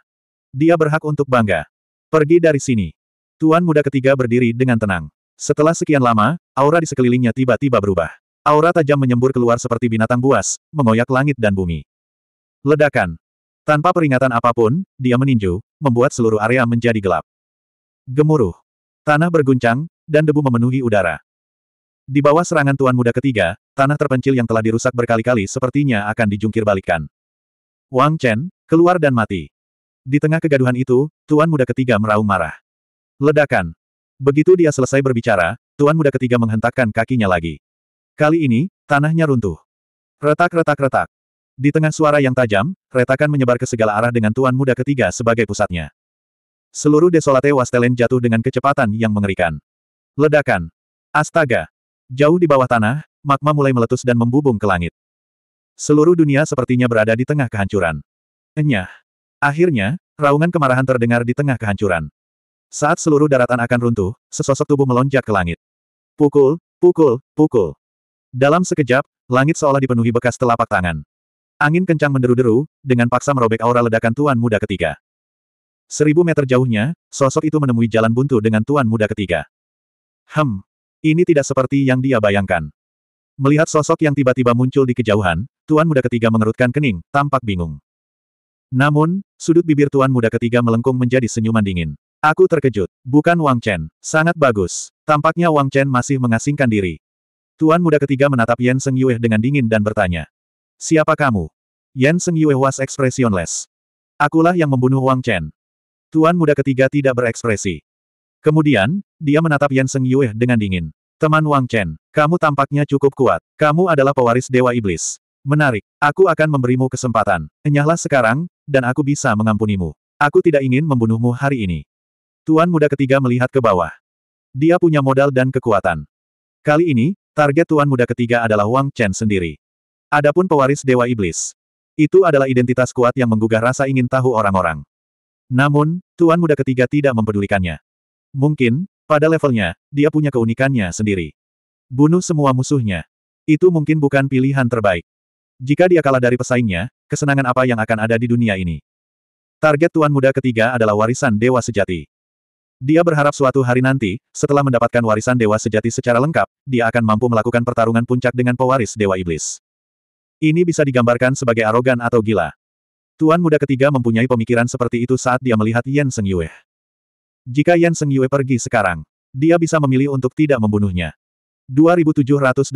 Dia berhak untuk bangga. Pergi dari sini. Tuan muda ketiga berdiri dengan tenang. Setelah sekian lama, aura di sekelilingnya tiba-tiba berubah. Aura tajam menyembur keluar seperti binatang buas, mengoyak langit dan bumi. Ledakan. Tanpa peringatan apapun, dia meninju, membuat seluruh area menjadi gelap. Gemuruh. Tanah berguncang, dan debu memenuhi udara. Di bawah serangan tuan muda ketiga, tanah terpencil yang telah dirusak berkali-kali sepertinya akan dijungkir balikan. Wang Chen, keluar dan mati. Di tengah kegaduhan itu, tuan muda ketiga meraung marah. Ledakan. Begitu dia selesai berbicara, tuan muda ketiga menghentakkan kakinya lagi. Kali ini, tanahnya runtuh. Retak-retak-retak. Di tengah suara yang tajam, retakan menyebar ke segala arah dengan tuan muda ketiga sebagai pusatnya. Seluruh desolate Wastelen jatuh dengan kecepatan yang mengerikan. Ledakan. Astaga. Jauh di bawah tanah, magma mulai meletus dan membubung ke langit. Seluruh dunia sepertinya berada di tengah kehancuran. Enyah. Akhirnya, raungan kemarahan terdengar di tengah kehancuran. Saat seluruh daratan akan runtuh, sesosok tubuh melonjak ke langit. Pukul, pukul, pukul. Dalam sekejap, langit seolah dipenuhi bekas telapak tangan. Angin kencang menderu-deru, dengan paksa merobek aura ledakan Tuan Muda ketiga. Seribu meter jauhnya, sosok itu menemui jalan buntu dengan Tuan Muda ketiga. Hem, ini tidak seperti yang dia bayangkan. Melihat sosok yang tiba-tiba muncul di kejauhan, Tuan muda ketiga mengerutkan kening, tampak bingung. Namun, sudut bibir tuan muda ketiga melengkung menjadi senyuman dingin. Aku terkejut. Bukan Wang Chen. Sangat bagus. Tampaknya Wang Chen masih mengasingkan diri. Tuan muda ketiga menatap Yan Seng Yue dengan dingin dan bertanya. Siapa kamu? Yan Seng Yue was expressionless. Akulah yang membunuh Wang Chen. Tuan muda ketiga tidak berekspresi. Kemudian, dia menatap Yan Seng Yue dengan dingin. Teman Wang Chen, kamu tampaknya cukup kuat. Kamu adalah pewaris Dewa Iblis. Menarik. Aku akan memberimu kesempatan. Enyahlah sekarang, dan aku bisa mengampunimu. Aku tidak ingin membunuhmu hari ini. Tuan muda ketiga melihat ke bawah. Dia punya modal dan kekuatan. Kali ini, target tuan muda ketiga adalah Wang Chen sendiri. Adapun pewaris Dewa Iblis. Itu adalah identitas kuat yang menggugah rasa ingin tahu orang-orang. Namun, tuan muda ketiga tidak mempedulikannya. Mungkin, pada levelnya, dia punya keunikannya sendiri. Bunuh semua musuhnya. Itu mungkin bukan pilihan terbaik. Jika dia kalah dari pesaingnya, kesenangan apa yang akan ada di dunia ini? Target tuan muda ketiga adalah warisan dewa sejati. Dia berharap suatu hari nanti, setelah mendapatkan warisan dewa sejati secara lengkap, dia akan mampu melakukan pertarungan puncak dengan pewaris dewa iblis. Ini bisa digambarkan sebagai arogan atau gila. Tuan muda ketiga mempunyai pemikiran seperti itu saat dia melihat Yan Seng Yue. Jika Yan Seng Yue pergi sekarang, dia bisa memilih untuk tidak membunuhnya. 2787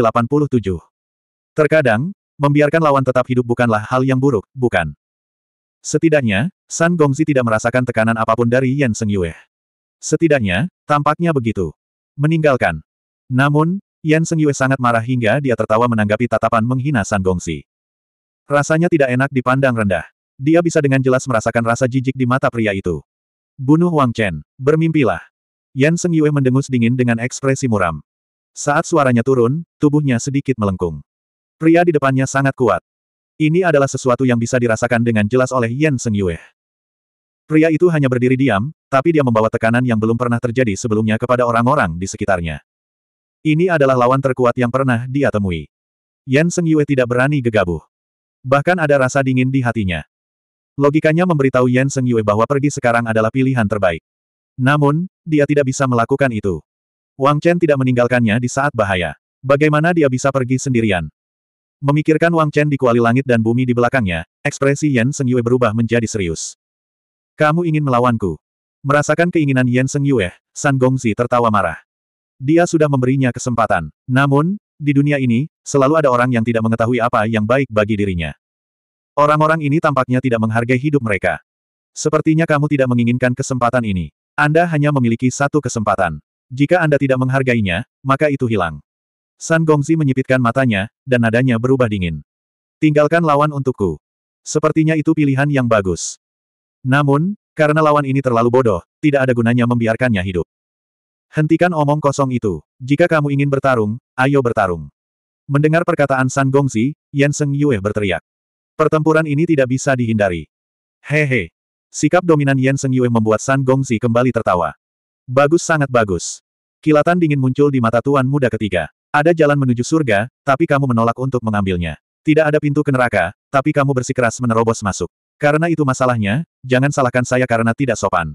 Terkadang, Membiarkan lawan tetap hidup bukanlah hal yang buruk, bukan? Setidaknya, San Gongzi tidak merasakan tekanan apapun dari Yan Seng Yue. Setidaknya, tampaknya begitu. Meninggalkan. Namun, Yan Seng Yue sangat marah hingga dia tertawa menanggapi tatapan menghina San Gongzi. Rasanya tidak enak dipandang rendah. Dia bisa dengan jelas merasakan rasa jijik di mata pria itu. Bunuh Wang Chen, bermimpilah. Yan Seng Yue mendengus dingin dengan ekspresi muram. Saat suaranya turun, tubuhnya sedikit melengkung. Pria di depannya sangat kuat. Ini adalah sesuatu yang bisa dirasakan dengan jelas oleh Yan Seng Yue. Pria itu hanya berdiri diam, tapi dia membawa tekanan yang belum pernah terjadi sebelumnya kepada orang-orang di sekitarnya. Ini adalah lawan terkuat yang pernah dia temui. Yan Seng Yue tidak berani gegabah. Bahkan ada rasa dingin di hatinya. Logikanya memberitahu Yan Seng Yue bahwa pergi sekarang adalah pilihan terbaik. Namun, dia tidak bisa melakukan itu. Wang Chen tidak meninggalkannya di saat bahaya. Bagaimana dia bisa pergi sendirian? Memikirkan Wang Chen di kuali langit dan bumi di belakangnya, ekspresi Yan Seng Yue berubah menjadi serius. Kamu ingin melawanku. Merasakan keinginan Yan Seng Yue, San Gongzi tertawa marah. Dia sudah memberinya kesempatan. Namun, di dunia ini, selalu ada orang yang tidak mengetahui apa yang baik bagi dirinya. Orang-orang ini tampaknya tidak menghargai hidup mereka. Sepertinya kamu tidak menginginkan kesempatan ini. Anda hanya memiliki satu kesempatan. Jika Anda tidak menghargainya, maka itu hilang. San Gongzi menyipitkan matanya, dan nadanya berubah dingin. Tinggalkan lawan untukku. Sepertinya itu pilihan yang bagus. Namun, karena lawan ini terlalu bodoh, tidak ada gunanya membiarkannya hidup. Hentikan omong kosong itu. Jika kamu ingin bertarung, ayo bertarung. Mendengar perkataan San Gongzi, Yan Seng Yue berteriak. Pertempuran ini tidak bisa dihindari. Hehe. Sikap dominan Yan Seng Yue membuat San Gongzi kembali tertawa. Bagus sangat bagus. Kilatan dingin muncul di mata tuan muda ketiga. Ada jalan menuju surga, tapi kamu menolak untuk mengambilnya. Tidak ada pintu ke neraka, tapi kamu bersikeras menerobos masuk. Karena itu masalahnya, jangan salahkan saya karena tidak sopan.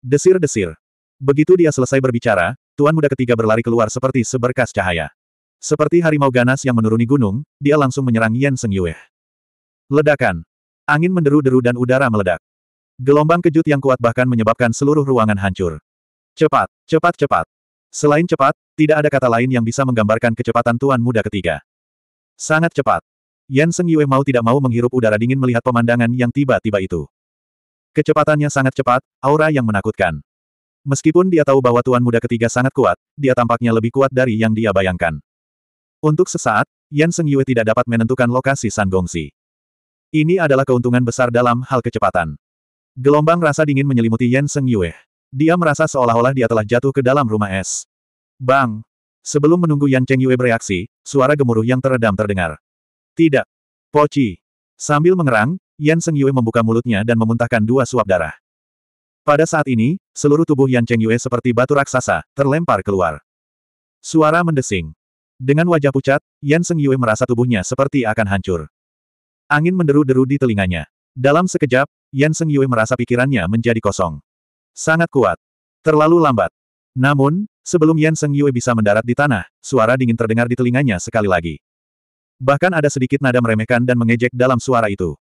Desir-desir. Begitu dia selesai berbicara, Tuan Muda ketiga berlari keluar seperti seberkas cahaya. Seperti harimau ganas yang menuruni gunung, dia langsung menyerang Yan Seng Yue. Ledakan. Angin menderu-deru dan udara meledak. Gelombang kejut yang kuat bahkan menyebabkan seluruh ruangan hancur. Cepat, cepat, cepat. Selain cepat, tidak ada kata lain yang bisa menggambarkan kecepatan tuan muda ketiga. Sangat cepat. Yan Seng Yue mau tidak mau menghirup udara dingin melihat pemandangan yang tiba-tiba itu. Kecepatannya sangat cepat, aura yang menakutkan. Meskipun dia tahu bahwa tuan muda ketiga sangat kuat, dia tampaknya lebih kuat dari yang dia bayangkan. Untuk sesaat, Yan Seng Yue tidak dapat menentukan lokasi San Gongsi. Ini adalah keuntungan besar dalam hal kecepatan. Gelombang rasa dingin menyelimuti Yan Seng Yue. Dia merasa seolah-olah dia telah jatuh ke dalam rumah es. Bang! Sebelum menunggu Yan Cheng Yue bereaksi, suara gemuruh yang teredam terdengar. Tidak! Poci! Sambil mengerang, Yan Seng Yue membuka mulutnya dan memuntahkan dua suap darah. Pada saat ini, seluruh tubuh Yan Cheng Yue seperti batu raksasa, terlempar keluar. Suara mendesing. Dengan wajah pucat, Yan Seng Yue merasa tubuhnya seperti akan hancur. Angin menderu-deru di telinganya. Dalam sekejap, Yan Seng Yue merasa pikirannya menjadi kosong. Sangat kuat. Terlalu lambat. Namun, sebelum Yan Seng Yue bisa mendarat di tanah, suara dingin terdengar di telinganya sekali lagi. Bahkan ada sedikit nada meremehkan dan mengejek dalam suara itu.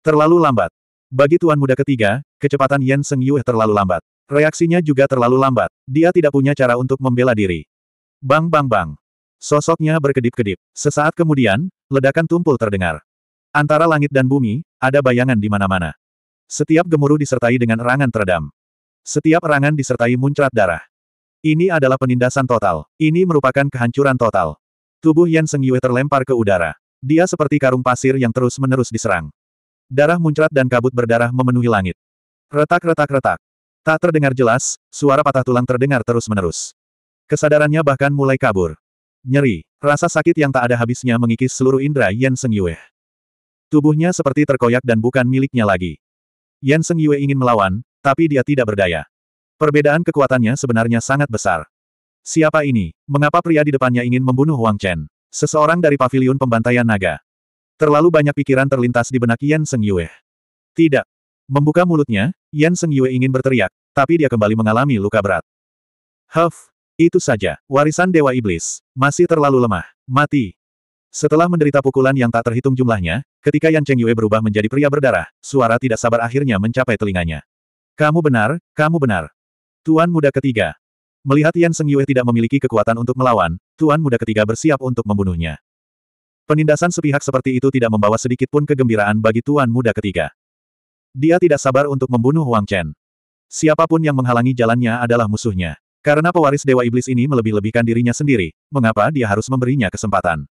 Terlalu lambat. Bagi Tuan Muda ketiga, kecepatan Yan Seng Yue terlalu lambat. Reaksinya juga terlalu lambat. Dia tidak punya cara untuk membela diri. Bang bang bang. Sosoknya berkedip-kedip. Sesaat kemudian, ledakan tumpul terdengar. Antara langit dan bumi, ada bayangan di mana-mana. Setiap gemuruh disertai dengan erangan teredam. Setiap erangan disertai muncrat darah. Ini adalah penindasan total. Ini merupakan kehancuran total. Tubuh Yan Seng Yue terlempar ke udara. Dia seperti karung pasir yang terus-menerus diserang. Darah muncrat dan kabut berdarah memenuhi langit. Retak-retak-retak. Tak terdengar jelas, suara patah tulang terdengar terus-menerus. Kesadarannya bahkan mulai kabur. Nyeri, rasa sakit yang tak ada habisnya mengikis seluruh indera Yan Seng Yue. Tubuhnya seperti terkoyak dan bukan miliknya lagi. Yan Seng Yue ingin melawan, tapi dia tidak berdaya. Perbedaan kekuatannya sebenarnya sangat besar. Siapa ini? Mengapa pria di depannya ingin membunuh Wang Chen? Seseorang dari pavilion pembantaian naga. Terlalu banyak pikiran terlintas di benak Yan Seng Yue. Tidak. Membuka mulutnya, Yan Seng Yue ingin berteriak, tapi dia kembali mengalami luka berat. Huff, itu saja, warisan Dewa Iblis. Masih terlalu lemah. Mati. Setelah menderita pukulan yang tak terhitung jumlahnya, ketika Yan Cheng Yue berubah menjadi pria berdarah, suara tidak sabar akhirnya mencapai telinganya. Kamu benar, kamu benar. Tuan muda ketiga. Melihat Yan Seng Yue tidak memiliki kekuatan untuk melawan, Tuan muda ketiga bersiap untuk membunuhnya. Penindasan sepihak seperti itu tidak membawa sedikit pun kegembiraan bagi Tuan muda ketiga. Dia tidak sabar untuk membunuh Wang Chen. Siapapun yang menghalangi jalannya adalah musuhnya. Karena pewaris Dewa Iblis ini melebih-lebihkan dirinya sendiri, mengapa dia harus memberinya kesempatan?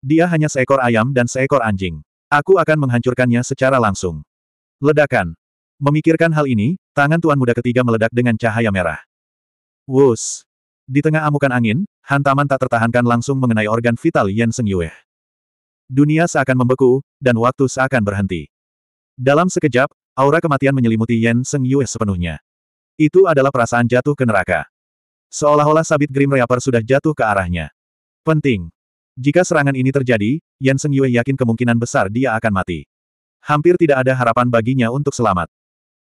Dia hanya seekor ayam dan seekor anjing. Aku akan menghancurkannya secara langsung. Ledakan. Memikirkan hal ini, tangan tuan muda ketiga meledak dengan cahaya merah. Wus! Di tengah amukan angin, hantaman tak tertahankan langsung mengenai organ vital Yen Seng Yue. Dunia seakan membeku, dan waktu seakan berhenti. Dalam sekejap, aura kematian menyelimuti Yen Seng Yue sepenuhnya. Itu adalah perasaan jatuh ke neraka. Seolah-olah sabit Grim Reaper sudah jatuh ke arahnya. Penting. Jika serangan ini terjadi, Yan Seng Yue yakin kemungkinan besar dia akan mati. Hampir tidak ada harapan baginya untuk selamat.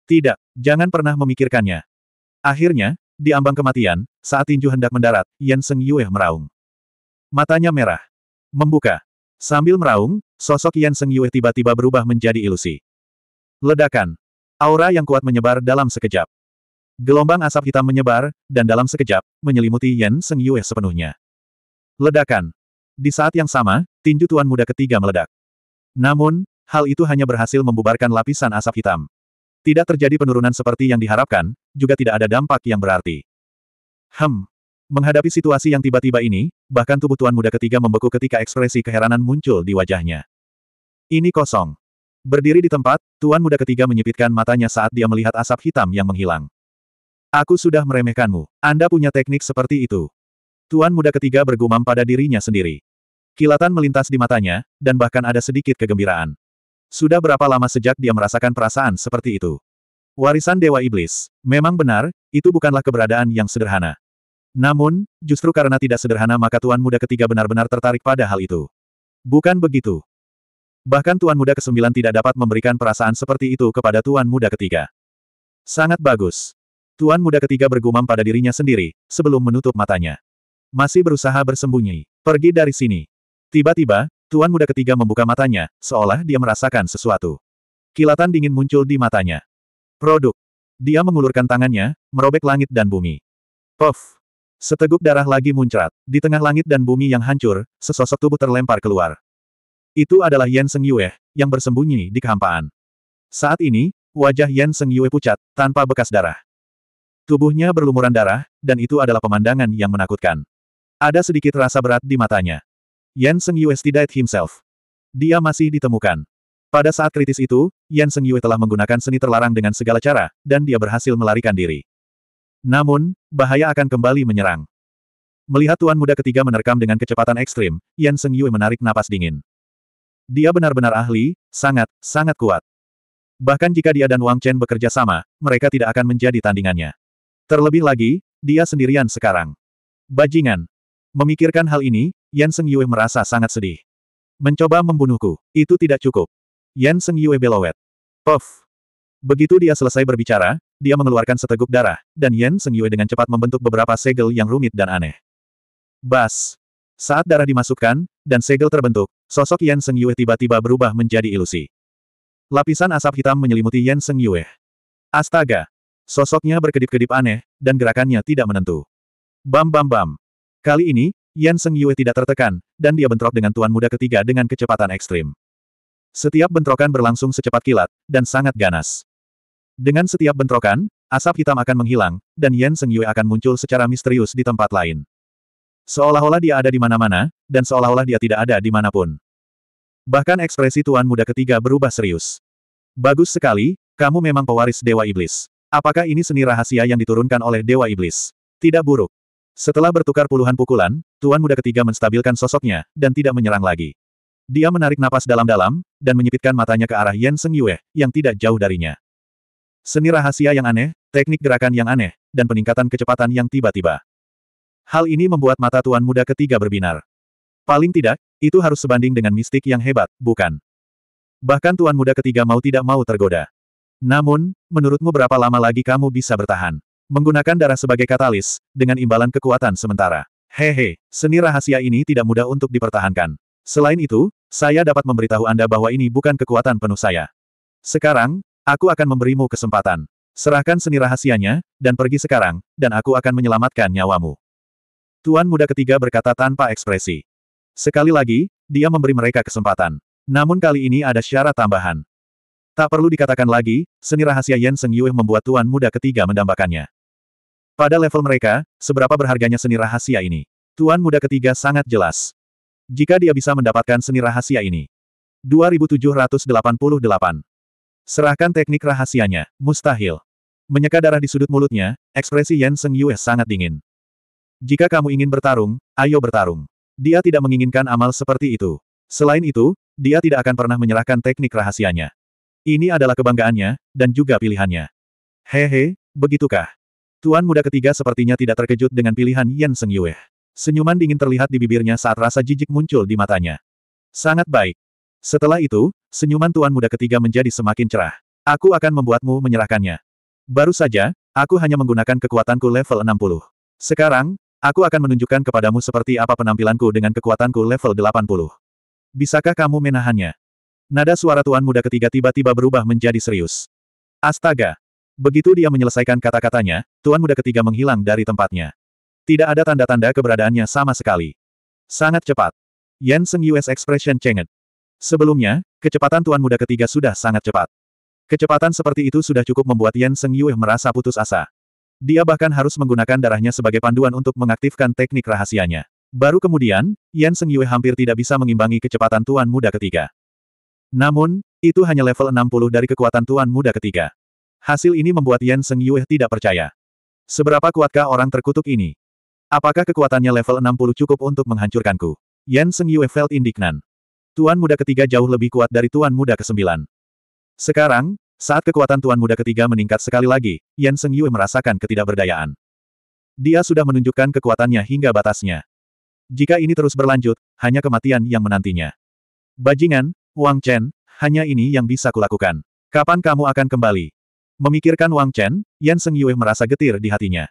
Tidak, jangan pernah memikirkannya. Akhirnya, di ambang kematian, saat tinju hendak mendarat, Yan Seng Yue meraung. Matanya merah. Membuka. Sambil meraung, sosok Yan Seng Yue tiba-tiba berubah menjadi ilusi. Ledakan. Aura yang kuat menyebar dalam sekejap. Gelombang asap hitam menyebar, dan dalam sekejap, menyelimuti Yan Seng Yue sepenuhnya. Ledakan. Di saat yang sama, tinju Tuan Muda ketiga meledak. Namun, hal itu hanya berhasil membubarkan lapisan asap hitam. Tidak terjadi penurunan seperti yang diharapkan, juga tidak ada dampak yang berarti. Hem. Menghadapi situasi yang tiba-tiba ini, bahkan tubuh Tuan Muda ketiga membeku ketika ekspresi keheranan muncul di wajahnya. Ini kosong. Berdiri di tempat, Tuan Muda ketiga menyipitkan matanya saat dia melihat asap hitam yang menghilang. Aku sudah meremehkanmu. Anda punya teknik seperti itu. Tuan Muda ketiga bergumam pada dirinya sendiri. Kilatan melintas di matanya, dan bahkan ada sedikit kegembiraan. Sudah berapa lama sejak dia merasakan perasaan seperti itu? Warisan Dewa Iblis. Memang benar, itu bukanlah keberadaan yang sederhana. Namun, justru karena tidak sederhana maka Tuan Muda ketiga benar-benar tertarik pada hal itu. Bukan begitu. Bahkan Tuan Muda kesembilan tidak dapat memberikan perasaan seperti itu kepada Tuan Muda ketiga. Sangat bagus. Tuan Muda ketiga bergumam pada dirinya sendiri, sebelum menutup matanya. Masih berusaha bersembunyi. Pergi dari sini. Tiba-tiba, Tuan muda ketiga membuka matanya, seolah dia merasakan sesuatu. Kilatan dingin muncul di matanya. Produk. Dia mengulurkan tangannya, merobek langit dan bumi. Puff. Seteguk darah lagi muncrat. Di tengah langit dan bumi yang hancur, sesosok tubuh terlempar keluar. Itu adalah Yan Seng Yue, yang bersembunyi di kehampaan. Saat ini, wajah Yan Seng Yue pucat, tanpa bekas darah. Tubuhnya berlumuran darah, dan itu adalah pemandangan yang menakutkan. Ada sedikit rasa berat di matanya. Yan Seng Yue died himself. Dia masih ditemukan. Pada saat kritis itu, Yan Seng Yue telah menggunakan seni terlarang dengan segala cara, dan dia berhasil melarikan diri. Namun, bahaya akan kembali menyerang. Melihat tuan muda ketiga menerkam dengan kecepatan ekstrim, Yan Seng Yue menarik napas dingin. Dia benar-benar ahli, sangat, sangat kuat. Bahkan jika dia dan Wang Chen bekerja sama, mereka tidak akan menjadi tandingannya. Terlebih lagi, dia sendirian sekarang. Bajingan, Memikirkan hal ini, Yan Seng Yue merasa sangat sedih. Mencoba membunuhku, itu tidak cukup. Yan Seng Yue belowet. Puff. Begitu dia selesai berbicara, dia mengeluarkan seteguk darah, dan Yan Seng Yue dengan cepat membentuk beberapa segel yang rumit dan aneh. Bas. Saat darah dimasukkan, dan segel terbentuk, sosok Yan Seng Yue tiba-tiba berubah menjadi ilusi. Lapisan asap hitam menyelimuti Yan Seng Yue. Astaga! Sosoknya berkedip-kedip aneh, dan gerakannya tidak menentu. Bam bam bam. Kali ini, Yan Seng Yue tidak tertekan, dan dia bentrok dengan tuan muda ketiga dengan kecepatan ekstrim. Setiap bentrokan berlangsung secepat kilat, dan sangat ganas. Dengan setiap bentrokan, asap hitam akan menghilang, dan Yan Seng Yue akan muncul secara misterius di tempat lain. Seolah-olah dia ada di mana-mana, dan seolah-olah dia tidak ada di manapun. Bahkan ekspresi tuan muda ketiga berubah serius. Bagus sekali, kamu memang pewaris Dewa Iblis. Apakah ini seni rahasia yang diturunkan oleh Dewa Iblis? Tidak buruk. Setelah bertukar puluhan pukulan, tuan muda ketiga menstabilkan sosoknya, dan tidak menyerang lagi. Dia menarik napas dalam-dalam, dan menyipitkan matanya ke arah Yen Seng Yue, yang tidak jauh darinya. Seni rahasia yang aneh, teknik gerakan yang aneh, dan peningkatan kecepatan yang tiba-tiba. Hal ini membuat mata tuan muda ketiga berbinar. Paling tidak, itu harus sebanding dengan mistik yang hebat, bukan? Bahkan tuan muda ketiga mau tidak mau tergoda. Namun, menurutmu berapa lama lagi kamu bisa bertahan? Menggunakan darah sebagai katalis, dengan imbalan kekuatan sementara. Hehe, seni rahasia ini tidak mudah untuk dipertahankan. Selain itu, saya dapat memberitahu Anda bahwa ini bukan kekuatan penuh saya. Sekarang, aku akan memberimu kesempatan. Serahkan seni rahasianya, dan pergi sekarang, dan aku akan menyelamatkan nyawamu. Tuan muda ketiga berkata tanpa ekspresi. Sekali lagi, dia memberi mereka kesempatan. Namun kali ini ada syarat tambahan. Tak perlu dikatakan lagi, seni rahasia Yen Seng Yue membuat tuan muda ketiga mendambakannya. Pada level mereka, seberapa berharganya seni rahasia ini? Tuan muda ketiga sangat jelas. Jika dia bisa mendapatkan seni rahasia ini. 2788. Serahkan teknik rahasianya, mustahil. Menyeka darah di sudut mulutnya, ekspresi Yen Seng Yue sangat dingin. Jika kamu ingin bertarung, ayo bertarung. Dia tidak menginginkan amal seperti itu. Selain itu, dia tidak akan pernah menyerahkan teknik rahasianya. Ini adalah kebanggaannya, dan juga pilihannya. Hehe, begitukah? Tuan muda ketiga sepertinya tidak terkejut dengan pilihan Yan Seng Yue. Senyuman dingin terlihat di bibirnya saat rasa jijik muncul di matanya. Sangat baik. Setelah itu, senyuman tuan muda ketiga menjadi semakin cerah. Aku akan membuatmu menyerahkannya. Baru saja, aku hanya menggunakan kekuatanku level 60. Sekarang, aku akan menunjukkan kepadamu seperti apa penampilanku dengan kekuatanku level 80. Bisakah kamu menahannya? Nada suara tuan muda ketiga tiba-tiba berubah menjadi serius. Astaga, Begitu dia menyelesaikan kata-katanya, Tuan Muda ketiga menghilang dari tempatnya. Tidak ada tanda-tanda keberadaannya sama sekali. Sangat cepat. yen Seng Yue's expression cenget. Sebelumnya, kecepatan Tuan Muda ketiga sudah sangat cepat. Kecepatan seperti itu sudah cukup membuat yen Seng Yue merasa putus asa. Dia bahkan harus menggunakan darahnya sebagai panduan untuk mengaktifkan teknik rahasianya. Baru kemudian, Yan Seng Yue hampir tidak bisa mengimbangi kecepatan Tuan Muda ketiga. Namun, itu hanya level 60 dari kekuatan Tuan Muda ketiga. Hasil ini membuat Yan Seng Yue tidak percaya. Seberapa kuatkah orang terkutuk ini? Apakah kekuatannya level 60 cukup untuk menghancurkanku? Yan Seng Yue felt indignan. Tuan muda ketiga jauh lebih kuat dari tuan muda kesembilan. Sekarang, saat kekuatan tuan muda ketiga meningkat sekali lagi, Yan Seng Yue merasakan ketidakberdayaan. Dia sudah menunjukkan kekuatannya hingga batasnya. Jika ini terus berlanjut, hanya kematian yang menantinya. Bajingan, Wang Chen, hanya ini yang bisa kulakukan. Kapan kamu akan kembali? Memikirkan Wang Chen, Yan Seng Yue merasa getir di hatinya.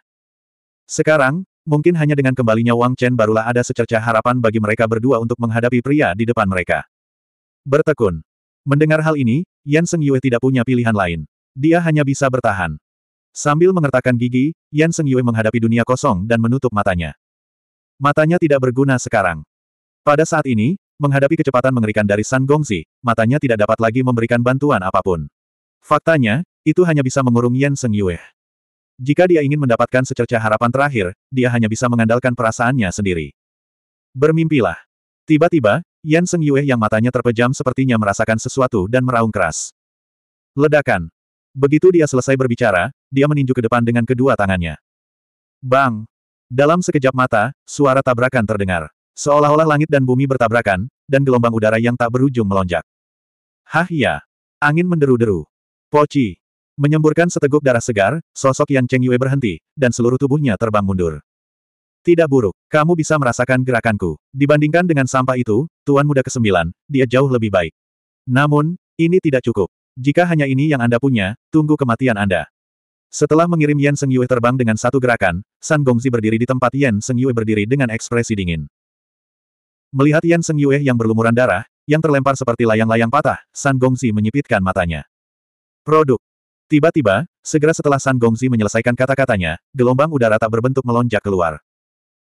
Sekarang, mungkin hanya dengan kembalinya Wang Chen barulah ada secerca harapan bagi mereka berdua untuk menghadapi pria di depan mereka. Bertekun. Mendengar hal ini, Yan Seng Yue tidak punya pilihan lain. Dia hanya bisa bertahan. Sambil mengertakkan gigi, Yan Seng Yue menghadapi dunia kosong dan menutup matanya. Matanya tidak berguna sekarang. Pada saat ini, menghadapi kecepatan mengerikan dari San Gongzi, matanya tidak dapat lagi memberikan bantuan apapun. Faktanya, itu hanya bisa mengurung Yan Seng Yue. Jika dia ingin mendapatkan secerca harapan terakhir, dia hanya bisa mengandalkan perasaannya sendiri. Bermimpilah. Tiba-tiba, Yan Seng Yue yang matanya terpejam sepertinya merasakan sesuatu dan meraung keras. Ledakan. Begitu dia selesai berbicara, dia meninju ke depan dengan kedua tangannya. Bang! Dalam sekejap mata, suara tabrakan terdengar. Seolah-olah langit dan bumi bertabrakan, dan gelombang udara yang tak berujung melonjak. Hah ya! Angin menderu-deru. Poci! Menyemburkan seteguk darah segar, sosok Yan Cheng Yue berhenti, dan seluruh tubuhnya terbang mundur. Tidak buruk, kamu bisa merasakan gerakanku. Dibandingkan dengan sampah itu, Tuan Muda ke-9, dia jauh lebih baik. Namun, ini tidak cukup. Jika hanya ini yang Anda punya, tunggu kematian Anda. Setelah mengirim Yan Seng Yue terbang dengan satu gerakan, San Gongzi berdiri di tempat Yan Seng Yue berdiri dengan ekspresi dingin. Melihat Yan Seng Yue yang berlumuran darah, yang terlempar seperti layang-layang patah, San Gongzi menyipitkan matanya. Produk, Tiba-tiba, segera setelah San Gongzi menyelesaikan kata-katanya, gelombang udara tak berbentuk melonjak keluar.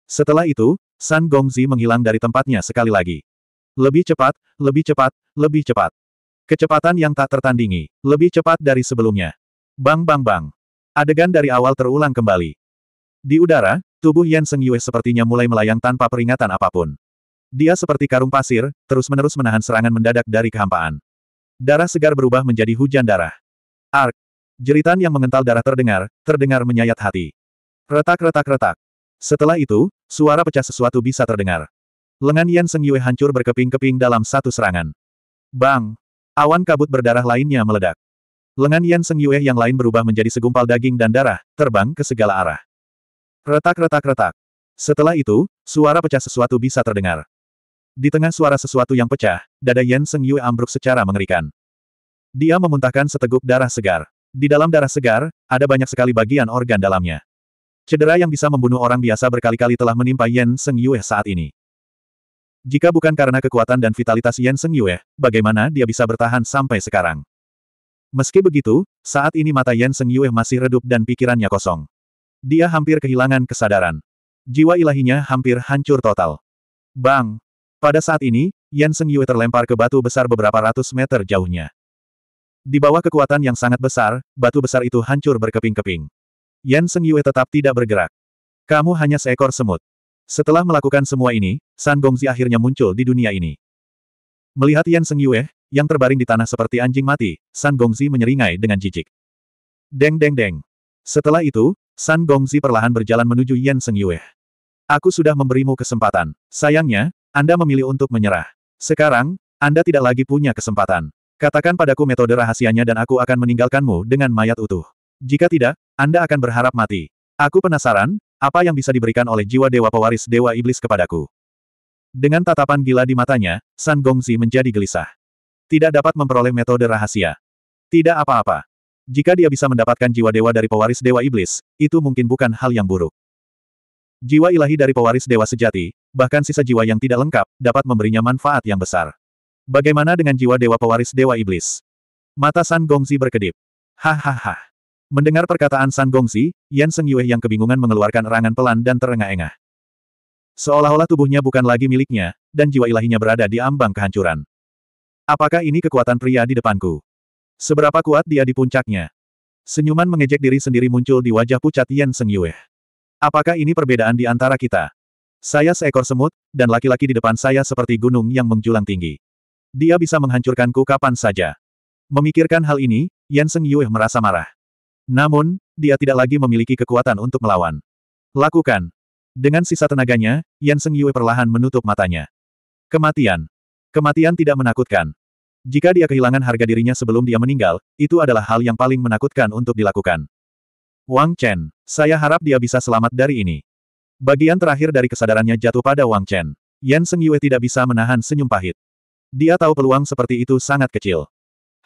Setelah itu, San Gongzi menghilang dari tempatnya sekali lagi. Lebih cepat, lebih cepat, lebih cepat. Kecepatan yang tak tertandingi, lebih cepat dari sebelumnya. Bang bang bang. Adegan dari awal terulang kembali. Di udara, tubuh Yan Seng Yue sepertinya mulai melayang tanpa peringatan apapun. Dia seperti karung pasir, terus-menerus menahan serangan mendadak dari kehampaan. Darah segar berubah menjadi hujan darah. Ark, Jeritan yang mengental darah terdengar, terdengar menyayat hati. Retak-retak-retak. Setelah itu, suara pecah sesuatu bisa terdengar. Lengan Yan Seng Yue hancur berkeping-keping dalam satu serangan. Bang! Awan kabut berdarah lainnya meledak. Lengan Yan Seng Yue yang lain berubah menjadi segumpal daging dan darah, terbang ke segala arah. Retak-retak-retak. Setelah itu, suara pecah sesuatu bisa terdengar. Di tengah suara sesuatu yang pecah, dada Yan Seng Yue ambruk secara mengerikan. Dia memuntahkan seteguk darah segar. Di dalam darah segar, ada banyak sekali bagian organ dalamnya. Cedera yang bisa membunuh orang biasa berkali-kali telah menimpa Yen Seng Yue saat ini. Jika bukan karena kekuatan dan vitalitas Yen Seng Yue, bagaimana dia bisa bertahan sampai sekarang? Meski begitu, saat ini mata Yen Seng Yue masih redup dan pikirannya kosong. Dia hampir kehilangan kesadaran. Jiwa ilahinya hampir hancur total. Bang! Pada saat ini, Yan Seng Yue terlempar ke batu besar beberapa ratus meter jauhnya. Di bawah kekuatan yang sangat besar, batu besar itu hancur berkeping-keping. Yan Seng Yue tetap tidak bergerak. Kamu hanya seekor semut. Setelah melakukan semua ini, San Gongzi akhirnya muncul di dunia ini. Melihat Yan Seng Yue, yang terbaring di tanah seperti anjing mati, San Gongzi menyeringai dengan jijik. Deng deng deng. Setelah itu, San Gongzi perlahan berjalan menuju Yan Seng Yue. Aku sudah memberimu kesempatan. Sayangnya, Anda memilih untuk menyerah. Sekarang, Anda tidak lagi punya kesempatan. Katakan padaku metode rahasianya dan aku akan meninggalkanmu dengan mayat utuh. Jika tidak, Anda akan berharap mati. Aku penasaran, apa yang bisa diberikan oleh jiwa dewa pewaris dewa iblis kepadaku. Dengan tatapan gila di matanya, San Gongzi menjadi gelisah. Tidak dapat memperoleh metode rahasia. Tidak apa-apa. Jika dia bisa mendapatkan jiwa dewa dari pewaris dewa iblis, itu mungkin bukan hal yang buruk. Jiwa ilahi dari pewaris dewa sejati, bahkan sisa jiwa yang tidak lengkap, dapat memberinya manfaat yang besar. Bagaimana dengan jiwa dewa pewaris dewa iblis? Mata San Gongzi berkedip. Hahaha. Mendengar perkataan San Gongzi, Yan Seng Yue yang kebingungan mengeluarkan erangan pelan dan terengah-engah. Seolah-olah tubuhnya bukan lagi miliknya, dan jiwa ilahinya berada di ambang kehancuran. Apakah ini kekuatan pria di depanku? Seberapa kuat dia di puncaknya? Senyuman mengejek diri sendiri muncul di wajah pucat Yan Seng Yue. Apakah ini perbedaan di antara kita? Saya seekor semut, dan laki-laki di depan saya seperti gunung yang menjulang tinggi. Dia bisa menghancurkanku kapan saja. Memikirkan hal ini, Yan Seng Yue merasa marah. Namun, dia tidak lagi memiliki kekuatan untuk melawan. Lakukan. Dengan sisa tenaganya, Yan Seng Yue perlahan menutup matanya. Kematian. Kematian tidak menakutkan. Jika dia kehilangan harga dirinya sebelum dia meninggal, itu adalah hal yang paling menakutkan untuk dilakukan. Wang Chen, saya harap dia bisa selamat dari ini. Bagian terakhir dari kesadarannya jatuh pada Wang Chen. Yan Seng Yue tidak bisa menahan senyum pahit. Dia tahu peluang seperti itu sangat kecil.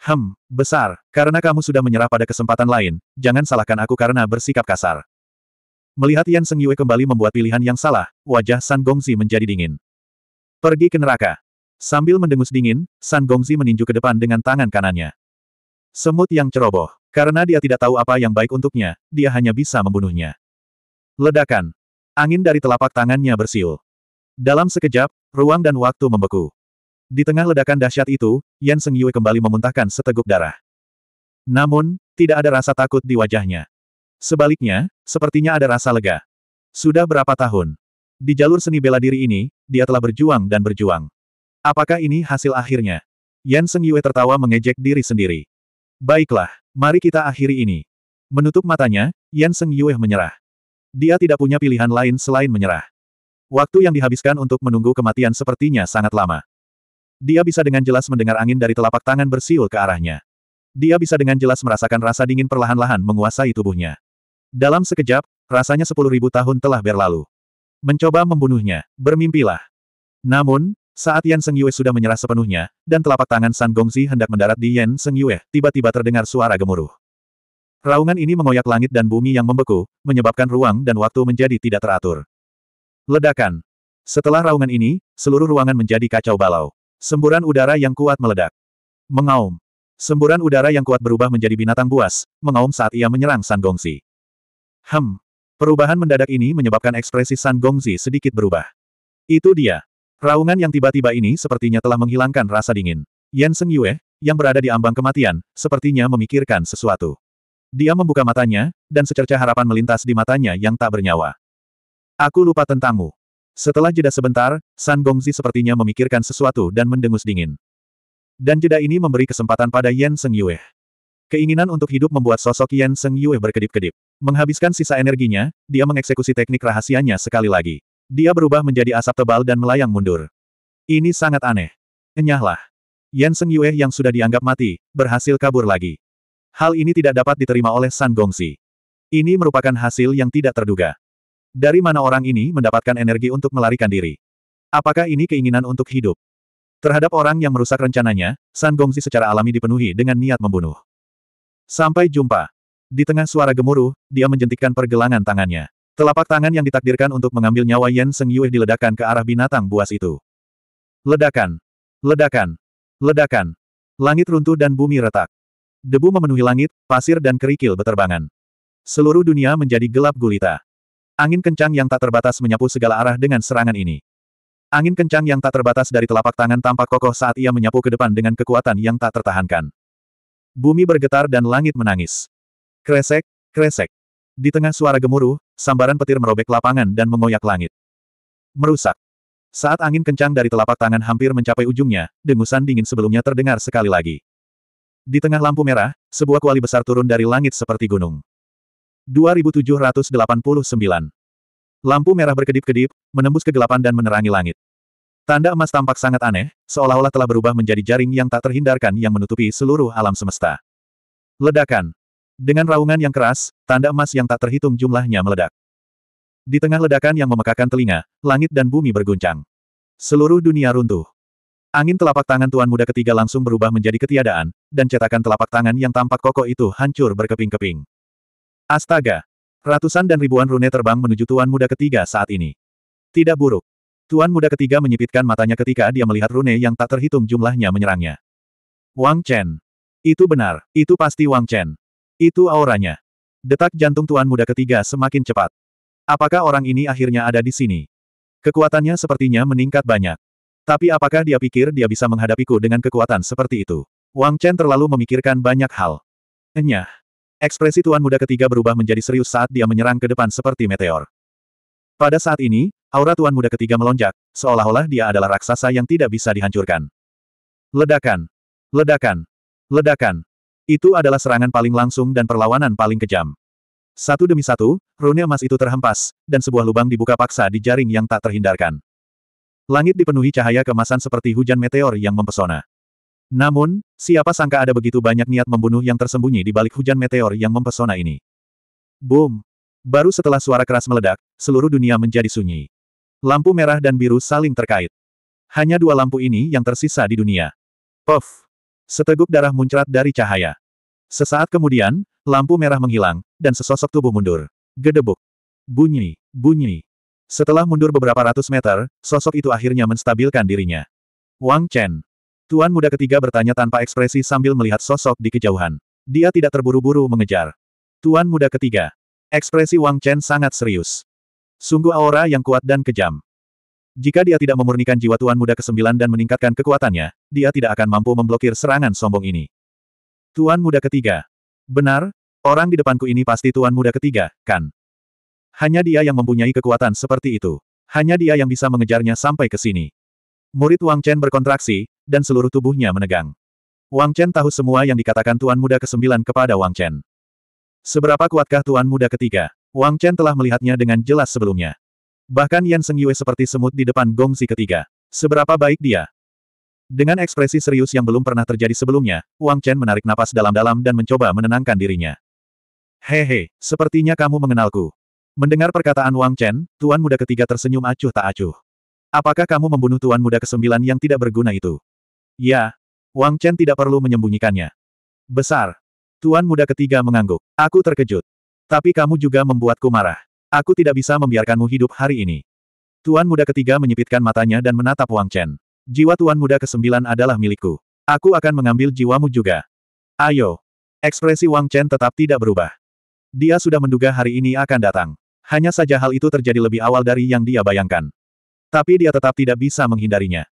Hem, besar, karena kamu sudah menyerah pada kesempatan lain, jangan salahkan aku karena bersikap kasar. Melihat Yan Seng Yue kembali membuat pilihan yang salah, wajah San Gongzi menjadi dingin. Pergi ke neraka. Sambil mendengus dingin, San Gongzi meninju ke depan dengan tangan kanannya. Semut yang ceroboh. Karena dia tidak tahu apa yang baik untuknya, dia hanya bisa membunuhnya. Ledakan. Angin dari telapak tangannya bersiul. Dalam sekejap, ruang dan waktu membeku. Di tengah ledakan dahsyat itu, Yan Seng Yue kembali memuntahkan seteguk darah. Namun, tidak ada rasa takut di wajahnya. Sebaliknya, sepertinya ada rasa lega. Sudah berapa tahun? Di jalur seni bela diri ini, dia telah berjuang dan berjuang. Apakah ini hasil akhirnya? Yan Seng Yue tertawa mengejek diri sendiri. Baiklah, mari kita akhiri ini. Menutup matanya, Yan Seng Yue menyerah. Dia tidak punya pilihan lain selain menyerah. Waktu yang dihabiskan untuk menunggu kematian sepertinya sangat lama. Dia bisa dengan jelas mendengar angin dari telapak tangan bersiul ke arahnya. Dia bisa dengan jelas merasakan rasa dingin perlahan-lahan menguasai tubuhnya. Dalam sekejap, rasanya sepuluh ribu tahun telah berlalu. Mencoba membunuhnya, bermimpilah. Namun, saat Yan Seng Yue sudah menyerah sepenuhnya, dan telapak tangan San Gongzi hendak mendarat di Yan Seng Yue, tiba-tiba terdengar suara gemuruh. Raungan ini mengoyak langit dan bumi yang membeku, menyebabkan ruang dan waktu menjadi tidak teratur. Ledakan. Setelah raungan ini, seluruh ruangan menjadi kacau balau. Semburan udara yang kuat meledak. Mengaum. Semburan udara yang kuat berubah menjadi binatang buas, mengaum saat ia menyerang San Gongzi. Hem. Perubahan mendadak ini menyebabkan ekspresi San Gongzi sedikit berubah. Itu dia. Raungan yang tiba-tiba ini sepertinya telah menghilangkan rasa dingin. Yan Seng Yue, yang berada di ambang kematian, sepertinya memikirkan sesuatu. Dia membuka matanya, dan secerca harapan melintas di matanya yang tak bernyawa. Aku lupa tentangmu. Setelah jeda sebentar, San Gongzi sepertinya memikirkan sesuatu dan mendengus dingin. Dan jeda ini memberi kesempatan pada Yan Seng Yue. Keinginan untuk hidup membuat sosok Yan Seng Yue berkedip-kedip. Menghabiskan sisa energinya, dia mengeksekusi teknik rahasianya sekali lagi. Dia berubah menjadi asap tebal dan melayang mundur. Ini sangat aneh. Enyahlah. Yan Seng Yue yang sudah dianggap mati, berhasil kabur lagi. Hal ini tidak dapat diterima oleh San Gongzi. Ini merupakan hasil yang tidak terduga. Dari mana orang ini mendapatkan energi untuk melarikan diri? Apakah ini keinginan untuk hidup? Terhadap orang yang merusak rencananya, San Gongzi secara alami dipenuhi dengan niat membunuh. Sampai jumpa. Di tengah suara gemuruh, dia menjentikkan pergelangan tangannya. Telapak tangan yang ditakdirkan untuk mengambil nyawa Yan Seng Yue diledakkan ke arah binatang buas itu. Ledakan! Ledakan! Ledakan! Langit runtuh dan bumi retak. Debu memenuhi langit, pasir dan kerikil beterbangan. Seluruh dunia menjadi gelap gulita. Angin kencang yang tak terbatas menyapu segala arah dengan serangan ini. Angin kencang yang tak terbatas dari telapak tangan tampak kokoh saat ia menyapu ke depan dengan kekuatan yang tak tertahankan. Bumi bergetar dan langit menangis. Kresek, kresek. Di tengah suara gemuruh, sambaran petir merobek lapangan dan mengoyak langit. Merusak. Saat angin kencang dari telapak tangan hampir mencapai ujungnya, dengusan dingin sebelumnya terdengar sekali lagi. Di tengah lampu merah, sebuah kuali besar turun dari langit seperti gunung. 2789. Lampu merah berkedip-kedip, menembus kegelapan dan menerangi langit. Tanda emas tampak sangat aneh, seolah-olah telah berubah menjadi jaring yang tak terhindarkan yang menutupi seluruh alam semesta. Ledakan. Dengan raungan yang keras, tanda emas yang tak terhitung jumlahnya meledak. Di tengah ledakan yang memekakan telinga, langit dan bumi berguncang. Seluruh dunia runtuh. Angin telapak tangan Tuan Muda ketiga langsung berubah menjadi ketiadaan, dan cetakan telapak tangan yang tampak kokoh itu hancur berkeping-keping. Astaga! Ratusan dan ribuan rune terbang menuju Tuan Muda ketiga saat ini. Tidak buruk. Tuan Muda ketiga menyipitkan matanya ketika dia melihat rune yang tak terhitung jumlahnya menyerangnya. Wang Chen. Itu benar, itu pasti Wang Chen. Itu auranya. Detak jantung Tuan Muda ketiga semakin cepat. Apakah orang ini akhirnya ada di sini? Kekuatannya sepertinya meningkat banyak. Tapi apakah dia pikir dia bisa menghadapiku dengan kekuatan seperti itu? Wang Chen terlalu memikirkan banyak hal. Enyah. Ekspresi tuan muda ketiga berubah menjadi serius saat dia menyerang ke depan seperti meteor. Pada saat ini, aura tuan muda ketiga melonjak, seolah-olah dia adalah raksasa yang tidak bisa dihancurkan. Ledakan! Ledakan! Ledakan! Itu adalah serangan paling langsung dan perlawanan paling kejam. Satu demi satu, rune emas itu terhempas, dan sebuah lubang dibuka paksa di jaring yang tak terhindarkan. Langit dipenuhi cahaya kemasan seperti hujan meteor yang mempesona. Namun, siapa sangka ada begitu banyak niat membunuh yang tersembunyi di balik hujan meteor yang mempesona ini. Boom! Baru setelah suara keras meledak, seluruh dunia menjadi sunyi. Lampu merah dan biru saling terkait. Hanya dua lampu ini yang tersisa di dunia. Puff! Seteguk darah muncrat dari cahaya. Sesaat kemudian, lampu merah menghilang, dan sesosok tubuh mundur. Gedebuk. Bunyi, bunyi. Setelah mundur beberapa ratus meter, sosok itu akhirnya menstabilkan dirinya. Wang Chen, Tuan muda ketiga bertanya tanpa ekspresi sambil melihat sosok di kejauhan. Dia tidak terburu-buru mengejar. Tuan muda ketiga. Ekspresi Wang Chen sangat serius. Sungguh aura yang kuat dan kejam. Jika dia tidak memurnikan jiwa Tuan Muda ke-9 dan meningkatkan kekuatannya, dia tidak akan mampu memblokir serangan sombong ini. Tuan Muda ketiga. Benar, orang di depanku ini pasti Tuan Muda ketiga, kan? Hanya dia yang mempunyai kekuatan seperti itu. Hanya dia yang bisa mengejarnya sampai ke sini. Murid Wang Chen berkontraksi, dan seluruh tubuhnya menegang. Wang Chen tahu semua yang dikatakan Tuan Muda kesembilan kepada Wang Chen. Seberapa kuatkah Tuan Muda ketiga? Wang Chen telah melihatnya dengan jelas sebelumnya. Bahkan Yan Seng Yue seperti semut di depan Gong Si ketiga. Seberapa baik dia? Dengan ekspresi serius yang belum pernah terjadi sebelumnya, Wang Chen menarik napas dalam-dalam dan mencoba menenangkan dirinya. Hehe, sepertinya kamu mengenalku. Mendengar perkataan Wang Chen, Tuan Muda ketiga tersenyum acuh tak acuh. Apakah kamu membunuh tuan muda kesembilan yang tidak berguna itu? Ya. Wang Chen tidak perlu menyembunyikannya. Besar. Tuan muda ketiga mengangguk. Aku terkejut. Tapi kamu juga membuatku marah. Aku tidak bisa membiarkanmu hidup hari ini. Tuan muda ketiga menyipitkan matanya dan menatap Wang Chen. Jiwa tuan muda kesembilan adalah milikku. Aku akan mengambil jiwamu juga. Ayo. Ekspresi Wang Chen tetap tidak berubah. Dia sudah menduga hari ini akan datang. Hanya saja hal itu terjadi lebih awal dari yang dia bayangkan. Tapi dia tetap tidak bisa menghindarinya.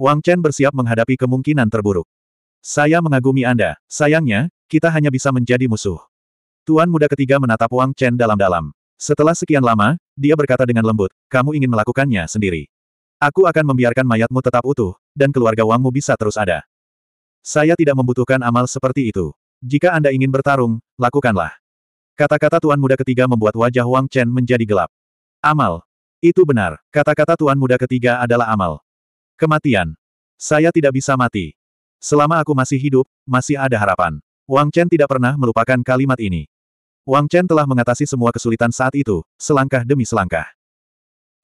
Wang Chen bersiap menghadapi kemungkinan terburuk. Saya mengagumi Anda, sayangnya, kita hanya bisa menjadi musuh. Tuan muda ketiga menatap Wang Chen dalam-dalam. Setelah sekian lama, dia berkata dengan lembut, kamu ingin melakukannya sendiri. Aku akan membiarkan mayatmu tetap utuh, dan keluarga Wangmu bisa terus ada. Saya tidak membutuhkan amal seperti itu. Jika Anda ingin bertarung, lakukanlah. Kata-kata tuan muda ketiga membuat wajah Wang Chen menjadi gelap. Amal, itu benar, kata-kata tuan muda ketiga adalah amal. Kematian. Saya tidak bisa mati. Selama aku masih hidup, masih ada harapan. Wang Chen tidak pernah melupakan kalimat ini. Wang Chen telah mengatasi semua kesulitan saat itu, selangkah demi selangkah.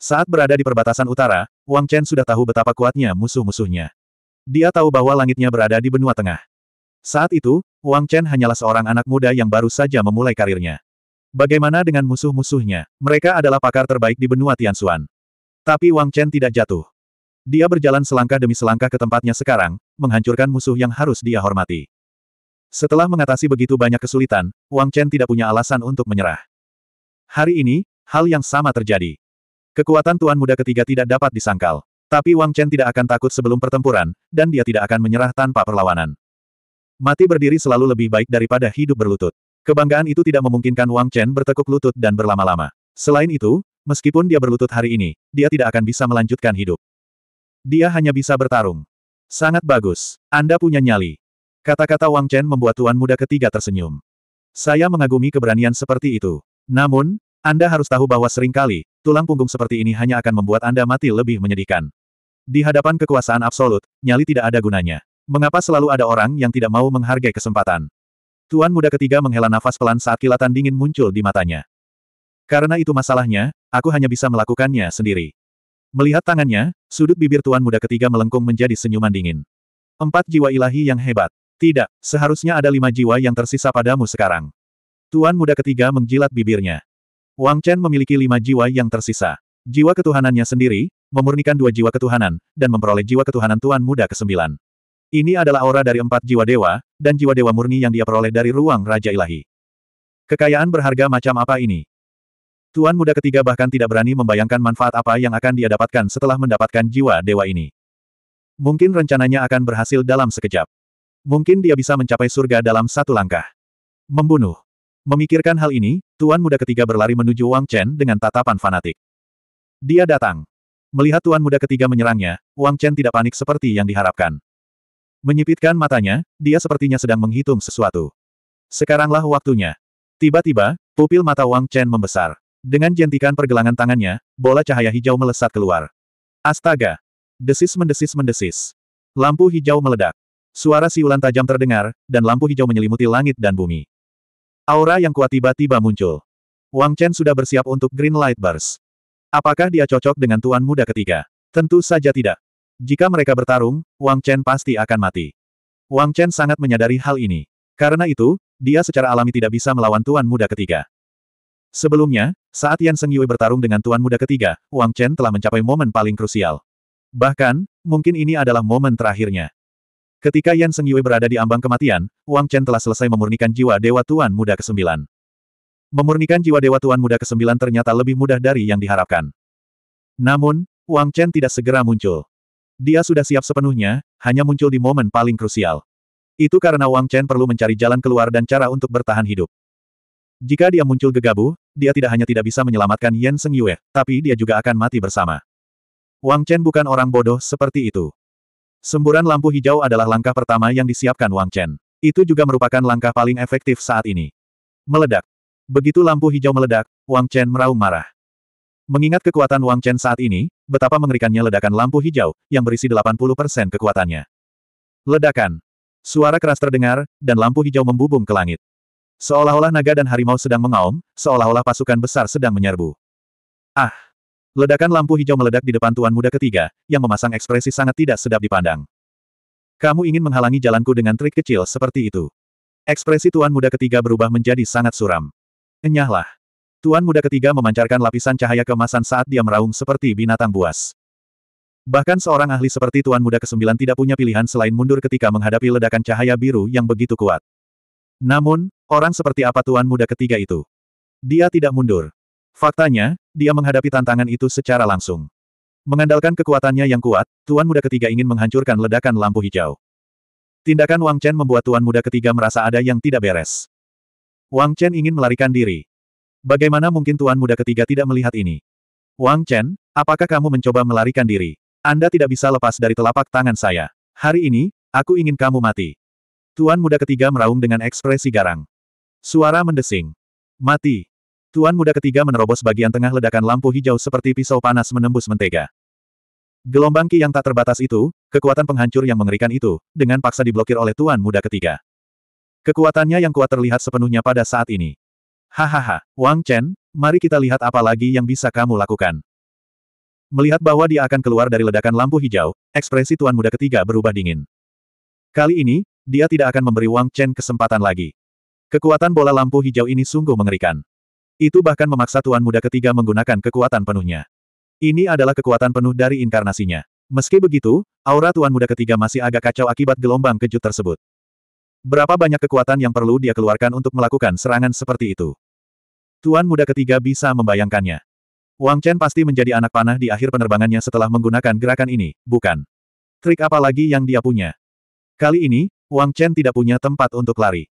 Saat berada di perbatasan utara, Wang Chen sudah tahu betapa kuatnya musuh-musuhnya. Dia tahu bahwa langitnya berada di benua tengah. Saat itu, Wang Chen hanyalah seorang anak muda yang baru saja memulai karirnya. Bagaimana dengan musuh-musuhnya? Mereka adalah pakar terbaik di benua Tianxuan. Tapi Wang Chen tidak jatuh. Dia berjalan selangkah demi selangkah ke tempatnya sekarang, menghancurkan musuh yang harus dia hormati. Setelah mengatasi begitu banyak kesulitan, Wang Chen tidak punya alasan untuk menyerah. Hari ini, hal yang sama terjadi. Kekuatan Tuan Muda ketiga tidak dapat disangkal. Tapi Wang Chen tidak akan takut sebelum pertempuran, dan dia tidak akan menyerah tanpa perlawanan. Mati berdiri selalu lebih baik daripada hidup berlutut. Kebanggaan itu tidak memungkinkan Wang Chen bertekuk lutut dan berlama-lama. Selain itu, meskipun dia berlutut hari ini, dia tidak akan bisa melanjutkan hidup. Dia hanya bisa bertarung. Sangat bagus. Anda punya nyali. Kata-kata Wang Chen membuat tuan muda ketiga tersenyum. Saya mengagumi keberanian seperti itu. Namun, Anda harus tahu bahwa seringkali, tulang punggung seperti ini hanya akan membuat Anda mati lebih menyedihkan. Di hadapan kekuasaan absolut, nyali tidak ada gunanya. Mengapa selalu ada orang yang tidak mau menghargai kesempatan? Tuan muda ketiga menghela nafas pelan saat kilatan dingin muncul di matanya. Karena itu masalahnya, aku hanya bisa melakukannya sendiri. Melihat tangannya, sudut bibir tuan muda ketiga melengkung menjadi senyuman dingin. Empat jiwa ilahi yang hebat. Tidak, seharusnya ada lima jiwa yang tersisa padamu sekarang. Tuan muda ketiga menjilat bibirnya. Wang Chen memiliki lima jiwa yang tersisa. Jiwa ketuhanannya sendiri, memurnikan dua jiwa ketuhanan, dan memperoleh jiwa ketuhanan Tuan Muda kesembilan. Ini adalah aura dari empat jiwa dewa, dan jiwa dewa murni yang dia peroleh dari ruang Raja Ilahi. Kekayaan berharga macam apa ini? Tuan muda ketiga bahkan tidak berani membayangkan manfaat apa yang akan dia dapatkan setelah mendapatkan jiwa dewa ini. Mungkin rencananya akan berhasil dalam sekejap. Mungkin dia bisa mencapai surga dalam satu langkah. Membunuh. Memikirkan hal ini, Tuan Muda ketiga berlari menuju Wang Chen dengan tatapan fanatik. Dia datang. Melihat Tuan Muda ketiga menyerangnya, Wang Chen tidak panik seperti yang diharapkan. Menyipitkan matanya, dia sepertinya sedang menghitung sesuatu. Sekaranglah waktunya. Tiba-tiba, pupil mata Wang Chen membesar. Dengan jentikan pergelangan tangannya, bola cahaya hijau melesat keluar. Astaga! Desis mendesis mendesis. Lampu hijau meledak. Suara siulan tajam terdengar, dan lampu hijau menyelimuti langit dan bumi. Aura yang kuat tiba-tiba muncul. Wang Chen sudah bersiap untuk Green Light Burst. Apakah dia cocok dengan tuan muda ketiga? Tentu saja tidak. Jika mereka bertarung, Wang Chen pasti akan mati. Wang Chen sangat menyadari hal ini. Karena itu, dia secara alami tidak bisa melawan Tuan Muda ketiga. Sebelumnya, saat Yan Seng Yue bertarung dengan Tuan Muda ketiga, Wang Chen telah mencapai momen paling krusial. Bahkan, mungkin ini adalah momen terakhirnya. Ketika Yan Seng Yue berada di ambang kematian, Wang Chen telah selesai memurnikan jiwa Dewa Tuan Muda ke-9. Memurnikan jiwa Dewa Tuan Muda ke-9 ternyata lebih mudah dari yang diharapkan. Namun, Wang Chen tidak segera muncul. Dia sudah siap sepenuhnya, hanya muncul di momen paling krusial. Itu karena Wang Chen perlu mencari jalan keluar dan cara untuk bertahan hidup. Jika dia muncul gegabah, dia tidak hanya tidak bisa menyelamatkan Yan Seng Yue, tapi dia juga akan mati bersama. Wang Chen bukan orang bodoh seperti itu. Semburan lampu hijau adalah langkah pertama yang disiapkan Wang Chen. Itu juga merupakan langkah paling efektif saat ini. Meledak. Begitu lampu hijau meledak, Wang Chen meraung marah. Mengingat kekuatan Wang Chen saat ini, betapa mengerikannya ledakan lampu hijau, yang berisi 80% kekuatannya. Ledakan. Suara keras terdengar, dan lampu hijau membubung ke langit. Seolah-olah naga dan harimau sedang mengaum, seolah-olah pasukan besar sedang menyerbu. Ah! Ledakan lampu hijau meledak di depan tuan muda ketiga, yang memasang ekspresi sangat tidak sedap dipandang. Kamu ingin menghalangi jalanku dengan trik kecil seperti itu. Ekspresi tuan muda ketiga berubah menjadi sangat suram. Enyahlah. Tuan muda ketiga memancarkan lapisan cahaya kemasan saat dia meraung seperti binatang buas. Bahkan seorang ahli seperti Tuan muda ke-9 tidak punya pilihan selain mundur ketika menghadapi ledakan cahaya biru yang begitu kuat. Namun, orang seperti apa Tuan muda ketiga itu? Dia tidak mundur. Faktanya, dia menghadapi tantangan itu secara langsung. Mengandalkan kekuatannya yang kuat, Tuan muda ketiga ingin menghancurkan ledakan lampu hijau. Tindakan Wang Chen membuat Tuan muda ketiga merasa ada yang tidak beres. Wang Chen ingin melarikan diri. Bagaimana mungkin tuan muda ketiga tidak melihat ini? Wang Chen, apakah kamu mencoba melarikan diri? Anda tidak bisa lepas dari telapak tangan saya. Hari ini, aku ingin kamu mati. Tuan muda ketiga meraung dengan ekspresi garang. Suara mendesing. Mati. Tuan muda ketiga menerobos bagian tengah ledakan lampu hijau seperti pisau panas menembus mentega. Gelombang ki yang tak terbatas itu, kekuatan penghancur yang mengerikan itu, dengan paksa diblokir oleh tuan muda ketiga. Kekuatannya yang kuat terlihat sepenuhnya pada saat ini. Hahaha, Wang Chen, mari kita lihat apa lagi yang bisa kamu lakukan. Melihat bahwa dia akan keluar dari ledakan lampu hijau, ekspresi tuan muda ketiga berubah dingin. Kali ini, dia tidak akan memberi Wang Chen kesempatan lagi. Kekuatan bola lampu hijau ini sungguh mengerikan. Itu bahkan memaksa tuan muda ketiga menggunakan kekuatan penuhnya. Ini adalah kekuatan penuh dari inkarnasinya. Meski begitu, aura tuan muda ketiga masih agak kacau akibat gelombang kejut tersebut. Berapa banyak kekuatan yang perlu dia keluarkan untuk melakukan serangan seperti itu? Tuan muda ketiga bisa membayangkannya. Wang Chen pasti menjadi anak panah di akhir penerbangannya setelah menggunakan gerakan ini, bukan? Trik apa lagi yang dia punya? Kali ini, Wang Chen tidak punya tempat untuk lari.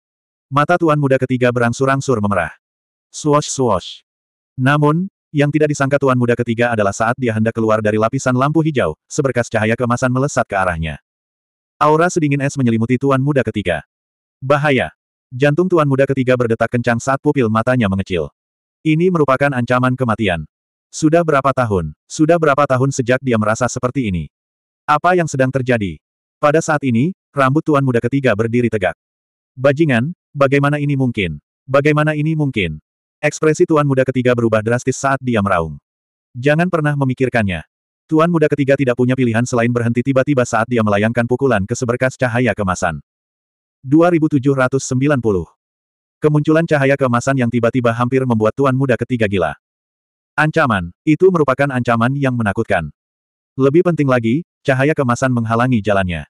Mata tuan muda ketiga berangsur-angsur memerah. Swosh swosh. Namun, yang tidak disangka tuan muda ketiga adalah saat dia hendak keluar dari lapisan lampu hijau, seberkas cahaya kemasan melesat ke arahnya. Aura sedingin es menyelimuti tuan muda ketiga. Bahaya. Jantung tuan muda ketiga berdetak kencang saat pupil matanya mengecil. Ini merupakan ancaman kematian. Sudah berapa tahun? Sudah berapa tahun sejak dia merasa seperti ini? Apa yang sedang terjadi? Pada saat ini, rambut tuan muda ketiga berdiri tegak. Bajingan, bagaimana ini mungkin? Bagaimana ini mungkin? Ekspresi tuan muda ketiga berubah drastis saat dia meraung. Jangan pernah memikirkannya. Tuan muda ketiga tidak punya pilihan selain berhenti tiba-tiba saat dia melayangkan pukulan ke seberkas cahaya kemasan. 2790 Kemunculan cahaya kemasan yang tiba-tiba hampir membuat tuan muda ketiga gila. Ancaman, itu merupakan ancaman yang menakutkan. Lebih penting lagi, cahaya kemasan menghalangi jalannya.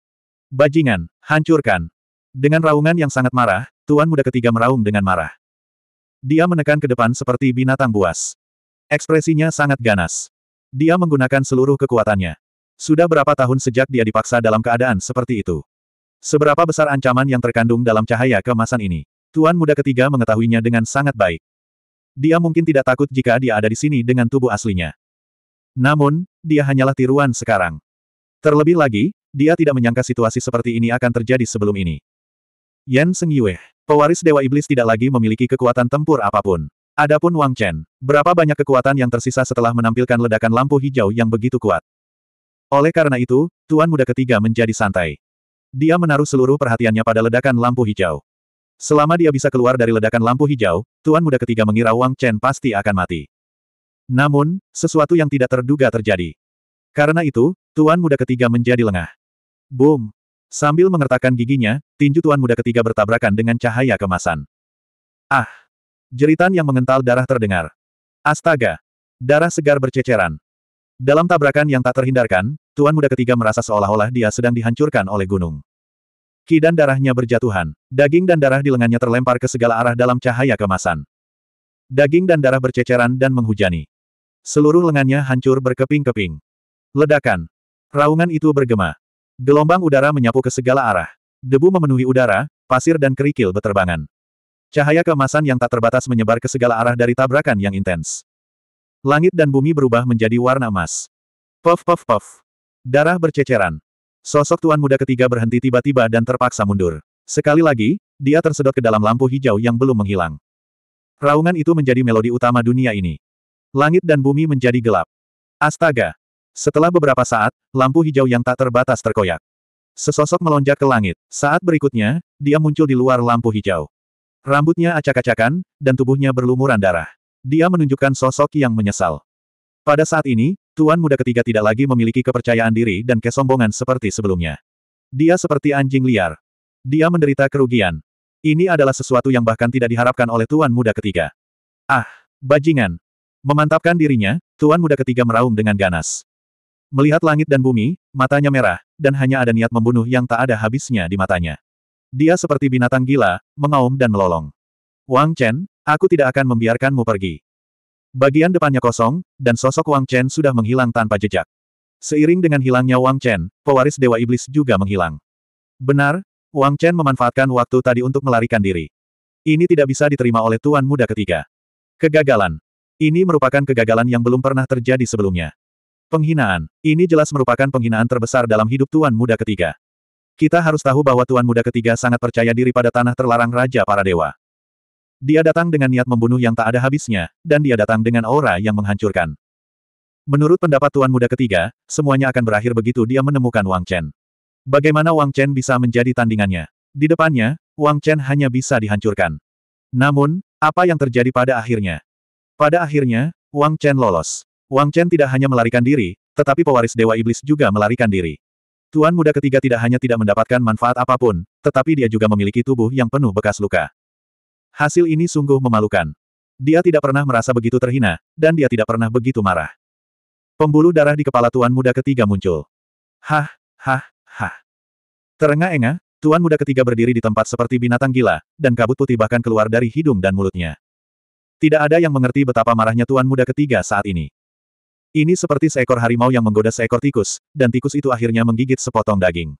Bajingan, hancurkan. Dengan raungan yang sangat marah, tuan muda ketiga meraung dengan marah. Dia menekan ke depan seperti binatang buas. Ekspresinya sangat ganas. Dia menggunakan seluruh kekuatannya. Sudah berapa tahun sejak dia dipaksa dalam keadaan seperti itu? Seberapa besar ancaman yang terkandung dalam cahaya kemasan ini? Tuan muda ketiga mengetahuinya dengan sangat baik. Dia mungkin tidak takut jika dia ada di sini dengan tubuh aslinya. Namun, dia hanyalah tiruan sekarang. Terlebih lagi, dia tidak menyangka situasi seperti ini akan terjadi sebelum ini. Yan Seng Yue, pewaris Dewa Iblis tidak lagi memiliki kekuatan tempur apapun. Adapun Wang Chen, berapa banyak kekuatan yang tersisa setelah menampilkan ledakan lampu hijau yang begitu kuat. Oleh karena itu, Tuan Muda Ketiga menjadi santai. Dia menaruh seluruh perhatiannya pada ledakan lampu hijau. Selama dia bisa keluar dari ledakan lampu hijau, Tuan Muda ketiga mengira Wang Chen pasti akan mati. Namun, sesuatu yang tidak terduga terjadi. Karena itu, Tuan Muda ketiga menjadi lengah. Boom! Sambil mengertakkan giginya, tinju Tuan Muda ketiga bertabrakan dengan cahaya kemasan. Ah! Jeritan yang mengental darah terdengar. Astaga! Darah segar berceceran. Dalam tabrakan yang tak terhindarkan, Tuan Muda ketiga merasa seolah-olah dia sedang dihancurkan oleh gunung. Ki dan darahnya berjatuhan. Daging dan darah di lengannya terlempar ke segala arah dalam cahaya kemasan. Daging dan darah berceceran dan menghujani. Seluruh lengannya hancur berkeping-keping. Ledakan. Raungan itu bergema. Gelombang udara menyapu ke segala arah. Debu memenuhi udara, pasir dan kerikil beterbangan. Cahaya kemasan yang tak terbatas menyebar ke segala arah dari tabrakan yang intens. Langit dan bumi berubah menjadi warna emas. Puff puff puff. Darah berceceran. Sosok tuan muda ketiga berhenti tiba-tiba dan terpaksa mundur. Sekali lagi, dia tersedot ke dalam lampu hijau yang belum menghilang. Raungan itu menjadi melodi utama dunia ini. Langit dan bumi menjadi gelap. Astaga! Setelah beberapa saat, lampu hijau yang tak terbatas terkoyak. Sesosok melonjak ke langit. Saat berikutnya, dia muncul di luar lampu hijau. Rambutnya acak-acakan, dan tubuhnya berlumuran darah. Dia menunjukkan sosok yang menyesal. Pada saat ini, Tuan Muda ketiga tidak lagi memiliki kepercayaan diri dan kesombongan seperti sebelumnya. Dia seperti anjing liar. Dia menderita kerugian. Ini adalah sesuatu yang bahkan tidak diharapkan oleh Tuan Muda ketiga. Ah, bajingan. Memantapkan dirinya, Tuan Muda ketiga meraung dengan ganas. Melihat langit dan bumi, matanya merah, dan hanya ada niat membunuh yang tak ada habisnya di matanya. Dia seperti binatang gila, mengaum dan melolong. Wang Chen, aku tidak akan membiarkanmu pergi. Bagian depannya kosong, dan sosok Wang Chen sudah menghilang tanpa jejak. Seiring dengan hilangnya Wang Chen, pewaris Dewa Iblis juga menghilang. Benar, Wang Chen memanfaatkan waktu tadi untuk melarikan diri. Ini tidak bisa diterima oleh Tuan Muda ketiga. Kegagalan. Ini merupakan kegagalan yang belum pernah terjadi sebelumnya. Penghinaan. Ini jelas merupakan penghinaan terbesar dalam hidup Tuan Muda ketiga. Kita harus tahu bahwa Tuan Muda ketiga sangat percaya diri pada tanah terlarang Raja Para Dewa. Dia datang dengan niat membunuh yang tak ada habisnya, dan dia datang dengan aura yang menghancurkan. Menurut pendapat Tuan Muda ketiga, semuanya akan berakhir begitu dia menemukan Wang Chen. Bagaimana Wang Chen bisa menjadi tandingannya? Di depannya, Wang Chen hanya bisa dihancurkan. Namun, apa yang terjadi pada akhirnya? Pada akhirnya, Wang Chen lolos. Wang Chen tidak hanya melarikan diri, tetapi pewaris Dewa Iblis juga melarikan diri. Tuan muda ketiga tidak hanya tidak mendapatkan manfaat apapun, tetapi dia juga memiliki tubuh yang penuh bekas luka. Hasil ini sungguh memalukan. Dia tidak pernah merasa begitu terhina, dan dia tidak pernah begitu marah. Pembuluh darah di kepala tuan muda ketiga muncul. Hah, hah, hah. Terengah-engah, tuan muda ketiga berdiri di tempat seperti binatang gila, dan kabut putih bahkan keluar dari hidung dan mulutnya. Tidak ada yang mengerti betapa marahnya tuan muda ketiga saat ini. Ini seperti seekor harimau yang menggoda seekor tikus, dan tikus itu akhirnya menggigit sepotong daging.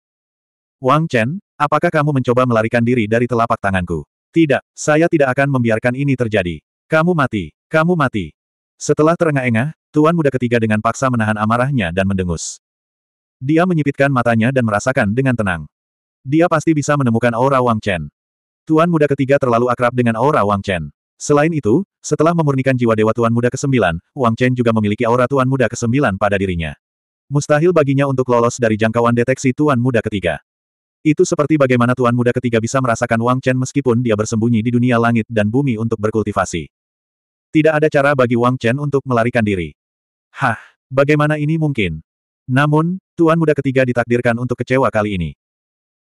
Wang Chen, apakah kamu mencoba melarikan diri dari telapak tanganku? Tidak, saya tidak akan membiarkan ini terjadi. Kamu mati, kamu mati. Setelah terengah-engah, Tuan Muda ketiga dengan paksa menahan amarahnya dan mendengus. Dia menyipitkan matanya dan merasakan dengan tenang. Dia pasti bisa menemukan aura Wang Chen. Tuan Muda ketiga terlalu akrab dengan aura Wang Chen. Selain itu, setelah memurnikan jiwa Dewa Tuan Muda ke-9, Wang Chen juga memiliki aura Tuan Muda ke-9 pada dirinya. Mustahil baginya untuk lolos dari jangkauan deteksi Tuan Muda ketiga. Itu seperti bagaimana Tuan Muda ketiga bisa merasakan Wang Chen meskipun dia bersembunyi di dunia langit dan bumi untuk berkultivasi. Tidak ada cara bagi Wang Chen untuk melarikan diri. Hah, bagaimana ini mungkin? Namun, Tuan Muda ketiga ditakdirkan untuk kecewa kali ini.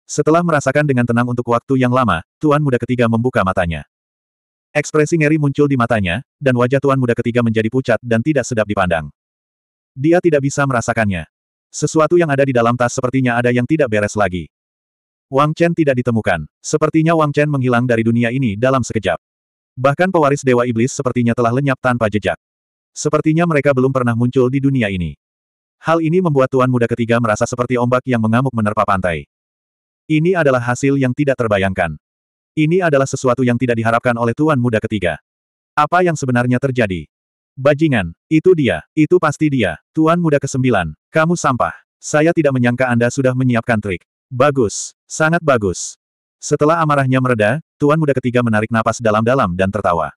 Setelah merasakan dengan tenang untuk waktu yang lama, Tuan Muda ketiga membuka matanya. Ekspresi ngeri muncul di matanya, dan wajah Tuan Muda ketiga menjadi pucat dan tidak sedap dipandang. Dia tidak bisa merasakannya. Sesuatu yang ada di dalam tas sepertinya ada yang tidak beres lagi. Wang Chen tidak ditemukan. Sepertinya Wang Chen menghilang dari dunia ini dalam sekejap. Bahkan pewaris Dewa Iblis sepertinya telah lenyap tanpa jejak. Sepertinya mereka belum pernah muncul di dunia ini. Hal ini membuat Tuan Muda ketiga merasa seperti ombak yang mengamuk menerpa pantai. Ini adalah hasil yang tidak terbayangkan. Ini adalah sesuatu yang tidak diharapkan oleh Tuan Muda ketiga. Apa yang sebenarnya terjadi? Bajingan, itu dia, itu pasti dia, Tuan Muda Kesembilan, kamu sampah. Saya tidak menyangka Anda sudah menyiapkan trik. Bagus. Sangat bagus. Setelah amarahnya mereda, Tuan Muda ketiga menarik napas dalam-dalam dan tertawa.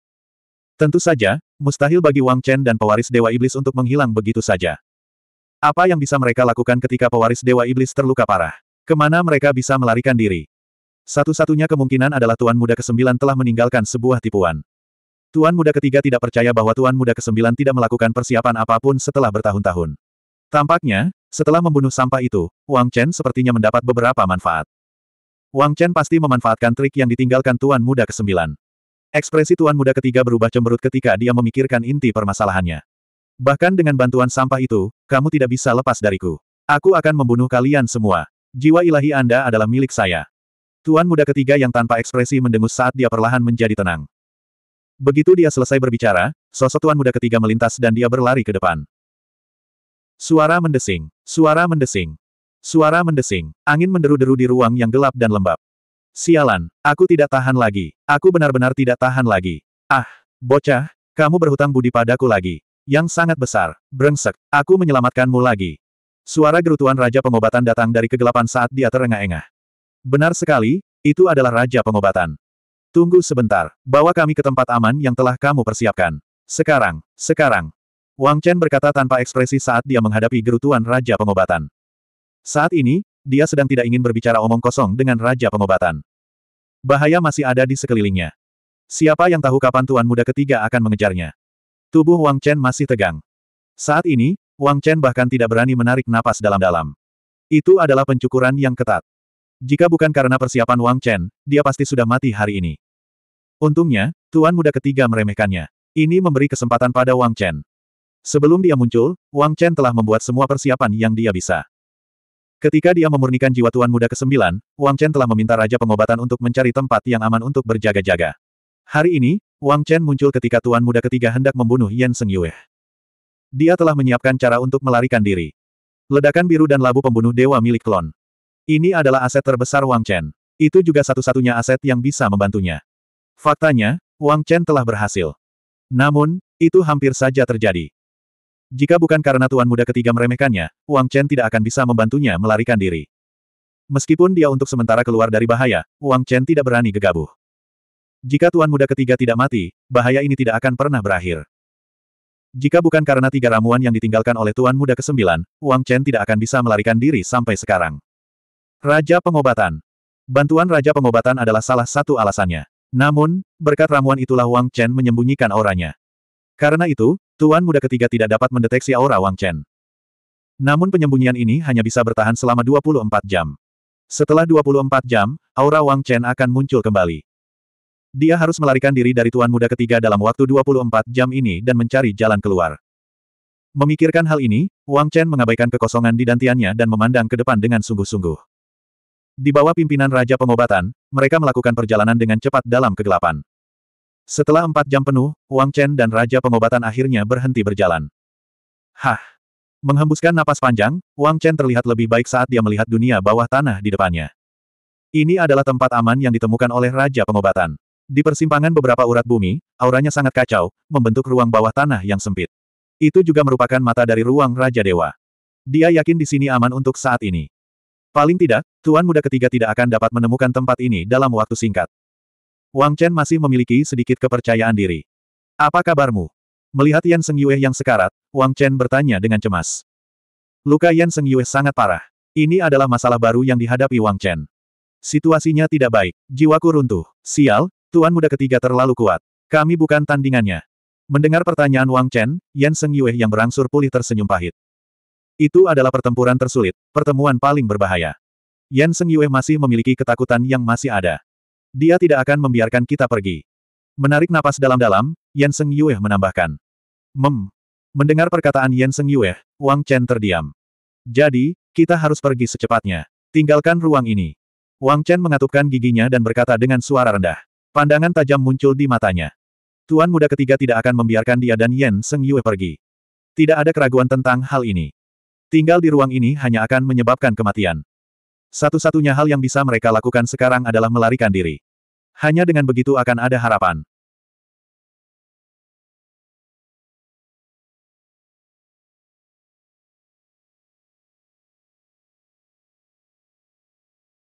Tentu saja, mustahil bagi Wang Chen dan pewaris Dewa Iblis untuk menghilang begitu saja. Apa yang bisa mereka lakukan ketika pewaris Dewa Iblis terluka parah? Kemana mereka bisa melarikan diri? Satu-satunya kemungkinan adalah Tuan Muda kesembilan telah meninggalkan sebuah tipuan. Tuan Muda ketiga tidak percaya bahwa Tuan Muda kesembilan tidak melakukan persiapan apapun setelah bertahun-tahun. Tampaknya, setelah membunuh sampah itu, Wang Chen sepertinya mendapat beberapa manfaat. Wang Chen pasti memanfaatkan trik yang ditinggalkan Tuan Muda ke-9. Ekspresi Tuan Muda ketiga berubah cemberut ketika dia memikirkan inti permasalahannya. Bahkan dengan bantuan sampah itu, kamu tidak bisa lepas dariku. Aku akan membunuh kalian semua. Jiwa ilahi Anda adalah milik saya. Tuan Muda ketiga yang tanpa ekspresi mendengus saat dia perlahan menjadi tenang. Begitu dia selesai berbicara, sosok Tuan Muda ketiga melintas dan dia berlari ke depan. Suara mendesing, suara mendesing, suara mendesing, angin menderu-deru di ruang yang gelap dan lembab. Sialan, aku tidak tahan lagi, aku benar-benar tidak tahan lagi. Ah, bocah, kamu berhutang budi padaku lagi. Yang sangat besar, brengsek, aku menyelamatkanmu lagi. Suara gerutuan Raja Pengobatan datang dari kegelapan saat dia terengah-engah. Benar sekali, itu adalah Raja Pengobatan. Tunggu sebentar, bawa kami ke tempat aman yang telah kamu persiapkan. Sekarang, sekarang, Wang Chen berkata tanpa ekspresi saat dia menghadapi gerutuan Raja Pengobatan. Saat ini, dia sedang tidak ingin berbicara omong kosong dengan Raja Pengobatan. Bahaya masih ada di sekelilingnya. Siapa yang tahu kapan Tuan Muda ketiga akan mengejarnya? Tubuh Wang Chen masih tegang. Saat ini, Wang Chen bahkan tidak berani menarik napas dalam-dalam. Itu adalah pencukuran yang ketat. Jika bukan karena persiapan Wang Chen, dia pasti sudah mati hari ini. Untungnya, Tuan Muda ketiga meremehkannya. Ini memberi kesempatan pada Wang Chen. Sebelum dia muncul, Wang Chen telah membuat semua persiapan yang dia bisa. Ketika dia memurnikan jiwa Tuan Muda ke-9, Wang Chen telah meminta Raja Pengobatan untuk mencari tempat yang aman untuk berjaga-jaga. Hari ini, Wang Chen muncul ketika Tuan Muda ketiga hendak membunuh Yan Seng Yue. Dia telah menyiapkan cara untuk melarikan diri. Ledakan biru dan labu pembunuh dewa milik klon. Ini adalah aset terbesar Wang Chen. Itu juga satu-satunya aset yang bisa membantunya. Faktanya, Wang Chen telah berhasil. Namun, itu hampir saja terjadi. Jika bukan karena tuan muda ketiga meremehkannya, Wang Chen tidak akan bisa membantunya melarikan diri. Meskipun dia untuk sementara keluar dari bahaya, Wang Chen tidak berani gegabah. Jika tuan muda ketiga tidak mati, bahaya ini tidak akan pernah berakhir. Jika bukan karena tiga ramuan yang ditinggalkan oleh tuan muda kesembilan, Wang Chen tidak akan bisa melarikan diri sampai sekarang. Raja Pengobatan Bantuan Raja Pengobatan adalah salah satu alasannya. Namun, berkat ramuan itulah Wang Chen menyembunyikan auranya. Karena itu, Tuan Muda ketiga tidak dapat mendeteksi aura Wang Chen. Namun penyembunyian ini hanya bisa bertahan selama 24 jam. Setelah 24 jam, aura Wang Chen akan muncul kembali. Dia harus melarikan diri dari Tuan Muda ketiga dalam waktu 24 jam ini dan mencari jalan keluar. Memikirkan hal ini, Wang Chen mengabaikan kekosongan di dantiannya dan memandang ke depan dengan sungguh-sungguh. Di bawah pimpinan Raja Pengobatan, mereka melakukan perjalanan dengan cepat dalam kegelapan. Setelah empat jam penuh, Wang Chen dan Raja Pengobatan akhirnya berhenti berjalan. Hah! Menghembuskan napas panjang, Wang Chen terlihat lebih baik saat dia melihat dunia bawah tanah di depannya. Ini adalah tempat aman yang ditemukan oleh Raja Pengobatan. Di persimpangan beberapa urat bumi, auranya sangat kacau, membentuk ruang bawah tanah yang sempit. Itu juga merupakan mata dari ruang Raja Dewa. Dia yakin di sini aman untuk saat ini. Paling tidak, Tuan Muda ketiga tidak akan dapat menemukan tempat ini dalam waktu singkat. Wang Chen masih memiliki sedikit kepercayaan diri. Apa kabarmu? Melihat Yan Seng Yue yang sekarat, Wang Chen bertanya dengan cemas. Luka Yan Seng Yue sangat parah. Ini adalah masalah baru yang dihadapi Wang Chen. Situasinya tidak baik, jiwaku runtuh. Sial, Tuan Muda ketiga terlalu kuat. Kami bukan tandingannya. Mendengar pertanyaan Wang Chen, Yan Seng Yue yang berangsur pulih tersenyum pahit. Itu adalah pertempuran tersulit, pertemuan paling berbahaya. Yan Seng Yue masih memiliki ketakutan yang masih ada. Dia tidak akan membiarkan kita pergi. Menarik napas dalam-dalam, Yan Seng Yue menambahkan. Mem. Mendengar perkataan Yan Seng Yue, Wang Chen terdiam. Jadi, kita harus pergi secepatnya. Tinggalkan ruang ini. Wang Chen mengatupkan giginya dan berkata dengan suara rendah. Pandangan tajam muncul di matanya. Tuan muda ketiga tidak akan membiarkan dia dan Yan Seng Yue pergi. Tidak ada keraguan tentang hal ini. Tinggal di ruang ini hanya akan menyebabkan kematian. Satu-satunya hal yang bisa mereka lakukan sekarang adalah melarikan diri. Hanya dengan begitu akan ada harapan.